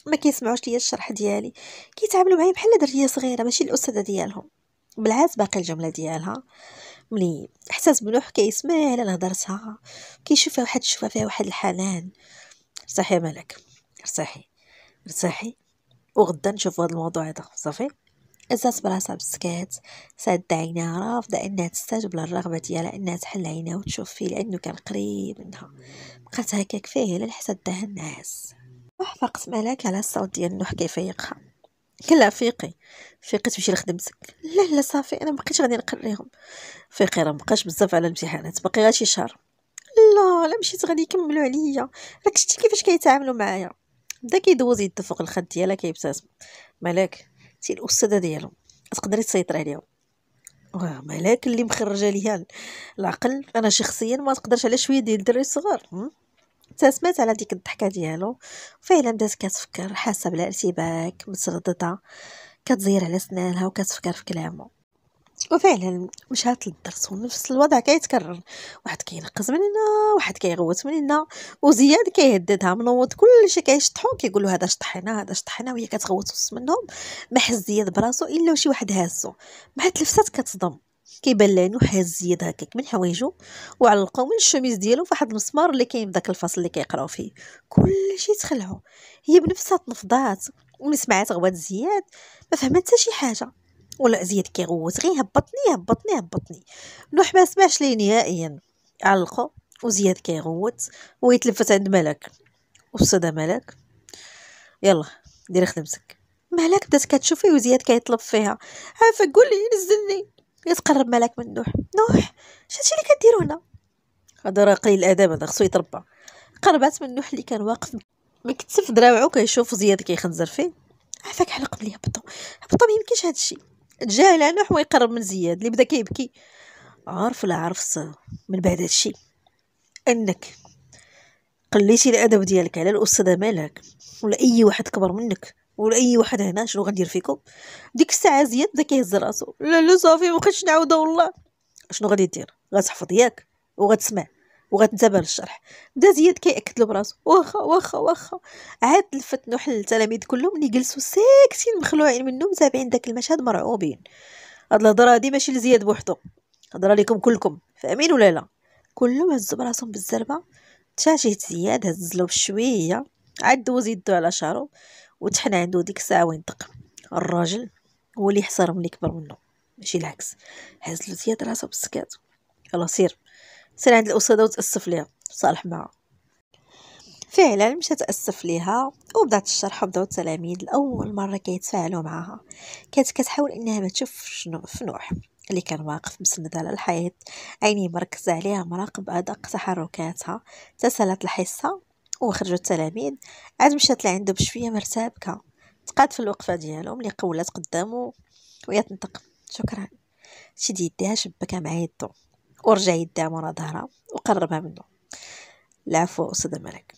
ما كيسمعوش ليا الشرح ديالي كيتعاملوا معايا بحال دريه صغيره ماشي الاستاذه ديالهم بالعكس باقي الجمله ديالها ملي احساس بنوح كيسمع على هضرتها كيشوف فيها واحد الشوفه فيها واحد الحنان ارتاحي مالك ملك ارتاحي ارتاحي وغدا نشوفوا هذا الموضوع هذا صافي ازات براسها بالسكات سادة عينها رافضة انها تستجب للرغبة ديالها انها تحل عينها وتشوف فيه لانه كان قريب منها بقات هكاك فيه على الحسد دها الناس فقت ملاك على الصوت ديال النوح كيف يقها كلا فيقي فيقي تمشي لخدمتك لا لا صافي انا مبقيتش غادي نقريهم فيقي راه مبقاش بزاف على الامتحانات باقي غير شي شهر لا لا مشيت غادي يكملوا عليا راك شتي كيفاش كيتعاملوا معايا بدا كيدوز يد فوق الخد ديالها كيبتسم ملاك تي الاستاذه ديالهم تقدري تسيطري عليهم واه ملاك اللي مخرجه ليها العقل انا شخصيا ما تقدرش على شويه ديال الدراري الصغار تسمات على ديك الضحكه ديالو فعلا بدات كتفكر حاسه بلا ارتباك متردده كتزير على سنانها وكتفكر في كلامه وفعلا مشات للدرس ونفس الوضع كيتكرر واحد كينقز من هنا واحد كيغوت من هنا وزياد كيهددها منوض كلشي كيشطحو كيقولوا هذا شطحنا هذا شطحنا وهي كتغوت وسط منهم ما حس زياد براسو الا شي واحد هازو مع تلفسات كتصدم كيبان لها واحد زيد هكاك من حوايجو وعلقوا من الشوميز ديالو فواحد المسمار اللي كاين بداك الفصل اللي كيقراو فيه كلشي تخلعو هي بنفسها تنفضات وملي سمعات غوات زياد ما فهمت حتى شي حاجه ولا زياد كيغوت غير هبطني هبطني هبطني نوح ما سمعش ليه نهائيا علقو وزياد كيغوت ويتلفت عند ملك وصدا ملك يلا ديري خدمتك ملك بدات كتشوفي وزياد كيطلب فيها عافاك قولي نزلني يتقرب ملاك من نوح نوح شتي اللي كدير هنا هذا راه قليل الادب هذا خصو يتربى قربات من نوح اللي كان واقف مكتف دراوعو كيشوف زياد كيخنزر فيه عافاك حلق قبل يهبطو هبطو ميمكنش هادشي تجاهل نوح ويقرب من زياد اللي بدا كيبكي عارف لا عارف من بعد هادشي انك قليتي الادب ديالك على الاستاذه مالك ولا اي واحد كبر منك ولا اي واحد هنا شنو غندير فيكم ديك الساعه زياد بدا كيهز راسو لا لا صافي بقيتش نعاودها والله شنو غادي دير غتحفظ ياك وغتسمع وغتتابع للشرح بدا زياد كياكد له براسو واخا واخا واخا عاد لفت نوح للتلاميذ كلهم اللي جلسوا ساكتين مخلوعين منهم متابعين داك المشهد مرعوبين هاد الهضره هادي ماشي لزياد بوحدو هضره ليكم كلكم فاهمين ولا لا كلهم هزوا براسهم بالزربه تشاشيت زياد هز له بشويه عاد دوز يدو على شعرو وتحنا عنده ديك الساعه وينطق الراجل هو اللي يحترم ملي كبر منه ماشي العكس له زياد راسو بالسكات يلا سير سير عند الاستاذه وتاسف ليها صالح معها فعلا مشى تاسف ليها وبدات تشرح وبداو التلاميذ لاول مره كيتفاعلوا معاها كانت كتحاول انها ما شنو فنوح اللي كان واقف مسند على الحيط عينيه مركزة عليها مراقب أدق تحركاتها تسالت الحصة وخرجوا التلاميذ عاد مشات لعندو بشويه مرتبكه تقاد في الوقفه ديالهم اللي قولات قدامه ويا تنطق شكرا شد يديها شبكها مع يدو ورجع يديها مورا ظهرها وقربها منه العفو استاذ ملك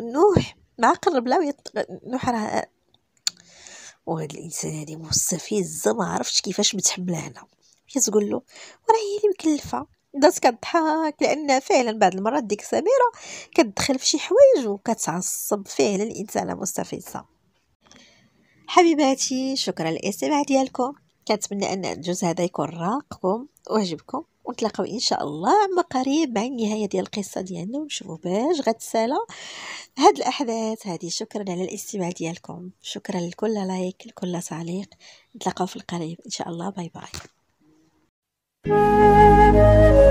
نوح مع قرب لا ويط... نوح راه وهاد الانسان هادي مستفز ما عرفتش كيفاش متحمله هنا هي تقول له وراه هي اللي مكلفه بدات كنضحك لان فعلا بعض المرات ديك سميره كتدخل في شي حوايج وكتعصب فعلا الانسانه مستفزه حبيباتي شكرا للاستماع ديالكم كنتمنى ان الجزء هذا يكون راقكم وعجبكم ونتلاقاو ان شاء الله عما قريب مع النهايه ديال القصه ديالنا ونشوفوا باش غتسالى هاد الاحداث هادي شكرا على الاستماع ديالكم شكرا لكل لايك لكل تعليق نتلاقاو في القريب ان شاء الله باي باي